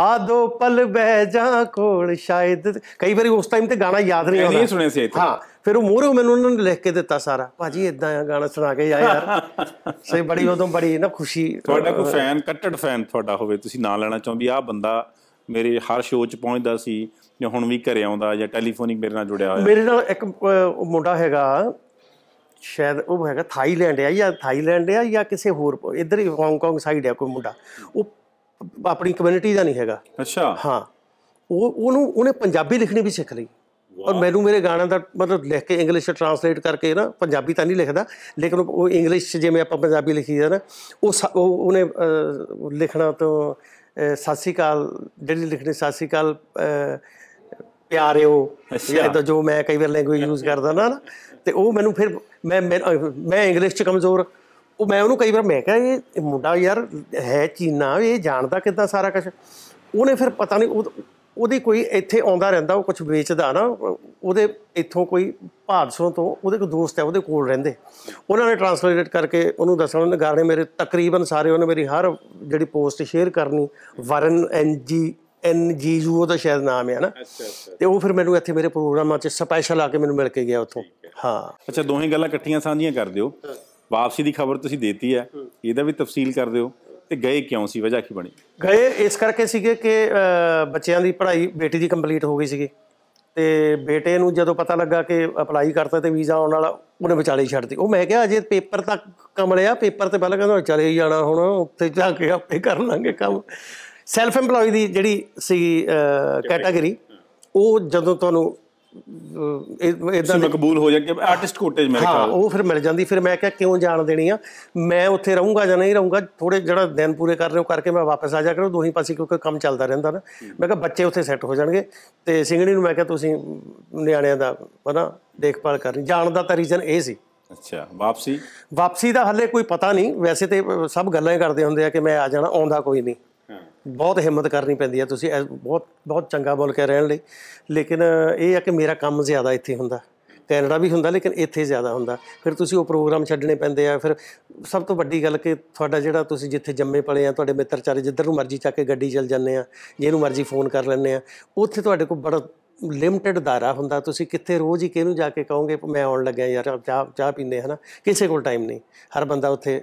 ਆ ਦੋ ਪਲ ਬਹਿ ਜਾ ਕੋਲ ਸ਼ਾਇਦ ਕਈ ਵਾਰੀ ਉਸ ਟਾਈਮ ਤੇ ਗਾਣਾ ਯਾਦ ਨਹੀਂ ਆਉਂਦਾ ਨਹੀਂ ਸੁਣਿਆ ਸੀ ਇੱਥੇ ਹਾਂ ਫਿਰ ਉਹ ਮੋਰੇ ਮੈਨੂੰ ਉਹਨਾਂ ਨੇ ਲਿਖ ਕੇ ਦਿੱਤਾ ਸਾਰਾ ਭਾਜੀ ਇਦਾਂ ਆ ਗਾਣਾ ਸੁਣਾ ਕੇ ਆ ਯਾਰ ਸੇ ਬੜੀ ਉਦੋਂ ਬੜੀ ਨਾ ਖੁਸ਼ੀ ਤੁਹਾਡਾ ਕੋਈ ਫੈਨ ਕੱਟੜ ਫੈਨ ਤੁਹਾਡਾ ਹੋਵੇ ਤੁਸੀਂ ਨਾਂ ਲੈਣਾ ਚਾਹੁੰਦੀ ਆ ਬੰਦਾ ਮੇਰੇ ਹਰ ਸ਼ੋਅ 'ਚ ਪਹੁੰਚਦਾ ਸੀ ਜੋ ਹੁਣ ਵੀ ਘਰੇ ਆਉਂਦਾ ਜਾਂ ਟੈਲੀਫੋਨਿਕ ਮੇਰੇ ਨਾਲ ਜੁੜਿਆ ਹੋਇਆ ਮੇਰੇ ਨਾਲ ਇੱਕ ਮੁੰਡਾ ਹੈਗਾ ਸ਼ਾਇਦ ਉਹ ਹੈਗਾ ਥਾਈਲੈਂਡ ਆ ਜਾਂ ਥਾਈਲੈਂਡ ਆ ਜਾਂ ਕਿਸੇ ਹੋਰ ਇਧਰ ਹੀ ਹਾਂਗਕਾਂਗ ਸਾਈਡ ਆ ਕੋਈ ਮੁੰਡਾ ਉਹ ਆਪਣੀ ਕਮਿਊਨਿਟੀ ਦਾ ਨਹੀਂ ਹੈਗਾ ਅੱਛਾ ਹਾਂ ਉਹ ਉਹਨੂੰ ਉਹਨੇ ਪੰਜਾਬੀ ਲਿਖਣੀ ਵੀ ਸਿੱਖ ਲਈ ਔਰ ਮੈਨੂੰ ਮੇਰੇ ਗਾਣਿਆਂ ਦਾ ਮਤਲਬ ਲਿਖ ਕੇ ਇੰਗਲਿਸ਼ ਟਰਾਂਸਲੇਟ ਕਰਕੇ ਨਾ ਪੰਜਾਬੀ ਤਾਂ ਨਹੀਂ ਲਿਖਦਾ ਲੇਕਿਨ ਉਹ ਇੰਗਲਿਸ਼ ਜਿਵੇਂ ਆਪਾਂ ਪੰਜਾਬੀ ਲਿਖੀ ਜਾਂਦਾ ਨਾ ਉਹ ਉਹਨੇ ਲਿਖਣਾ ਤੋਂ ਸਾਸੀਕਾਲ ਜਿਹੜੀ ਲਿਖਣੀ ਸਾਸੀਕਾਲ ਪਿਆਰਿਓ ਜਾਂ ਜੋ ਮੈਂ ਕਈ ਵਾਰ ਲੈਂਗੁਏਜ ਯੂਜ਼ ਕਰਦਾ ਨਾ ਨਾ ਤੇ ਉਹ ਮੈਨੂੰ ਫਿਰ ਮੈਂ ਮੈਂ ਇੰਗਲਿਸ਼ 'ਚ ਕਮਜ਼ੋਰ ਉਹ ਮੈਂ ਉਹਨੂੰ ਕਈ ਵਾਰ ਮੈਂ ਕਿਹਾ ਇਹ ਮੁੰਡਾ ਯਾਰ ਹੈ ਚੀਨਾ ਇਹ ਜਾਣਦਾ ਕਿੱਦਾਂ ਸਾਰਾ ਕੁਝ ਉਹਨੇ ਫਿਰ ਪਤਾ ਨਹੀਂ ਉਹਦੀ ਕੋਈ ਇੱਥੇ ਆਉਂਦਾ ਰਹਿੰਦਾ ਉਹ ਕੁਝ ਵੇਚਦਾ ਨਾ ਉਹਦੇ ਇੱਥੋਂ ਕੋਈ ਭਾਦਸੋਂ ਤੋਂ ਉਹਦੇ ਕੋ ਦੋਸਤ ਹੈ ਉਹਦੇ ਕੋਲ ਰਹਿੰਦੇ ਉਹਨਾਂ ਨੇ ਟਰਾਂਸਲੇਟ ਕਰਕੇ ਉਹਨੂੰ ਦੱਸਣ ਉਹਨੇ ਗਾਣੇ ਮੇਰੇ ਤਕਰੀਬਨ ਸਾਰੇ ਉਹਨੇ ਮੇਰੀ ਹਰ ਜਿਹੜੀ ਪੋਸਟ ਸ਼ੇਅਰ ਕਰਨੀ ਵਰਨ ਐਨਜੀ ਐਨ ਜੀ ਯੂ ਉਹਦਾ ਸ਼ਾਇਦ ਨਾਮ ਹੈ ਨਾ ਅੱਛਾ ਅੱਛਾ ਤੇ ਉਹ ਫਿਰ ਮੈਨੂੰ ਇੱਥੇ ਮੇਰੇ ਪ੍ਰੋਗਰਾਮਾਂ 'ਚ ਸਪੈਸ਼ਲ ਆ ਕੇ ਮੈਨੂੰ ਮਿਲ ਕੇ ਗਿਆ ਉੱਥੋਂ ਹਾਂ ਅੱਛਾ ਦੋਹੇ ਗੱਲਾਂ ਇਕੱਠੀਆਂ ਸਾਂਝੀਆਂ ਕਰ ਦਿਓ ਵਾਪਸੀ ਦੀ ਖਬਰ ਤੁਸੀਂ ਦਿੱਤੀ ਹੈ ਇਹਦਾ ਵੀ ਤਫਸੀਲ ਕਰ ਦਿਓ ਤੇ ਗਏ ਕਿਉਂ ਸੀ ਵਜ੍ਹਾ ਕੀ ਬਣੀ ਗਏ ਇਸ ਕਰਕੇ ਸੀਗੇ ਕਿ ਬੱਚਿਆਂ ਦੀ ਪੜ੍ਹਾਈ ਬੇਟੀ ਦੀ ਕੰਪਲੀਟ ਹੋ ਗਈ ਸੀਗੀ ਤੇ ਬੇਟੇ ਨੂੰ ਜਦੋਂ ਪਤਾ ਲੱਗਾ ਕਿ ਅਪਲਾਈ ਕਰਤਾ ਤੇ ਵੀਜ਼ਾ ਆਉਣ ਵਾਲਾ ਉਹਨੇ ਵਿਚਾਲੇ ਛੱਡਤੀ ਉਹ ਮੈਂ ਕਿਹਾ ਅਜੇ ਪੇਪਰ ਤੱਕ ਕਮਲਿਆ ਪੇਪਰ ਤੇ ਪਹਿਲਾਂ ਕਹਿੰਦਾ ਚਲੇ ਜਾਣਾ ਹੁਣ ਉੱਥੇ ਜਾ ਕੇ ਆਪੇ ਕਰ ਲਾਂਗੇ ਕੰਮ ਸੈਲਫ EMPLOYE ਦੀ ਜਿਹੜੀ ਸੀ ਕੈਟਾਗਰੀ ਉਹ ਜਦੋਂ ਤੁਹਾਨੂੰ ਇਦਾਂ ਮਕਬੂਲ ਹੋ ਜਾ ਕਿ ਆਰਟਿਸਟ ਕੋਟੇਜ ਮੇਰੇ ਖਿਆਲ ਹਾਂ ਉਹ ਫਿਰ ਮਿਲ ਜਾਂਦੀ ਫਿਰ ਮੈਂ ਕਿਹਾ ਕਿਉਂ ਜਾਣ ਦੇਣੀ ਆ ਮੈਂ ਉੱਥੇ ਰਹੂੰਗਾ ਜਾਂ ਨਹੀਂ ਰਹੂੰਗਾ ਥੋੜੇ ਜਿਹੜਾ ਦਿਨ ਪੂਰੇ ਕਰ ਰਹੇ ਹੋ ਕਰਕੇ ਮੈਂ ਵਾਪਸ ਆ ਜਾ ਕਰੋ ਦੋਹੀ ਪਾਸੇ ਕਿਉਂਕਿ ਕੰਮ ਚੱਲਦਾ ਰਹਿੰਦਾ ਨਾ ਮੈਂ ਕਿਹਾ ਬੱਚੇ ਉੱਥੇ ਸੈੱਟ ਹੋ ਜਾਣਗੇ ਤੇ ਸਿੰਘਣੀ ਨੂੰ ਮੈਂ ਕਿਹਾ ਤੁਸੀਂ ਨਿਆਣਿਆਂ ਦਾ ਹਨਾ ਦੇਖਭਾਲ ਕਰਨੀ ਜਾਣ ਦਾ ਤਾਂ ਰੀਜ਼ਨ ਇਹ ਸੀ ਅੱਛਾ ਵਾਪਸੀ ਵਾਪਸੀ ਦਾ ਹੱਲੇ ਕੋਈ ਪਤਾ ਨਹੀਂ ਵੈਸੇ ਤੇ ਸਭ ਗੱਲਾਂ ਹੀ ਕਰਦੇ ਹੁੰਦੇ ਆ ਕਿ ਮੈਂ ਆ ਜਾਣਾ ਆਉਂਦਾ ਕੋਈ ਨਹੀਂ ਬਹੁਤ ਹਿੰਮਤ ਕਰਨੀ ਪੈਂਦੀ ਹੈ ਤੁਸੀਂ ਬਹੁਤ ਬਹੁਤ ਚੰਗਾ ਬੋਲ ਕੇ ਰਹਿਣ ਲਈ ਲੇਕਿਨ ਇਹ ਆ ਕਿ ਮੇਰਾ ਕੰਮ ਜ਼ਿਆਦਾ ਇੱਥੇ ਹੁੰਦਾ ਕੈਨੇਡਾ ਵੀ ਹੁੰਦਾ ਲੇਕਿਨ ਇੱਥੇ ਜ਼ਿਆਦਾ ਹੁੰਦਾ ਫਿਰ ਤੁਸੀਂ ਉਹ ਪ੍ਰੋਗਰਾਮ ਛੱਡਣੇ ਪੈਂਦੇ ਆ ਫਿਰ ਸਭ ਤੋਂ ਵੱਡੀ ਗੱਲ ਕਿ ਤੁਹਾਡਾ ਜਿਹੜਾ ਤੁਸੀਂ ਜਿੱਥੇ ਜੰਮੇ ਪਲੇ ਆ ਤੁਹਾਡੇ ਮਿੱਤਰ ਚਾਰੇ ਜਿੱਧਰ ਨੂੰ ਮਰਜ਼ੀ ਚੱਕ ਕੇ ਗੱਡੀ ਚੱਲ ਜਾਂਦੇ ਆ ਜਿਹਨੂੰ ਮਰਜ਼ੀ ਫੋਨ ਕਰ ਲੈਣੇ ਆ ਉੱਥੇ ਤੁਹਾਡੇ ਕੋਲ ਬੜਾ ਲਿਮਟਿਡ ਦਾਇਰਾ ਹੁੰਦਾ ਤੁਸੀਂ ਕਿੱਥੇ ਰੋਜ਼ ਹੀ ਕਿਹਨੂੰ ਜਾ ਕੇ ਕਹੋਗੇ ਮੈਂ ਆਉਣ ਲੱਗਿਆ ਯਾਰ ਚਾਹ ਚਾਹ ਪੀਂਦੇ ਹਨਾ ਕਿਸੇ ਕੋਲ ਟਾਈਮ ਨਹੀਂ ਹਰ ਬੰਦਾ ਉੱਥੇ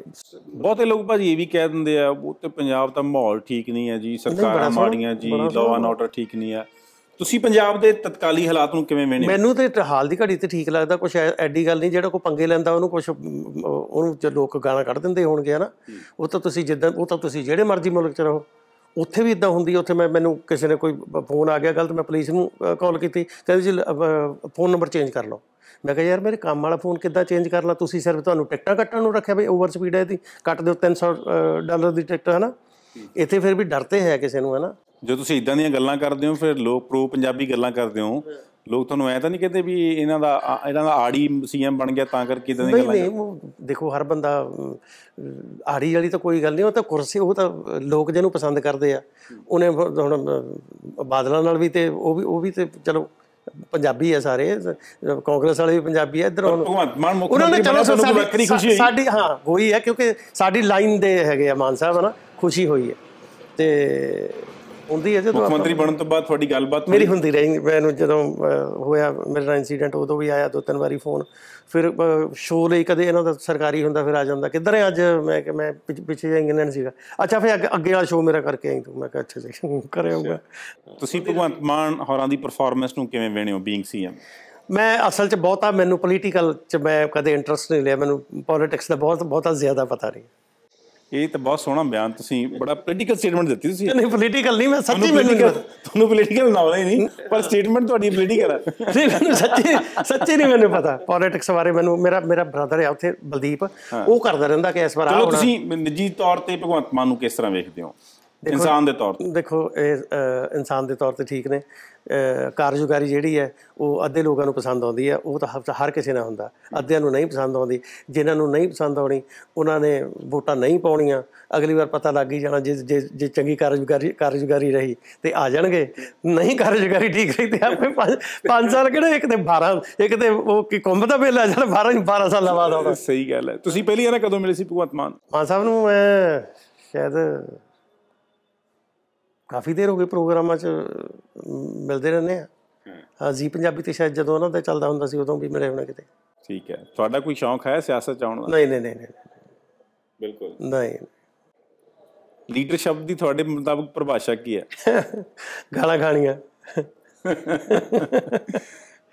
ਬਹੁਤੇ ਲੋਕ ਭਾਜੀ ਇਹ ਵੀ ਕਹਿ ਦਿੰਦੇ ਆ ਉਹ ਤੇ ਪੰਜਾਬ ਦਾ ਮਾਹੌਲ ਠੀਕ ਨਹੀਂ ਹੈ ਜੀ ਸਰਕਾਰਾਂ ਮਾੜੀਆਂ ਜੀ ਲਾਅ ਐਂਡ ਆਰਡਰ ਠੀਕ ਨਹੀਂ ਹੈ ਤੁਸੀਂ ਪੰਜਾਬ ਦੇ ਤਤਕਾਲੀ ਹਾਲਾਤ ਨੂੰ ਕਿਵੇਂ ਵੇਣੇ ਮੈਨੂੰ ਤੇ ਹਾਲ ਦੀ ਘੜੀ ਤੇ ਠੀਕ ਲੱਗਦਾ ਕੁਛ ਐਡੀ ਗੱਲ ਨਹੀਂ ਜਿਹੜਾ ਕੋ ਪੰਗੇ ਲੈਂਦਾ ਉਹਨੂੰ ਕੁਛ ਉਹਨੂੰ ਲੋਕ ਗਾਣਾ ਕੱਢ ਦਿੰਦੇ ਹੋਣਗੇ ਹਨਾ ਉਹ ਤਾਂ ਤੁਸੀਂ ਜਿੱਦਾਂ ਉਹ ਤਾਂ ਤੁਸੀਂ ਜਿਹੜੇ ਮਰਜ਼ੀ ਮੁਲਕ 'ਚ ਰਹੋ ਉੱਥੇ ਵੀ ਇਦਾਂ ਹੁੰਦੀ ਉੱਥੇ ਮੈਂ ਮੈਨੂੰ ਕਿਸੇ ਨੇ ਕੋਈ ਫੋਨ ਆ ਗਿਆ ਗਲਤ ਮੈਂ ਪੁਲਿਸ ਨੂੰ ਕਾਲ ਕੀਤੀ ਕਹਿੰਦੇ ਜੀ ਫੋਨ ਨੰਬਰ ਚੇਂਜ ਕਰ ਲਓ ਮੈਂ ਕਿਹਾ ਯਾਰ ਮੇਰੇ ਕੰਮ ਵਾਲਾ ਫੋਨ ਕਿੱਦਾਂ ਚੇਂਜ ਕਰ ਲਾ ਤੁਸੀਂ ਸਿਰਫ ਤੁਹਾਨੂੰ ਟਿਕਟਾਂ ਕੱਟਣ ਨੂੰ ਰੱਖਿਆ ਬਈ ਓਵਰ ਸਪੀਡ ਹੈ ਇਹਦੀ ਕੱਟ ਦਿਓ 300 ਡਾਲਰ ਦੀ ਟਿਕਟ ਹੈ ਨਾ ਇੱਥੇ ਫਿਰ ਵੀ ਡਰਤੇ ਹੈ ਕਿਸੇ ਨੂੰ ਹੈ ਨਾ ਜੇ ਤੁਸੀਂ ਇਦਾਂ ਦੀਆਂ ਗੱਲਾਂ ਕਰਦੇ ਹੋ ਫਿਰ ਲੋਕ ਪ੍ਰੋ ਪੰਜਾਬੀ ਗੱਲਾਂ ਕਰਦੇ ਹੋ ਲੋਕ ਤੁਹਾਨੂੰ ਐ ਤਾਂ ਨਹੀਂ ਕਹਿੰਦੇ ਵੀ ਇਹਨਾਂ ਦਾ ਇਹਨਾਂ ਦਾ ਆੜੀ ਸੀਐਮ ਬਣ ਗਿਆ ਤਾਂ ਕਰਕੇ ਇਦਾਂ ਦੀਆਂ ਗੱਲਾਂ ਨਹੀਂ ਦੇਖੋ ਹਰ ਬੰਦਾ ਆੜੀ ਵਾਲੀ ਤਾਂ ਕੋਈ ਗੱਲ ਨਹੀਂ ਉਹ ਤਾਂ ਕੁਰਸੀ ਉਹ ਤਾਂ ਲੋਕ ਜਿਹਨੂੰ ਪਸੰਦ ਕਰਦੇ ਆ ਉਹਨੇ ਹੁਣ ਬਾਦਲਾਂ ਨਾਲ ਵੀ ਤੇ ਉਹ ਵੀ ਉਹ ਵੀ ਤੇ ਚਲੋ ਪੰਜਾਬੀ ਆ ਸਾਰੇ ਕਾਂਗਰਸ ਵਾਲੇ ਵੀ ਪੰਜਾਬੀ ਆ ਇਧਰ ਉਹਨਾਂ ਨੇ ਚਲੋ ਸਾਡੀ ਸਾਡੀ ਹਾਂ ਹੋਈ ਹੈ ਕਿਉਂਕਿ ਸਾਡੀ ਲਾਈਨ ਦੇ ਹੈਗੇ ਆ ਮਾਨ ਸਾਹਿਬ ਹਨਾ ਖੁਸ਼ੀ ਹੋਈ ਹੈ ਤੇ ਹੁੰਦੀ ਹੈ ਜੇ ਮੁੱਖ ਮੰਤਰੀ ਬਣਨ ਤੋਂ ਬਾਅਦ ਤੁਹਾਡੀ ਗੱਲਬਾਤ ਮੇਰੀ ਹੁੰਦੀ ਰਹੀ ਮੈਨੂੰ ਜਦੋਂ ਹੋਇਆ ਮੇਰੇ ਨਾਲ ਇਨਸੀਡੈਂਟ ਉਦੋਂ ਵੀ ਆਇਆ ਦੋ ਤਿੰਨ ਵਾਰੀ ਫੋਨ ਫਿਰ ਸ਼ੋਅ ਲਈ ਕਦੇ ਇਹਨਾਂ ਦਾ ਸਰਕਾਰੀ ਹੁੰਦਾ ਫਿਰ ਆ ਜਾਂਦਾ ਕਿੱਧਰ ਹੈ ਅੱਜ ਮੈਂ ਕਿ ਮੈਂ ਪਿੱਛੇ ਜਾ ਇੰਗਲੈਂਡ ਸੀਗਾ ਅੱਛਾ ਫਿਰ ਅੱਗੇ ਵਾਲਾ ਸ਼ੋਅ ਮੇਰਾ ਕਰਕੇ ਆਈ ਤੂੰ ਮੈਂ ਕਿਹਾ ਅੱਛਾ ਜੀ ਕਰਿਆਉਂਗਾ ਤੁਸੀਂ ਭਗਵੰਤ ਮਾਨ ਹੋਰਾਂ ਦੀ ਪਰਫਾਰਮੈਂਸ ਨੂੰ ਕਿਵੇਂ ਵੇਣੇ ਹੋ ਬੀਇੰਗ ਸੀਐਮ ਮੈਂ ਅਸਲ 'ਚ ਬਹੁਤਾ ਮੈਨੂੰ ਪੋਲੀਟੀਕਲ 'ਚ ਮੈਂ ਕਦੇ ਇੰਟਰਸਟ ਨਹੀਂ ਲਿਆ ਮੈਨੂੰ ਪੋਲਿਟਿਕਸ ਦਾ ਬਹੁਤ ਬਹੁਤਾ ਜ਼ਿਆਦਾ ਪਤਾ ਨਹੀਂ ਇਹ ਤਾਂ ਬਹੁਤ ਸੋਹਣਾ ਬਿਆਨ ਤੁਸੀਂ ਬੜਾ ਪੋਲੀਟੀਕਲ ਸਟੇਟਮੈਂਟ ਦਿੱਤੀ ਤੁਸੀਂ ਨਹੀਂ ਪੋਲੀਟੀਕਲ ਨਹੀਂ ਮੈਂ ਸੱਚੀ ਪੋਲੀਟੀਕਲ ਤੁਹਾਨੂੰ ਪੋਲੀਟੀਕਲ ਨੌਲੇਜ ਨਹੀਂ ਪਰ ਸਟੇਟਮੈਂਟ ਤੁਹਾਡੀ ਪੋਲੀਟੀਕਲ ਹੈ ਨਹੀਂ ਮੈਨੂੰ ਸੱਚੀ ਸੱਚੀ ਨਹੀਂ ਮੈਨੂੰ ਪਤਾ ਪੋਲਿਟਿਕਸ ਬਾਰੇ ਮੈਨੂੰ ਮੇਰਾ ਮੇਰਾ ਬ੍ਰਦਰ ਹੈ ਉੱਥੇ ਬਲਦੀਪ ਉਹ ਕਰਦਾ ਰਹਿੰਦਾ ਕਿ ਇਸ ਵਾਰ ਆਉਣਾ ਚਲੋ ਤੁਸੀਂ ਨਿੱਜੀ ਤੌਰ ਤੇ ਭਗਵੰਤ ਮਾਨ ਨੂੰ ਕਿਸ ਤਰ੍ਹਾਂ ਵੇਖਦੇ ਹੋ ਇਨਸਾਨ ਦੇ ਤੌਰ ਤੇ ਦੇਖੋ ਇਹ ਇਨਸਾਨ ਦੇ ਤੌਰ ਤੇ ਠੀਕ ਨੇ ਕਾਰਜਕਾਰੀ ਜਿਹੜੀ ਹੈ ਉਹ ਅੱਧੇ ਲੋਕਾਂ ਨੂੰ ਪਸੰਦ ਆਉਂਦੀ ਹੈ ਉਹ ਤਾਂ ਹਰ ਕਿਸੇ ਨਾਲ ਹੁੰਦਾ ਅੱਧਿਆਂ ਨੂੰ ਨਹੀਂ ਪਸੰਦ ਆਉਂਦੀ ਜਿਨ੍ਹਾਂ ਨੂੰ ਨਹੀਂ ਪਸੰਦ ਆਉਣੀ ਉਹਨਾਂ ਨੇ ਵੋਟਾਂ ਨਹੀਂ ਪਾਉਣੀਆਂ ਅਗਲੀ ਵਾਰ ਪਤਾ ਲੱਗ ਹੀ ਜਾਣਾ ਜੇ ਜੇ ਚੰਗੀ ਕਾਰਜਕਾਰੀ ਕਾਰਜਕਾਰੀ ਰਹੀ ਤੇ ਆ ਜਾਣਗੇ ਨਹੀਂ ਕਾਰਜਕਾਰੀ ਠੀਕ ਰਹੀ ਤੇ ਆਪੇ 5 ਸਾਲ ਕਿਹੜੇ ਇੱਕ ਤੇ 12 ਇੱਕ ਤੇ ਉਹ ਕੀ ਕੁੰਭ ਦਾ ਮੇਲਾ ਜਿਹੜਾ 12 12 ਸਾਲ ਬਾਅਦ ਆਉਣਾ ਸਹੀ ਗੱਲ ਹੈ ਤੁਸੀਂ ਪਹਿਲੀ ਵਾਰ ਕਦੋਂ ਮਿਲੇ ਸੀ ਭਗਵੰਤ ਮਾਨ ਮਾਨ ਸਾਹਿਬ ਨੂੰ ਮੈਂ ਸ਼ਾਇਦ ਕਾਫੀ ਦੇਰ ਹੋ ਗਈ ਪ੍ਰੋਗਰਾਮਾਂ 'ਚ ਮਿਲਦੇ ਰਹਿੰਦੇ ਆ ਜੀ ਪੰਜਾਬੀ ਤੇ ਸ਼ਾਇਦ ਜਦੋਂ ਉਹਨਾਂ ਦਾ ਚੱਲਦਾ ਹੁੰਦਾ ਸੀ ਉਦੋਂ ਵੀ ਮਿਲੇ ਹੋਣਾ ਕਿਤੇ ਠੀਕ ਹੈ ਤੁਹਾਡਾ ਕੋਈ ਸ਼ੌਂਕ ਹੈ ਸਿਆਸਤ ਆਉਣ ਦਾ ਨਹੀਂ ਨਹੀਂ ਨਹੀਂ ਬਿਲਕੁਲ ਨਹੀਂ ਲੀਡਰ ਸ਼ਬਦ ਦੀ ਤੁਹਾਡੇ ਮੁਤਾਬਕ ਪਰਿਭਾਸ਼ਾ ਕੀ ਹੈ ਗਾਲਾਂ ਖਾਣੀਆਂ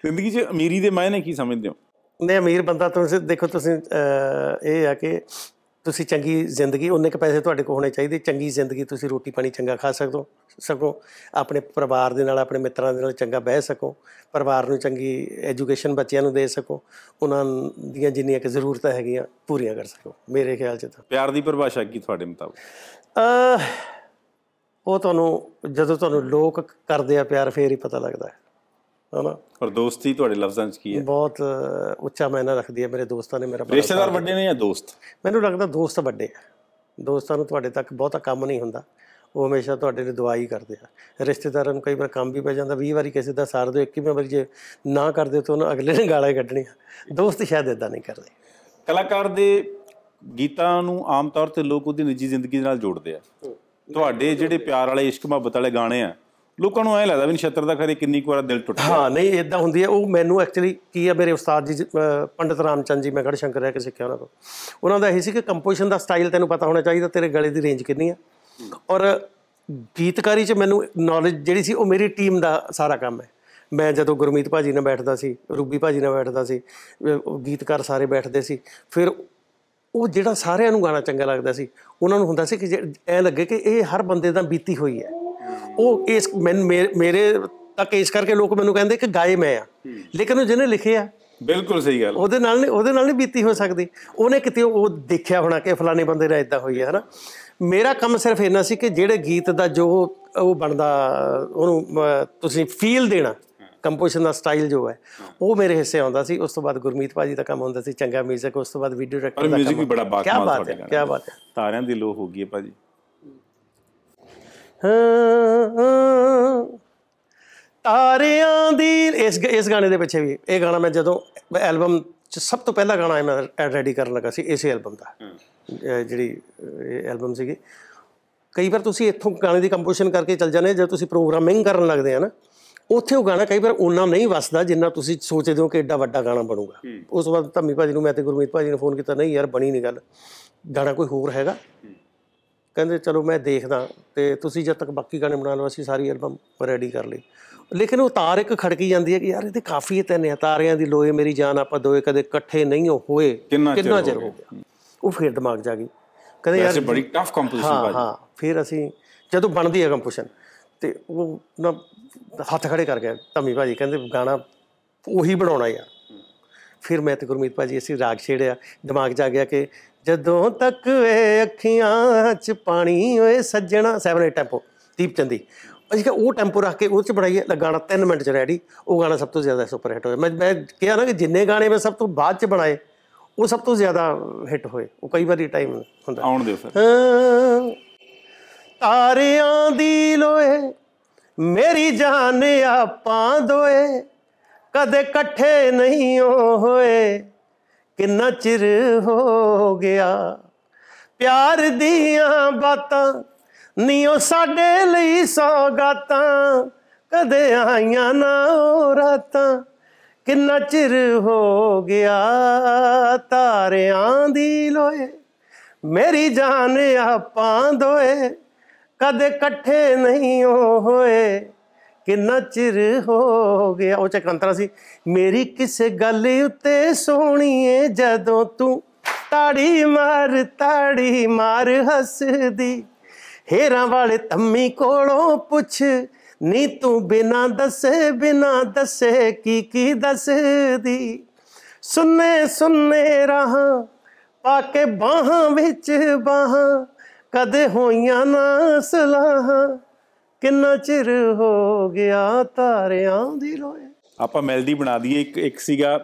ਜ਼ਿੰਦਗੀ 'ਚ ਅਮੀਰੀ ਦੇ ਮਾਇਨੇ ਕੀ ਸਮਝਦੇ ਹੋ ਨੇ ਅਮੀਰ ਬੰਦਾ ਤੁਸੀਂ ਦੇਖੋ ਤੁਸੀਂ ਇਹ ਆ ਕਿ ਤੁਸੀਂ ਚੰਗੀ ਜ਼ਿੰਦਗੀ ਉਹਨੇ ਕ ਪੈਸੇ ਤੁਹਾਡੇ ਕੋਲ ਹੋਣੇ ਚਾਹੀਦੇ ਚੰਗੀ ਜ਼ਿੰਦਗੀ ਤੁਸੀਂ ਰੋਟੀ ਪਾਣੀ ਚੰਗਾ ਖਾ ਸਕੋ ਸਕੋ ਆਪਣੇ ਪਰਿਵਾਰ ਦੇ ਨਾਲ ਆਪਣੇ ਮਿੱਤਰਾਂ ਦੇ ਨਾਲ ਚੰਗਾ ਬਹਿ ਸਕੋ ਪਰਿਵਾਰ ਨੂੰ ਚੰਗੀ ਐਜੂਕੇਸ਼ਨ ਬੱਚਿਆਂ ਨੂੰ ਦੇ ਸਕੋ ਉਹਨਾਂ ਦੀਆਂ ਜਿੰਨੀਆਂ ਕਿ ਜ਼ਰੂਰਤਾਂ ਹੈਗੀਆਂ ਪੂਰੀਆਂ ਕਰ ਸਕੋ ਮੇਰੇ ਖਿਆਲ 'ਚ ਤਾਂ ਪਿਆਰ ਦੀ ਪਰਿਭਾਸ਼ਾ ਕੀ ਤੁਹਾਡੇ ਮੁਤਾਬਕ ਅ ਉਹ ਤੁਹਾਨੂੰ ਜਦੋਂ ਤੁਹਾਨੂੰ ਲੋਕ ਕਰਦੇ ਆ ਪਿਆਰ ਫੇਰ ਹੀ ਪਤਾ ਲੱਗਦਾ ਹੈ ਹਨਾ ਔਰ ਦੋਸਤੀ ਤੁਹਾਡੇ ਲਫ਼ਜ਼ਾਂ 'ਚ ਕੀ ਹੈ ਬਹੁਤ ਉੱਚਾ ਮਾਇਨਾ ਰੱਖਦੀ ਹੈ ਮੇਰੇ ਦੋਸਤਾਂ ਨੇ ਮੇਰਾ ਰਿਸ਼ਤੇਦਾਰ ਵੱਡੇ ਨੇ ਜਾਂ ਦੋਸਤ ਮੈਨੂੰ ਲੱਗਦਾ ਦੋਸਤ ਵੱਡੇ ਆ ਦੋਸਤਾਂ ਨੂੰ ਤੁਹਾਡੇ ਤੱਕ ਬਹੁਤਾ ਕੰਮ ਨਹੀਂ ਹੁੰਦਾ ਉਹ ਹਮੇਸ਼ਾ ਤੁਹਾਡੇ ਲਈ ਦੁਆਈ ਕਰਦੇ ਆ ਰਿਸ਼ਤੇਦਾਰਾਂ ਨੂੰ ਕਈ ਵਾਰ ਕੰਮ ਵੀ ਪੈ ਜਾਂਦਾ 20 ਵਾਰੀ ਕਿਸੇ ਦਾ ਸਾਰ ਦਿਓ 21 ਵਾਰੀ ਜੇ ਨਾ ਕਰਦੇ ਤਾਂ ਉਹਨਾਂ ਅਗਲੇ ਨੇ ਗਾਲਾਂ ਕੱਢਣੀਆਂ ਦੋਸਤ ਸ਼ਾਇਦ ਇਦਾਂ ਨਹੀਂ ਕਰਦੇ ਕਲਾਕਾਰ ਦੇ ਗੀਤਾਂ ਨੂੰ ਆਮ ਤੌਰ ਤੇ ਲੋਕ ਉਹਦੀ ਨਿੱਜੀ ਜ਼ਿੰਦਗੀ ਨਾਲ ਜੋੜਦੇ ਆ ਤੁਹਾਡੇ ਜਿਹੜੇ ਪਿਆਰ ਵਾਲੇ ਇਸ਼ਕ ਮੁਹੱਬਤ ਵਾਲੇ ਗਾਣੇ ਆ ਲੋਕਾਂ ਨੂੰ ਐ ਲੱਗਦਾ ਵੀ ਨਛੱਤਰ ਦਾ ਖਰੇ ਕਿੰਨੀ ਕੁ ਵਾਰ ਦਿਲ ਟੁੱਟਦਾ ਹਾਂ ਨਹੀਂ ਇਦਾਂ ਹੁੰਦੀ ਹੈ ਉਹ ਮੈਨੂੰ ਐਕਚੁਅਲੀ ਕੀ ਹੈ ਮੇਰੇ ਉਸਤਾਦ ਜੀ ਪੰਡਿਤ ਰਾਮਚੰਦ ਜੀ ਮੈਂ ਗੜ ਸ਼ੰਕਰ ਰਹਿ ਕੇ ਸਿੱਖਿਆ ਉਹਨਾਂ ਤੋਂ ਉਹਨਾਂ ਦਾ ਇਹ ਸੀ ਕਿ ਕੰਪੋਜੀਸ਼ਨ ਦਾ ਸਟਾਈਲ ਤੈਨੂੰ ਪਤਾ ਹੋਣਾ ਚਾਹੀਦਾ ਤੇਰੇ ਗਲੇ ਦੀ ਰੇਂਜ ਕਿੰਨੀ ਹੈ ਔਰ ਗੀਤਕਾਰੀ 'ਚ ਮੈਨੂੰ ਨੌਲੇਜ ਜਿਹੜੀ ਸੀ ਉਹ ਮੇਰੀ ਟੀਮ ਦਾ ਸਾਰਾ ਕੰਮ ਹੈ ਮੈਂ ਜਦੋਂ ਗੁਰਮੀਤ ਭਾਜੀ ਨਾਲ ਬੈਠਦਾ ਸੀ ਰੂਬੀ ਭਾਜੀ ਨਾਲ ਬੈਠਦਾ ਸੀ ਗੀਤਕਾਰ ਸਾਰੇ ਬੈਠਦੇ ਸੀ ਫਿਰ ਉਹ ਜਿਹੜਾ ਸਾਰਿਆਂ ਨੂੰ ਗਾਣਾ ਚੰਗਾ ਲੱਗਦਾ ਸੀ ਉਹਨਾਂ ਨੂੰ ਹੁੰਦਾ ਸੀ ਕਿ ਐ ਲੱਗੇ ਕਿ ਇਹ ਹਰ ਬੰਦੇ ਦਾ ਬੀਤੀ ਹੋਈ ਹੈ ਉਹ ਇਸ ਮੇਰੇ ਤੱਕ ਇਸ ਕਰਕੇ ਲੋਕ ਮੈਨੂੰ ਕਹਿੰਦੇ ਕਿ ਗਾਇ ਮੈਂ ਆ ਲੇਕਿਨ ਉਹ ਜਿਹਨੇ ਲਿਖਿਆ ਬਿਲਕੁਲ ਸਹੀ ਗੱਲ ਉਹਦੇ ਨਾਲ ਨਹੀਂ ਉਹਦੇ ਨਾਲ ਨਹੀਂ ਬੀਤੀ ਹੋ ਸਕਦੀ ਉਹਨੇ ਕਿਤੇ ਉਹ ਦੇਖਿਆ ਹੋਣਾ ਕਿ ਫਲਾਣੇ ਬੰਦੇ ਦਾ ਇਦਾਂ ਹੋਈ ਹੈ ਹਨਾ ਮੇਰਾ ਕੰਮ ਸਿਰਫ ਇਹਨਾਂ ਸੀ ਕਿ ਜਿਹੜੇ ਗੀਤ ਦਾ ਜੋ ਉਹ ਬਣਦਾ ਉਹਨੂੰ ਤੁਸੀਂ ਫੀਲ ਦੇਣਾ ਕੰਪੋਜੀਸ਼ਨ ਦਾ ਸਟਾਈਲ ਜੋ ਹੈ ਉਹ ਮੇਰੇ ਹਿੱਸੇ ਆਉਂਦਾ ਸੀ ਉਸ ਤੋਂ ਬਾਅਦ ਗੁਰਮੀਤ ਭਾਜੀ ਦਾ ਕੰਮ ਹੁੰਦਾ ਸੀ ਚੰਗਾ 뮤직 ਉਸ ਤੋਂ ਬਾਅਦ ਵੀਡੀਓ ਡਾਇਰੈਕਟਰ ਦਾ ਕੰਮ ਪਰ 뮤직 ਵੀ ਬੜਾ ਬਾਤ ਹੈ ਕੀ ਬਾਤ ਹੈ ਕੀ ਬਾਤ ਹੈ ਤਾਰਿਆਂ ਦੀ ਲੋ ਹੋ ਗਈ ਹੈ ਭਾਜੀ ਤਾਰਿਆਂ ਦੀ ਇਸ ਇਸ ਗਾਣੇ ਦੇ ਪਿੱਛੇ ਵੀ ਇਹ ਗਾਣਾ ਮੈਂ ਜਦੋਂ ਐਲਬਮ ਚ ਸਭ ਤੋਂ ਪਹਿਲਾ ਗਾਣਾ ਮੈਂ ਐਡ ਰੈਡੀ ਕਰਨ ਲੱਗਾ ਸੀ ਇਸੇ ਐਲਬਮ ਦਾ ਜਿਹੜੀ ਐਲਬਮ ਸੀਗੀ ਕਈ ਵਾਰ ਤੁਸੀਂ ਇੱਥੋਂ ਗਾਣੇ ਦੀ ਕੰਪੋਜੀਸ਼ਨ ਕਰਕੇ ਚੱਲ ਜਾਂਦੇ ਜਦੋਂ ਤੁਸੀਂ ਪ੍ਰੋਗਰਾਮਿੰਗ ਕਰਨ ਲੱਗਦੇ ਆ ਨਾ ਉੱਥੇ ਉਹ ਗਾਣਾ ਕਈ ਵਾਰ ਉਹਨਾਂ ਨਹੀਂ ਵਸਦਾ ਜਿੰਨਾ ਤੁਸੀਂ ਸੋਚਦੇ ਹੋ ਕਿ ਐਡਾ ਵੱਡਾ ਗਾਣਾ ਬਣੂਗਾ ਉਸ ਵਕਤ ਧੰਮੀ ਭਾਜੀ ਨੂੰ ਮੈਂ ਤੇ ਗੁਰਮੀਤ ਭਾਜੀ ਨੂੰ ਫੋਨ ਕੀਤਾ ਨਹੀਂ ਯਾਰ ਬਣੀ ਨਹੀਂ ਗੱਲ ਗਾਣਾ ਕੋਈ ਹੋਰ ਹੈਗਾ ਕਹਿੰਦੇ ਚਲੋ ਮੈਂ ਦੇਖਦਾ ਤੇ ਤੁਸੀਂ ਜਦ ਤੱਕ ਬਾਕੀ ਗਾਣੇ ਬਣਾ ਲਓ ਅਸੀਂ ਸਾਰੀ ਐਲਬਮ ਰੈਡੀ ਕਰ ਲਈ ਲੇਕਿਨ ਉਹ ਤਾਰ ਇੱਕ ਖੜਕੀ ਜਾਂਦੀ ਹੈ ਕਿ ਯਾਰ ਇਹਦੇ ਕਾਫੀ ਹੈ ਤੈਨੇ ਤਾਰਿਆਂ ਦੀ ਲੋਏ ਮੇਰੀ ਜਾਨ ਆਪਾਂ ਦੋਏ ਕਦੇ ਇਕੱਠੇ ਨਹੀਂ ਹੋਏ ਕਿੰਨਾ ਚਿਰ ਹੋ ਗਿਆ ਉਹ ਫੇਰ ਦਿਮਾਗ ਜਾ ਗਈ ਕਹਿੰਦੇ ਯਾਰ ਇਹ ਬੜੀ ਟਫ ਕੰਪੋਜੀਸ਼ਨ ਬਾਈ ਹਾਂ ਫਿਰ ਅਸੀਂ ਜਦੋਂ ਬਣਦੀ ਹੈ ਕੰਪੋਜੀਸ਼ਨ ਤੇ ਉਹ ਨਾ ਹੱਥ ਖੜੇ ਕਰ ਗਿਆ ਧੰਮੀ ਭਾਜੀ ਕਹਿੰਦੇ ਗਾਣਾ ਉਹੀ ਬਣਾਉਣਾ ਯਾਰ ਫਿਰ ਮੈਂ ਤੇ ਗੁਰਮੀਤ ਭਾਜੀ ਅਸੀਂ ਰਾਗ ਛੇੜਿਆ ਦਿਮਾਗ ਜਾ ਗਿਆ ਕਿ ਜਦੋਂ ਤੱਕ ਵੇ ਅੱਖੀਆਂ 'ਚ ਪਾਣੀ ਓਏ ਸੱਜਣਾ 7 8 ਟੈਂਪੋ ਦੀਪ ਚੰਦੀ ਅਸੀਂ ਉਹ ਟੈਂਪੋ ਰੱਖ ਕੇ ਉਹ 'ਚ ਬਣਾਈਏ ਗਾਣਾ 3 ਮਿੰਟ 'ਚ ਰੈਡੀ ਉਹ ਗਾਣਾ ਸਭ ਤੋਂ ਜ਼ਿਆਦਾ ਸੁਪਰ ਹਿੱਟ ਹੋਇਆ ਮੈਂ ਮੈਂ ਕਿਹਾ ਨਾ ਕਿ ਜਿੰਨੇ ਗਾਣੇ ਮੈਂ ਸਭ ਤੋਂ ਬਾਅਦ 'ਚ ਬਣਾਏ ਉਹ ਸਭ ਤੋਂ ਜ਼ਿਆਦਾ ਹਿੱਟ ਹੋਏ ਉਹ ਕਈ ਵਾਰੀ ਟਾਈਮ ਹੁੰਦਾ ਆਉਣ ਦਿਓ ਸਰ ਤਾਰਿਆਂ ਦੀ ਲੋਏ ਮੇਰੀ ਜਾਨ ਆਪਾਂ ਦੋਏ ਕਦੇ ਇਕੱਠੇ ਨਹੀਂ ਹੋਏ ਕਿੰਨਾ ਚਿਰ ਹੋ ਗਿਆ ਪਿਆਰ ਦੀਆਂ ਬਾਤਾਂ ਉਹ ਸਾਡੇ ਲਈ ਸੌਗਾਤਾਂ ਕਦੇ ਆਈਆਂ ਨਾ ਰਾਤਾਂ ਕਿੰਨਾ ਚਿਰ ਹੋ ਗਿਆ ਤਾਰਿਆਂ ਦੀ ਲੋਏ ਮੇਰੀ ਜਾਨ ਆਪਾਂ ਦੋਏ ਕਦੇ ਇਕੱਠੇ ਨਹੀਂ ਹੋਏ ਕਿੰਨਾ ਚਿਰ ਹੋ ਗਿਆ ਉਹ ਚਕੰਤਰਾ ਸੀ ਮੇਰੀ ਕਿਸੇ ਗੱਲ ਉੱਤੇ ਸੋਣੀਏ ਜਦੋਂ ਤੂੰ ਤਾੜੀ ਮਾਰ ਤਾੜੀ ਮਾਰ ਹੱਸਦੀ ਹੇਰਾਂ ਵਾਲੇ ਤੰਮੀ ਕੋਲੋਂ ਪੁੱਛ ਨੀ ਤੂੰ ਬਿਨਾ ਦੱਸੇ ਬਿਨਾ ਦੱਸੇ ਕੀ ਕੀ ਦੱਸਦੀ ਸੁਨੇ ਸੁਨੇ ਰਹਾ ਪਾ ਕੇ ਬਾਹਾਂ ਵਿੱਚ ਬਾਹਾਂ ਕਦੇ ਹੋਈਆਂ ਨਾ ਸਲਾਹਾਂ ਕਿੰਨਾ ਚਿਰ ਹੋ ਗਿਆ ਤਾਰਿਆਂ ਦੀ ਰੋਏ ਆਪਾਂ ਮੈਲਡੀ ਬਣਾ ਦਈਏ ਇੱਕ ਇੱਕ ਸੀਗਾ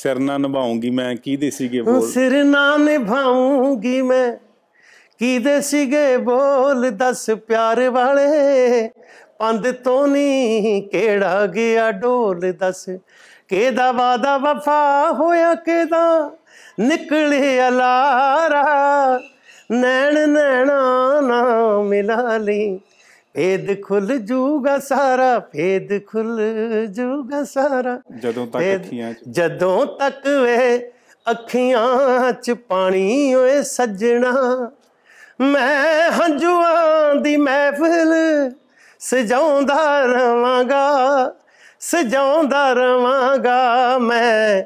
ਸਿਰ ਨਾ ਨਿਭਾਉਂਗੀ ਮੈਂ ਕੀ ਦੇ ਸੀਗੇ ਬੋਲ ਸਿਰ ਨਾ ਨਿਭਾਉਂਗੀ ਮੈਂ ਕੀ ਦੇ ਸੀਗੇ ਬੋਲ ਦੱਸ ਪਿਆਰ ਵਾਲੇ ਪੰਦ ਤੋਂ ਨਹੀਂ ਕਿਹੜਾ ਗਿਆ ਢੋਲ ਦੱਸ ਕਿਹਦਾ ਵਾਦਾ ਵਫਾ ਹੋਇਆ ਕਿਹਦਾ ਨਿਕਲੇ ਅਲਾਰਾ ਨੈਣ ਨੈਣਾ ਨਾ ਮਿਲਾ ਲਈ ਭੇਦ ਖੁੱਲ ਜੂਗਾ ਸਾਰਾ ਭੇਦ ਖੁੱਲ ਜੂਗਾ ਸਾਰਾ ਜਦੋਂ ਤੱਕ ਅੱਖੀਆਂ ਚ ਜਦੋਂ ਤੱਕ ਵੇ ਅੱਖੀਆਂ ਚ ਪਾਣੀ ਓਏ ਸੱਜਣਾ ਮੈਂ ਹੰਝੂਆਂ ਦੀ ਮਹਿਫਿਲ ਸਜਾਉਂਦਾ ਰਵਾਂਗਾ ਸਜਾਉਂਦਾ ਰਵਾਂਗਾ ਮੈਂ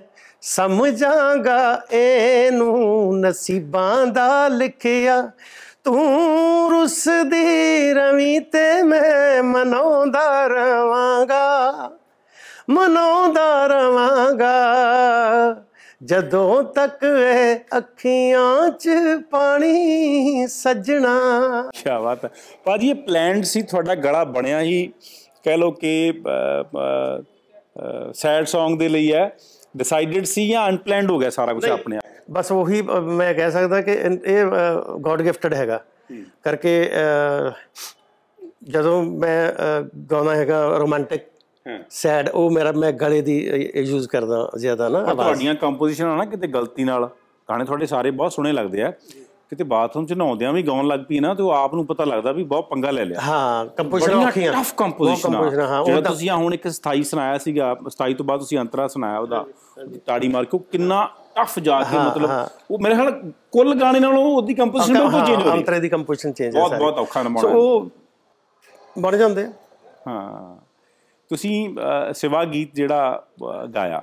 ਸਮਝਾਂਗਾ ਇਹਨੂੰ ਨਸੀਬਾਂ ਦਾ ਲਿਖਿਆ ਤੂੰ ਰੁੱਸਦੀ ਰਵੀ ਤੇ ਮੈਂ ਮਨਾਉਂਦਾ ਰਵਾਂਗਾ ਮਨਾਉਂਦਾ ਰਵਾਂਗਾ ਜਦੋਂ ਤੱਕ ਐ ਅੱਖੀਆਂ 'ਚ ਪਾਣੀ ਸੱਜਣਾ ਕੀ ਬਾਤ ਹੈ ਭਾਜੀ ਇਹ ਪਲਾਨ ਸੀ ਤੁਹਾਡਾ ਗਲਾ ਬਣਿਆ ਹੀ ਕਹਿ ਲੋ ਕਿ ਸੈਡ Song ਦੇ ਲਈ ਹੈ ਡਿਸਾਈਡਡ ਸੀ ਜਾਂ ਅਨਪਲੈਨਡ ਹੋ ਗਿਆ ਸਾਰਾ ਕੁਝ ਆਪਣੇ ਆਪ ਬਸ ਉਹੀ ਮੈਂ ਕਹਿ ਸਕਦਾ ਕਿ ਇਹ ਗੋਡ ਗਿਫਟਡ ਹੈਗਾ ਕਰਕੇ ਜਦੋਂ ਮੈਂ ਗਾਉਣਾ ਹੈਗਾ ਰੋਮਾਂਟਿਕ ਸੈਡ ਉਹ ਮੇਰਾ ਮੈਂ ਗਲੇ ਦੀ ਯੂਜ਼ ਕਰਦਾ ਜ਼ਿਆਦਾ ਨਾ ਤੁਹਾਡੀਆਂ ਕੰਪੋਜੀਸ਼ਨਾਂ ਨਾ ਕਿਤੇ ਗਲਤੀ ਨਾਲ ਗਾਣੇ ਤੁਹਾਡੇ ਸਾਰੇ ਬਹੁਤ ਸੋਹਣੇ ਲੱਗਦੇ ਆ ਕਿਤੇ ਬਾਥਰੂਮ ਚ ਨਹਾਉਂਦਿਆਂ ਵੀ ਗਾਉਣ ਲੱਗ ਪਈ ਨਾ ਤੇ ਉਹ ਆਪ ਨੂੰ ਪਤਾ ਲੱਗਦਾ ਵੀ ਬਹੁਤ ਪੰਗਾ ਲੈ ਲਿਆ ਹਾਂ ਕੰਪੋਜੀਸ਼ਨ ਔਖੀਆਂ ਟਫ ਕੰਪੋਜੀਸ਼ਨ ਹਾਂ ਉਹ ਤੁਸੀਂ ਹੁਣ ਇੱਕ 27 ਸੁਣਾਇਆ ਸੀਗਾ 27 ਤੋਂ ਬਾਅਦ ਤੁਸੀਂ ਅੰਤਰਾ ਸੁਣਾਇਆ ਉਹਦਾ ਤਾੜੀ ਮਾਰ ਕੇ ਕਿੰਨਾ ਟਫ ਜਾ ਕੇ ਮਤਲਬ ਉਹ ਮੇਰੇ ਖਿਆਲ ਕੁੱਲ ਗਾਣੇ ਨਾਲੋਂ ਉਹਦੀ ਕੰਪੋਜੀਸ਼ਨ ਬਹੁਤ ਚੇਂਜ ਹੋ ਗਈ ਅੰਤਰੇ ਦੀ ਕੰਪੋਜੀਸ਼ਨ ਚੇਂਜ ਹੈ ਬਹੁਤ ਬਹੁਤ ਔਖਾ ਨਾ ਮਾੜਾ ਉਹ ਬਣ ਜਾਂਦੇ ਹਾਂ ਤੁਸੀਂ ਸਿਵਾ ਗੀਤ ਜਿਹੜਾ ਗਾਇਆ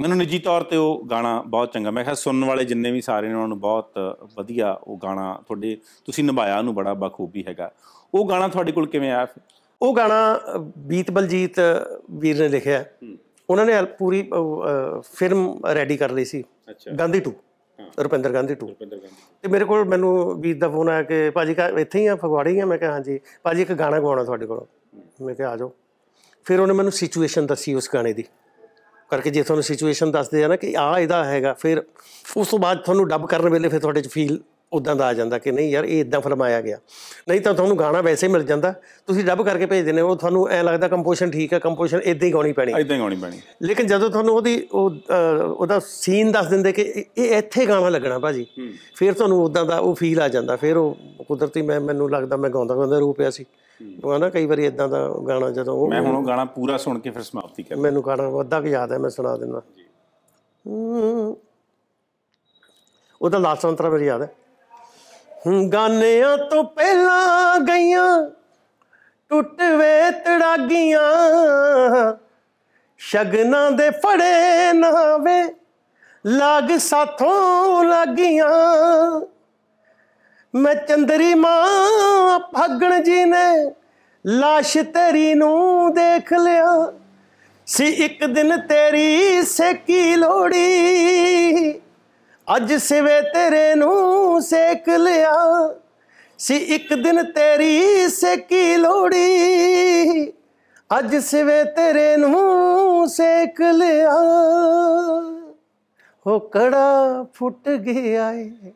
ਮੈਨੂੰ ਨਿੱਜੀ ਤੌਰ ਤੇ ਉਹ ਗਾਣਾ ਬਹੁਤ ਚੰਗਾ ਮੈਂ ਕਿਹਾ ਸੁਣਨ ਵਾਲੇ ਜਿੰਨੇ ਵੀ ਸਾਰੇ ਨੇ ਉਹਨਾਂ ਨੂੰ ਬਹੁਤ ਵਧੀਆ ਉਹ ਗਾਣਾ ਤੁਹਾਡੇ ਤੁਸੀਂ ਨਿਭਾਇਆ ਉਹਨੂੰ ਬੜਾ ਬਖੂਬੀ ਹੈਗਾ ਉਹ ਗਾਣਾ ਤੁਹਾਡੇ ਕੋਲ ਕਿਵੇਂ ਆਇਆ ਉਹ ਗਾਣਾ ਬੀਤ ਬਲਜੀਤ ਵੀਰ ਨੇ ਲਿਖਿਆ ਉਹਨਾਂ ਨੇ ਪੂਰੀ ਫਿਲਮ ਰੈਡੀ ਕਰ ਲਈ ਸੀ ਅੱਛਾ ਗਾਂਧੀ 2 ਰੁਪਿੰਦਰ ਗਾਂਧੀ 2 ਤੇ ਮੇਰੇ ਕੋਲ ਮੈਨੂੰ ਵੀਰ ਦਾ ਫੋਨ ਆਇਆ ਕਿ ਭਾਜੀ ਕਾ ਇੱਥੇ ਹੀ ਆ ਫਗਵਾੜੇ ਹੀ ਆ ਮੈਂ ਕਿਹਾ ਹਾਂਜੀ ਭਾਜੀ ਇੱਕ ਗਾਣਾ ਗਾਉਣਾ ਤੁਹਾਡੇ ਕੋਲ ਮੈਂ ਕਿਹਾ ਆ ਜਾਓ ਫਿਰ ਉਹਨੇ ਮੈਨੂੰ ਸਿਚੁਏਸ਼ਨ ਦੱਸੀ ਉਸ ਗਾਣੇ ਦੀ ਕਰਕੇ ਜੇ ਤੁਹਾਨੂੰ ਸਿਚੁਏਸ਼ਨ ਦੱਸਦੇ ਆ ਨਾ ਕਿ ਆ ਇਹਦਾ ਹੈਗਾ ਫਿਰ ਉਸ ਤੋਂ ਬਾਅਦ ਤੁਹਾਨੂੰ ਡੱਬ ਕਰਨ ਵੇਲੇ ਫਿਰ ਤੁਹਾਡੇ ਚ ਫੀਲ ਉਦਾਂ ਦਾ ਆ ਜਾਂਦਾ ਕਿ ਨਹੀਂ ਯਾਰ ਇਹ ਇਦਾਂ ਫਰਮਾਇਆ ਗਿਆ ਨਹੀਂ ਤਾਂ ਤੁਹਾਨੂੰ ਗਾਣਾ ਵੈਸੇ ਹੀ ਮਿਲ ਜਾਂਦਾ ਤੁਸੀਂ ਡੱਬ ਕਰਕੇ ਭੇਜਦੇ ਨੇ ਉਹ ਤੁਹਾਨੂੰ ਐ ਲੱਗਦਾ ਕੰਪੋਜੀਸ਼ਨ ਠੀਕ ਹੈ ਕੰਪੋਜੀਸ਼ਨ ਇਦਾਂ ਹੀ ਗਾਉਣੀ ਪੈਣੀ ਇਦਾਂ ਹੀ ਗਾਉਣੀ ਪੈਣੀ ਲੇਕਿਨ ਜਦੋਂ ਤੁਹਾਨੂੰ ਉਹਦੀ ਉਹ ਉਹਦਾ ਸੀਨ ਦੱਸ ਦਿੰਦੇ ਕਿ ਇਹ ਇੱਥੇ ਗਾਣਾ ਲੱਗਣਾ ਭਾਜੀ ਫਿਰ ਤੁਹਾਨੂੰ ਉਦਾਂ ਦਾ ਉਹ ਫੀਲ ਆ ਜਾਂਦਾ ਫਿਰ ਉਹ ਕੁਦਰਤੀ ਮੈਂ ਮੈਨੂੰ ਲੱਗਦਾ ਮੈਂ ਗਾਉਂਦਾ ਗਾਉਂਦਾ ਰੂਪ ਆ ਸੀ ਉਹ ਨਾ ਕਈ ਵਾਰੀ ਇਦਾਂ ਦਾ ਗਾਣਾ ਜਦੋਂ ਉਹ ਮੈਂ ਹੁਣ ਉਹ ਗਾਣਾ ਪੂਰਾ ਸੁਣ ਕੇ ਫਿਰ ਸਮਾਪਤੀ ਕਰਦਾ ਮੈਨੂੰ ਗਾਣਾ ਅੱਧਾ ਕਿ ਯਾਦ ਹੈ ਮੈਂ ਸੁਣਾ ਦਿੰਦਾ ਉਹਦਾ ਲਾਸਟ ਅੰਤਰਾ ਮੇਰੀ ਯਾਦ ਹੈ ਗਾਨਿਆਂ ਤੋਂ ਪਹਿਲਾਂ ਗਈਆਂ ਟੁੱਟ ਵੇ ਤੜਾਗੀਆਂ ਸ਼ਗਨਾਂ ਦੇ ਫੜੇ ਨਾ ਵੇ ਲਾਗ ਸਾਥੋਂ ਲਾਗੀਆਂ ਮੈਂ ਚੰਦਰੀ ਮਾਂ ਭਗਣ ਜੀ ਨੇ ਲਾਸ਼ ਤੇਰੀ ਨੂੰ ਦੇਖ ਲਿਆ ਸੀ ਇੱਕ ਦਿਨ ਤੇਰੀ ਸੇਕੀ ਲੋੜੀ ਅੱਜ ਸਵੇ ਤੇਰੇ ਨੂੰ ਸੇਕ ਲਿਆ ਸੀ ਇੱਕ ਦਿਨ ਤੇਰੀ ਸੇਕੀ ਲੋੜੀ ਅੱਜ ਸਵੇ ਤੇਰੇ ਨੂੰ ਸੇਕ ਲਿਆ ਹੋ ਕੜਾ ਫੁੱਟ ਗਿਆ ਏ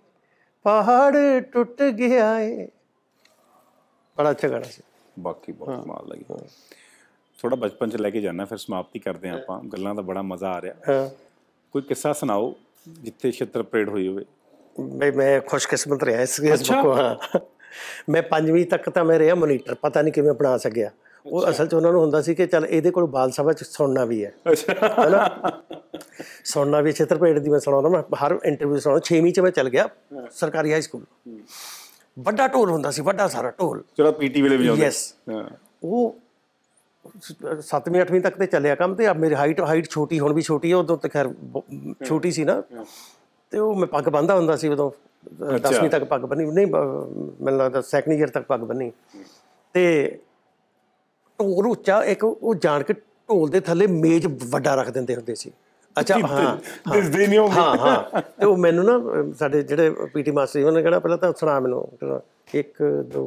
ਪਹਾੜ ਟੁੱਟ ਗਿਆ ਏ ਬੜਾ ਅੱਛਾ ਗਾਣਾ ਸੀ ਬਾਕੀ ਬਹੁਤ ਮਾਲ ਲੱਗੀ ਥੋੜਾ ਬਚਪਨ ਚ ਲੈ ਕੇ ਜਾਣਾ ਫਿਰ ਸਮਾਪਤੀ ਕਰਦੇ ਆਪਾਂ ਗੱਲਾਂ ਦਾ ਬੜਾ ਮਜ਼ਾ ਆ ਰਿਹਾ ਕੋਈ ਕਿੱਸਾ ਸੁਣਾਓ ਜਿੱਥੇ ਛਤਰ ਪਰੇਡ ਹੋਈ ਹੋਵੇ ਬਈ ਮੈਂ ਖੁਸ਼ਕਿਸਮਤ ਰਿਹਾ ਇਸ ਗੇਸ ਬੱਕੋ ਹਾਂ ਮੈਂ ਪੰਜਵੀਂ ਤੱਕ ਤਾਂ ਮੈਂ ਰਿਹਾ ਮੋਨੀਟਰ ਪਤਾ ਨਹੀਂ ਕਿਵੇਂ ਬਣਾ ਸਕਿਆ ਉਹ ਅਸਲ 'ਚ ਉਹਨਾਂ ਨੂੰ ਹੁੰਦਾ ਸੀ ਕਿ ਚੱਲ ਇਹਦੇ ਕੋਲ ਬਾਲ ਸਭਾ 'ਚ ਸੁਣਨਾ ਵੀ ਹੈ ਹੈਨਾ ਸੁਣਨਾ ਵੀ ਛੇਤਰ ਪ੍ਰੇਡ ਦੀ ਮੈਂ ਸੁਣਾਉਂਦਾ ਮੈਂ ਹਰ ਇੰਟਰਵਿਊ ਸੁਣਾਉਂਦਾ 6ਵੀਂ 'ਚ ਮੈਂ ਚੱਲ ਗਿਆ ਸਰਕਾਰੀ ਹਾਈ ਸਕੂਲ ਵੱਡਾ ਢੋਲ ਹੁੰਦਾ ਸੀ ਵੱਡਾ ਸਾਰਾ ਢੋਲ ਜਿਹੜਾ ਪੀਟੀ ਵੇਲੇ ਵਜਾਉਂਦੇ ਯੈਸ ਉਹ 7ਵੀਂ 8ਵੀਂ ਤੱਕ ਤੇ ਚੱਲਿਆ ਕੰਮ ਤੇ ਆ ਮੇਰੀ ਹਾਈਟ ਹਾਈਟ ਛੋਟੀ ਹੁਣ ਵੀ ਛੋਟੀ ਹੈ ਉਦੋਂ ਤੇ ਖੈਰ ਛੋਟੀ ਸੀ ਨਾ ਤੇ ਉਹ ਮੈਂ ਪੱਗ ਬੰਦਾ ਹੁੰਦਾ ਸੀ ਉਦੋਂ 10ਵੀਂ ਤੱਕ ਪੱਗ ਬੰਨੀ ਨਹੀਂ ਮੈਨੂੰ ਲੱਗਦਾ ਸੈਕੰਡ ਈਅਰ ਤੱਕ ਪੱਗ ਬੰਨੀ ਤੇ ਢੋਲ ਉੱਚਾ ਇੱਕ ਉਹ ਜਾਣ ਕੇ ਢੋਲ ਦੇ ਥੱਲੇ ਮੇਜ਼ ਵੱਡਾ ਰੱਖ ਦਿੰਦੇ ਹੁੰਦੇ ਸੀ ਅੱਛਾ ਹਾਂ ਦੇ ਨਹੀਂ ਹੋਗੇ ਹਾਂ ਹਾਂ ਤੇ ਉਹ ਮੈਨੂੰ ਨਾ ਸਾਡੇ ਜਿਹੜੇ ਪੀਟੀ ਮਾਸਟਰ ਜੀ ਉਹਨੇ ਕਿਹਾ ਪਹਿਲਾਂ ਤਾਂ ਸੁਣਾ ਮੈਨੂੰ 1 2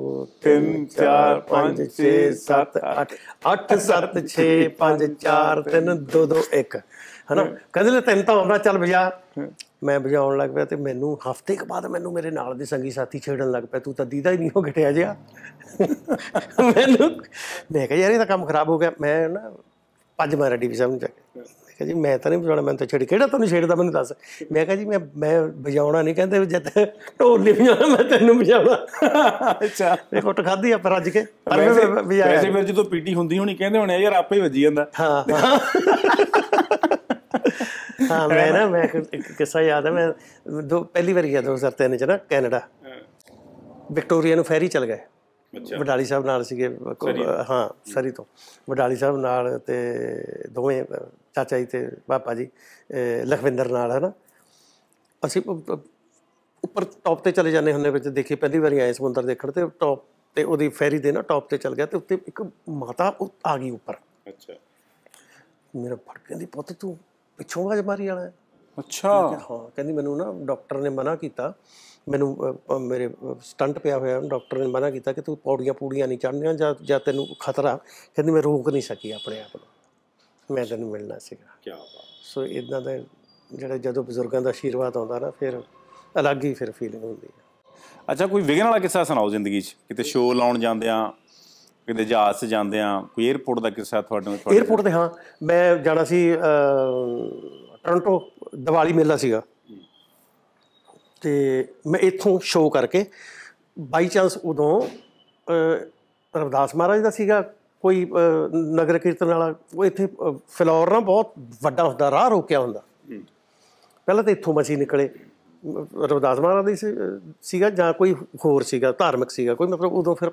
3 4 5 6 7 8 8 7 6 5 4 3 2 2 1 ਹਨਾ ਕਹਿੰਦੇ ਲੈ ਤੈਨੂੰ ਤਾਂ ਆਉਂਦਾ ਚੱਲ ਵਜਾ ਮੈਂ ਵਜਾਉਣ ਲੱਗ ਪਿਆ ਤੇ ਮੈਨੂੰ ਹਫ਼ਤੇ ਕੁ ਬਾਅਦ ਮੈਨੂੰ ਮੇਰੇ ਨਾਲ ਦੇ ਸੰਗੀ ਸਾਥੀ ਛੇੜਨ ਲੱਗ ਪਿਆ ਤੂੰ ਤਾਂ ਦੀਦਾ ਹੀ ਨਹੀਂ ਹੋ ਘਟਿਆ ਜਿਆ ਮੈਨੂੰ ਮੈਂ ਕਿਹਾ ਯਾਰ ਇਹ ਤਾਂ ਕੰਮ ਖਰਾਬ ਹੋ ਗਿਆ ਮੈਂ ਨਾ ਪੰਜ ਮਾਰਾ ਡੀਵੀ ਸਾਹਿਬ ਨੂੰ ਜਾ ਕੇ ਕਿਹਾ ਜੀ ਮੈਂ ਤਾਂ ਨਹੀਂ ਬਜਾਉਣਾ ਮੈਂ ਤਾਂ ਛੇੜ ਕਿਹੜਾ ਤੈਨੂੰ ਛੇੜਦਾ ਮੈਨੂੰ ਦੱਸ ਮੈਂ ਕਹਾਂ ਜੀ ਮੈਂ ਮੈਂ ਬਜਾਉਣਾ ਨਹੀਂ ਕਹਿੰਦੇ ਜਦ ਢੋਲ ਨਹੀਂ ਵਜਾਉਣਾ ਮੈਂ ਤੈਨੂੰ ਬਜਾਉਣਾ ਅੱਛਾ ਮੈਂ ਘੁੱਟ ਖਾਧੀ ਆ ਪਰ ਅੱਜ ਕੇ ਪਰ ਮੈਂ ਵਜਾਇਆ ਵੈਸੇ ਫਿਰ ਜਦੋਂ ਪੀਟੀ ਹੁੰਦੀ ਹੋਣੀ ਕਹਿੰਦੇ ਹੋਣੇ ਯਾਰ ਆਪੇ ਵੱਜੀ ਜਾਂਦਾ ਹਾਂ ਹਾਂ ਮੈਂ ਨਾ ਮੈਂ ਇੱਕ ਕਿੱਸਾ ਯਾਦ ਹੈ ਮੈਂ ਦੋ ਪਹਿਲੀ ਵਾਰ ਗਿਆ 2003 ਚ ਨਾ ਕੈਨੇਡਾ ਵਿਕਟੋਰੀਆ ਨੂੰ ਫੈਰੀ ਚਲ ਗਏ ਅੱਛਾ ਵਡਾਲੀ ਸਾਹਿਬ ਨਾਲ ਸੀਗੇ ਹਾਂ ਸਰੀ ਤੋਂ ਵਡਾਲੀ ਸਾਹਿਬ ਨਾਲ ਤੇ ਦੋਵੇਂ ਚਾਚਾ ਜੀ ਤੇ ਪਾਪਾ ਜੀ ਲਖਵਿੰਦਰ ਨਾਲ ਹਨਾ ਅਸੀਂ ਉੱਪਰ ਟੌਪ ਤੇ ਚਲੇ ਜਾਂਦੇ ਹੁੰਦੇ ਵਿੱਚ ਦੇਖੀ ਪਹਿਲੀ ਵਾਰੀ ਆਏ ਸਮੁੰਦਰ ਦੇਖਣ ਤੇ ਟੌਪ ਤੇ ਉਹਦੀ ਫੈਰੀ ਦੇ ਨਾ ਟੌਪ ਤੇ ਚਲ ਗਿਆ ਤੇ ਉੱਤੇ ਇੱਕ ਮਾਤਾ ਆ ਗਈ ਉੱਪਰ ਅੱਛਾ ਮੇਰਾ ਫੜ ਕਹਿੰਦੀ ਪੁੱਤ ਤੂੰ ਪਿੱਛੋਂ ਆਵਾਜ਼ ਮਾਰੀ ਵਾਲਾ ਅੱਛਾ ਹਾਂ ਕਹਿੰਦੀ ਮੈਨੂੰ ਨਾ ਡਾਕਟਰ ਨੇ ਮਨਾ ਕੀਤਾ ਮੈਨੂੰ ਮੇਰੇ ਸਟੰਟ ਪਿਆ ਹੋਇਆ ਡਾਕਟਰ ਨੇ ਮਨਾ ਕੀਤਾ ਕਿ ਤੂੰ ਪੌੜੀਆਂ ਪੂੜੀਆਂ ਨਹੀਂ ਚੜ੍ਹਨੀਆਂ ਜਾਂ ਜਾਂ ਤੈਨੂੰ ਖਤਰਾ ਕਹਿੰਦੀ ਮੈਂ ਰੋਕ ਨਹੀਂ ਸਕੀ ਆਪਣੇ ਆਪ ਨੂੰ ਮੈਂ ਤੈਨੂੰ ਮਿਲਣਾ ਸੀਗਾ ਕੀ ਬਾਤ ਸੋ ਇਦਾਂ ਦਾ ਜਿਹੜਾ ਜਦੋਂ ਬਜ਼ੁਰਗਾਂ ਦਾ ਆਸ਼ੀਰਵਾਦ ਆਉਂਦਾ ਨਾ ਫਿਰ ਅਲੱਗ ਹੀ ਫਿਰ ਫੀਲਿੰਗ ਹੁੰਦੀ ਹੈ ਅੱਛਾ ਕੋਈ ਵਿਗਨ ਵਾਲਾ ਕਿੱਸਾ ਸੁਣਾਓ ਜ਼ਿੰਦਗੀ 'ਚ ਕਿਤੇ ਸ਼ੋਅ ਲਾਉਣ ਜਾਂਦੇ ਆ ਕਿਤੇ ਜਹਾਜ਼ 'ਚ ਜਾਂਦੇ ਆ ਕੋਈ 에어ਪੋਰਟ ਦਾ ਕਿੱਸਾ ਤੁਹਾਡੇ ਨਾਲ 에어ਪੋਰਟ ਤੇ ਹਾਂ ਮੈਂ ਜਾਣਾ ਸੀ ਟੋਰਾਂਟੋ ਦੀਵਾਲੀ ਮੇਲਾ ਸੀਗਾ ਤੇ ਮੈਂ ਇੱਥੋਂ ਸ਼ੋਅ ਕਰਕੇ ਬਾਈ ਚਾਂਸ ਉਦੋਂ ਰਵਦਾਸ ਮਹਾਰਾਜ ਦਾ ਸੀਗਾ ਕੋਈ ਨਗਰ ਕੀਰਤਨ ਵਾਲਾ ਉਹ ਇੱਥੇ ਫਲੋਰ ਨਾ ਬਹੁਤ ਵੱਡਾ ਹੁੰਦਾ ਰਾਹ ਰੋਕਿਆ ਹੁੰਦਾ ਪਹਿਲਾਂ ਤਾਂ ਇੱਥੋਂ ਮਸੀ ਨਿਕਲੇ ਰਵਦਾਸ ਮਹਾਰਾਜ ਦੀ ਸੀਗਾ ਜਾਂ ਕੋਈ ਹੋਰ ਸੀਗਾ ਧਾਰਮਿਕ ਸੀਗਾ ਕੋਈ ਮਤਲਬ ਉਦੋਂ ਫਿਰ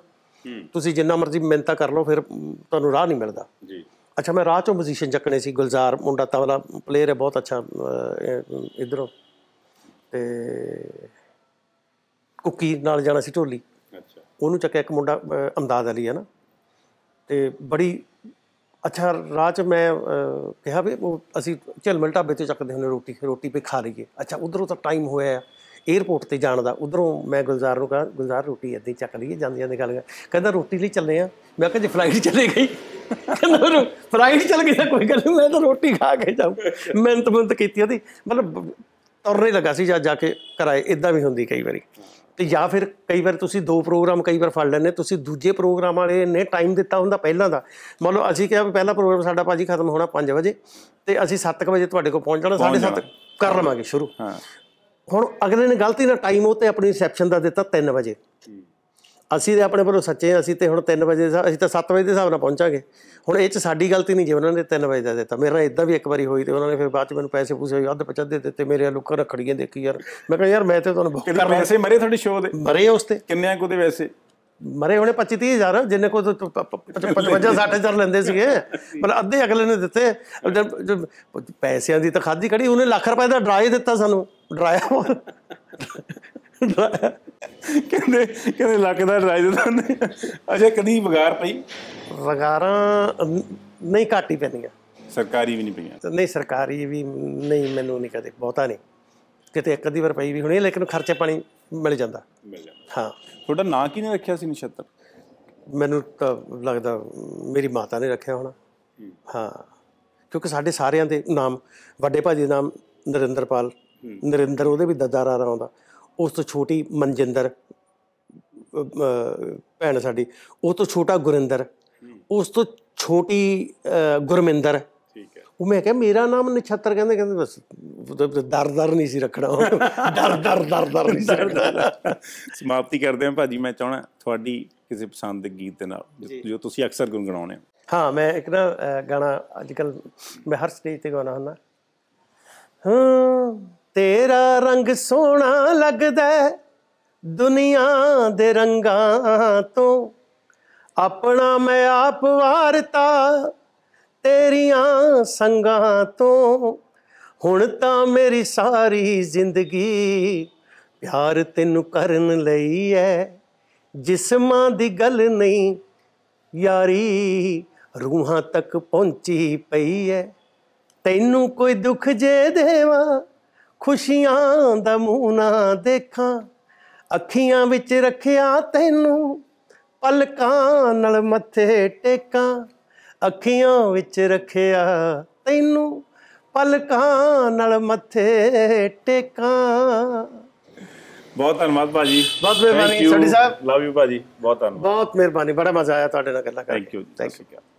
ਤੁਸੀਂ ਜਿੰਨਾ ਮਰਜ਼ੀ ਮਿੰਤਾ ਕਰ ਲਓ ਫਿਰ ਤੁਹਾਨੂੰ ਰਾਹ ਨਹੀਂ ਮਿਲਦਾ ਜੀ ਅੱਛਾ ਮੈਂ ਰਾਹ ਚੋਂ ਮਿਊਜ਼ੀਸ਼ੀਅਨ ਚੱਕਣੇ ਸੀ ਗੁਲਜ਼ਾਰ ਮੁੰਡਾ ਤਬਲਾ ਪਲੇਅਰ ਹੈ ਬਹੁਤ ਅੱਛਾ ਇਧਰੋਂ ਤੇ ਕੁਕੀ ਨਾਲ ਜਾਣਾ ਸੀ ਢੋਲੀ ਅੱਛਾ ਉਹਨੂੰ ਚੱਕਿਆ ਇੱਕ ਮੁੰਡਾ ਅੰਦਾਜ਼ ਅਲੀ ਹੈ ਨਾ ਤੇ ਬੜੀ ਅੱਛਾ ਰਾਹ 'ਚ ਮੈਂ ਕਿਹਾ ਵੀ ਅਸੀਂ ਝਲਮਲ ਢਾਬੇ ਤੇ ਚੱਕਦੇ ਹੁੰਦੇ ਰੋਟੀ ਰੋਟੀ ਪੇ ਖਾ ਲਈਏ ਅੱਛਾ ਉਧਰੋਂ ਤਾਂ ਟਾਈਮ ਹੋਇਆ 에어ਪੋਰਟ ਤੇ ਜਾਣ ਦਾ ਉਧਰੋਂ ਮੈਂ ਗੁਲਜ਼ਾਰ ਨੂੰ ਕਹਾ ਗੁਲਜ਼ਾਰ ਰੋਟੀ ਇੱਦਾਂ ਚੱਕ ਲਈਏ ਜਾਂਦੇ ਜਾਂਦੇ ਗੱਲ ਕਹਿੰਦਾ ਰੋਟੀ ਲਈ ਚੱਲੇ ਆ ਮੈਂ ਕਿਹਾ ਜੇ ਫਲਾਈਟ ਚਲੇ ਗਈ ਕਹਿੰਦਾ ਫਲਾਈਟ ਚਲ ਗਈ ਤਾਂ ਕੋਈ ਗੱਲ ਨਹੀਂ ਮੈਂ ਤਾਂ ਰੋਟੀ ਖਾ ਕੇ ਜਾਉਂ ਮਿਹਨਤ ਮੁੰਤ ਕੀਤੀ ਉਹਦੀ ਮਤਲਬ ਤੁਰਨੇ ਲੱਗਾ ਸੀ ਜਾਂ ਜਾ ਕੇ ਕਰਾਏ ਇਦਾਂ ਵੀ ਹੁੰਦੀ ਕਈ ਵਾਰੀ ਤੇ ਜਾਂ ਫਿਰ ਕਈ ਵਾਰ ਤੁਸੀਂ ਦੋ ਪ੍ਰੋਗਰਾਮ ਕਈ ਵਾਰ ਫੜ ਲੈਂਦੇ ਤੁਸੀਂ ਦੂਜੇ ਪ੍ਰੋਗਰਾਮ ਵਾਲੇ ਨੇ ਟਾਈਮ ਦਿੱਤਾ ਹੁੰਦਾ ਪਹਿਲਾਂ ਦਾ ਮੰਨ ਲਓ ਅਸੀਂ ਕਿਹਾ ਪਹਿਲਾ ਪ੍ਰੋਗਰਾਮ ਸਾਡਾ ਭਾਜੀ ਖਤਮ ਹੋਣਾ 5 ਵਜੇ ਤੇ ਅਸੀਂ 7:00 ਵਜੇ ਤੁਹਾਡੇ ਕੋਲ ਪਹੁੰਚ ਜਾਣਾ 7:30 ਕਰ ਲਵਾਂਗੇ ਸ਼ੁਰੂ ਹਾਂ ਹੁਣ ਅਗਲੇ ਨੇ ਗਲਤੀ ਨਾਲ ਟਾਈਮ ਉਹ ਤੇ ਆਪਣੀ ਰਿਸੈਪਸ਼ਨ ਦਾ ਦਿੱਤਾ 3 ਵਜੇ ਅਸੀਂ ਤੇ ਆਪਣੇ ਵੱਲੋਂ ਸੱਚੇ ਅਸੀਂ ਤੇ ਹੁਣ 3 ਵਜੇ ਅਸੀਂ ਤਾਂ 7 ਵਜੇ ਦੇ ਹਿਸਾਬ ਨਾਲ ਪਹੁੰਚਾਂਗੇ ਹੁਣ ਇਹ ਚ ਸਾਡੀ ਗਲਤੀ ਨਹੀਂ ਜੇ ਉਹਨਾਂ ਨੇ 3 ਵਜੇ ਦਾ ਦਿੱਤਾ ਮੇਰਾ ਇਦਾਂ ਵੀ ਇੱਕ ਵਾਰੀ ਹੋਈ ਤੇ ਉਹਨਾਂ ਨੇ ਫਿਰ ਬਾਅਦ ਚ ਮੈਨੂੰ ਪੈਸੇ ਪੂਸੇ ਅੱਧ ਪਚਾ ਦੇ ਦਿੱਤੇ ਮੇਰੇ ਲੋਕਾਂ ਰਖੜੀਆਂ ਦੇਖੀ ਯਾਰ ਮੈਂ ਕਿਹਾ ਯਾਰ ਮੈਂ ਤੇ ਤੁਹਾਨੂੰ ਬਹੁਤ ਕਰ ਪੈਸੇ ਮਰੇ ਤੁਹਾਡੇ ਸ਼ੋਅ ਦੇ ਮਰੇ ਉਸ ਤੇ ਕਿੰਨੇ ਕੋ ਦੇ ਵੈਸੇ ਮਰੇ ਹੋਣੇ 25 30 ਹਜ਼ਾਰ ਜਿੰਨੇ ਕੋ 55 60 ਹਜ਼ਾਰ ਲੈਂਦੇ ਸੀਗੇ ਮਤਲਬ ਅੱਧੇ ਅਗਲੇ ਨੇ ਦਿੱਤੇ ਪੈਸਿਆਂ ਦੀ ਤਾਂ ਖਾਦੀ ਕੜੀ ਉਹਨੇ ਲੱਖ ਰੁਪਏ ਦਾ ਡਰਾਈ ਦਿੱਤਾ ਸਾਨੂੰ ਡਰਾਇਆ ਕਹਿੰਦੇ ਕਹਿੰਦੇ ਲੱਗਦਾ ਦਾ ਡਰਾਈ ਦਿੱਤਾ ਨੇ ਅੱਛਾ ਕਦੀ ਵਗਾਰ ਪਈ ਵਗਾਰਾਂ ਨਹੀਂ ਘਾਟੀ ਪੈਂਦੀਆਂ ਸਰਕਾਰੀ ਵੀ ਨਹੀਂ ਪਈਆਂ ਨਹੀਂ ਸਰਕਾਰੀ ਵੀ ਨਹੀਂ ਮੈਨੂੰ ਨਹੀਂ ਕਦੇ ਬਹੁਤਾ ਨਹੀਂ ਕਿਤੇ ਇੱਕ ਅੱਧੀ ਵਾਰ ਪਈ ਵੀ ਹੋਣੀ ਲੇਕਿਨ ਖਰਚੇ ਪਾਣੀ ਮਿਲ ਜਾਂਦਾ ਮਿਲ ਜਾਂਦਾ ਹਾਂ ਤੁਹਾਡਾ ਨਾਂ ਕਿਹਨੇ ਰੱਖਿਆ ਸੀ ਨਿਸ਼ਤਰ ਮੈਨੂੰ ਤਾਂ ਲੱਗਦਾ ਮੇਰੀ ਮਾਤਾ ਨੇ ਰੱਖਿਆ ਹੋਣਾ ਹਾਂ ਕਿਉਂਕਿ ਸਾਡੇ ਸਾਰਿਆਂ ਦੇ ਨਾਮ ਵੱਡੇ ਭਾਜੀ ਦਾ ਨਾਮ ਨਰਿੰਦਰਪਾਲ ਨਰਿੰਦਰ ਉਹਦੇ ਵੀ ਦਦਾਰਾ ਆਉਂਦਾ ਉਸ ਤੋਂ ਛੋਟੀ ਮਨਜਿੰਦਰ ਭੈਣ ਸਾਡੀ ਉਸ ਤੋਂ ਛੋਟਾ ਗੁਰਿੰਦਰ ਉਸ ਤੋਂ ਛੋਟੀ ਗੁਰਮਿੰਦਰ ਠੀਕ ਹੈ ਉਹ ਮੈਂ ਕਿਹਾ ਮੇਰਾ ਨਾਮ ਨਛੱਤਰ ਕਹਿੰਦੇ ਕਹਿੰਦੇ ਬਸ ਦਰ ਦਰ ਨਹੀਂ ਸੀ ਰੱਖਣਾ ਦਰ ਦਰ ਦਰ ਦਰ ਨਹੀਂ ਸੀ ਰੱਖਣਾ ਸਮਾਪਤੀ ਕਰਦੇ ਹਾਂ ਭਾਜੀ ਮੈਂ ਚਾਹਣਾ ਤੁਹਾਡੀ ਕਿਸੇ ਪਸੰਦ ਦੇ ਗੀਤ ਦੇ ਨਾਲ ਜੋ ਤੁਸੀਂ ਅਕਸਰ ਗੁੰਗਣਾਉਂਦੇ ਹੋ ਹਾਂ ਮੈਂ ਇੱਕ ਨਾ ਗਾਣਾ ਅੱਜਕੱਲ ਮੈਂ ਹਰ ਸਟੇਜ ਤੇ ਗਾਉਣਾ ਹੁੰਦਾ ਹਾਂ ਤੇਰਾ ਰੰਗ ਸੋਹਣਾ ਲੱਗਦਾ ਦੁਨੀਆ ਦੇ ਰੰਗਾਂ ਤੋਂ ਆਪਣਾ ਮੈਂ ਆਪ ਵਾਰਤਾ ਤੇਰੀਆਂ ਸੰਗਾਂ ਤੋਂ ਹੁਣ ਤਾਂ ਮੇਰੀ ਸਾਰੀ ਜ਼ਿੰਦਗੀ ਪਿਆਰ ਤੈਨੂੰ ਕਰਨ ਲਈ ਐ ਜਿਸਮਾਂ ਦੀ ਗੱਲ ਨਹੀਂ ਯਾਰੀ ਰੂਹਾਂ ਤੱਕ ਪਹੁੰਚੀ ਪਈ ਐ ਤੈਨੂੰ ਕੋਈ ਦੁੱਖ ਜੇ ਦੇਵਾ ਖੁਸ਼ੀਆਂ ਦਾ ਮੂਨਾ ਦੇਖਾਂ ਅੱਖੀਆਂ ਵਿੱਚ ਰੱਖਿਆ ਤੈਨੂੰ ਪਲਕਾਂ ਨਾਲ ਮੱਥੇ ਟੇਕਾਂ ਅੱਖੀਆਂ ਵਿੱਚ ਰੱਖਿਆ ਤੈਨੂੰ ਪਲਕਾਂ ਨਾਲ ਮੱਥੇ ਟੇਕਾਂ ਬਹੁਤ ਧੰਨਵਾਦ ਭਾਜੀ ਬਹੁਤ ਮਿਹਰਬਾਨੀ ਸਾਡੀ ਸਾਹਿਬ ਲਵ ਯੂ ਭਾਜੀ ਬਹੁਤ ਧੰਨਵਾਦ ਬਹੁਤ ਮਿਹਰਬਾਨੀ ਬੜਾ ਮਜ਼ਾ ਆਇਆ ਤੁਹਾਡੇ ਨਾਲ ਗੱਲਾਂ ਕਰਕੇ ਥੈਂਕ ਯੂ ਥੈਂਕ ਯੂ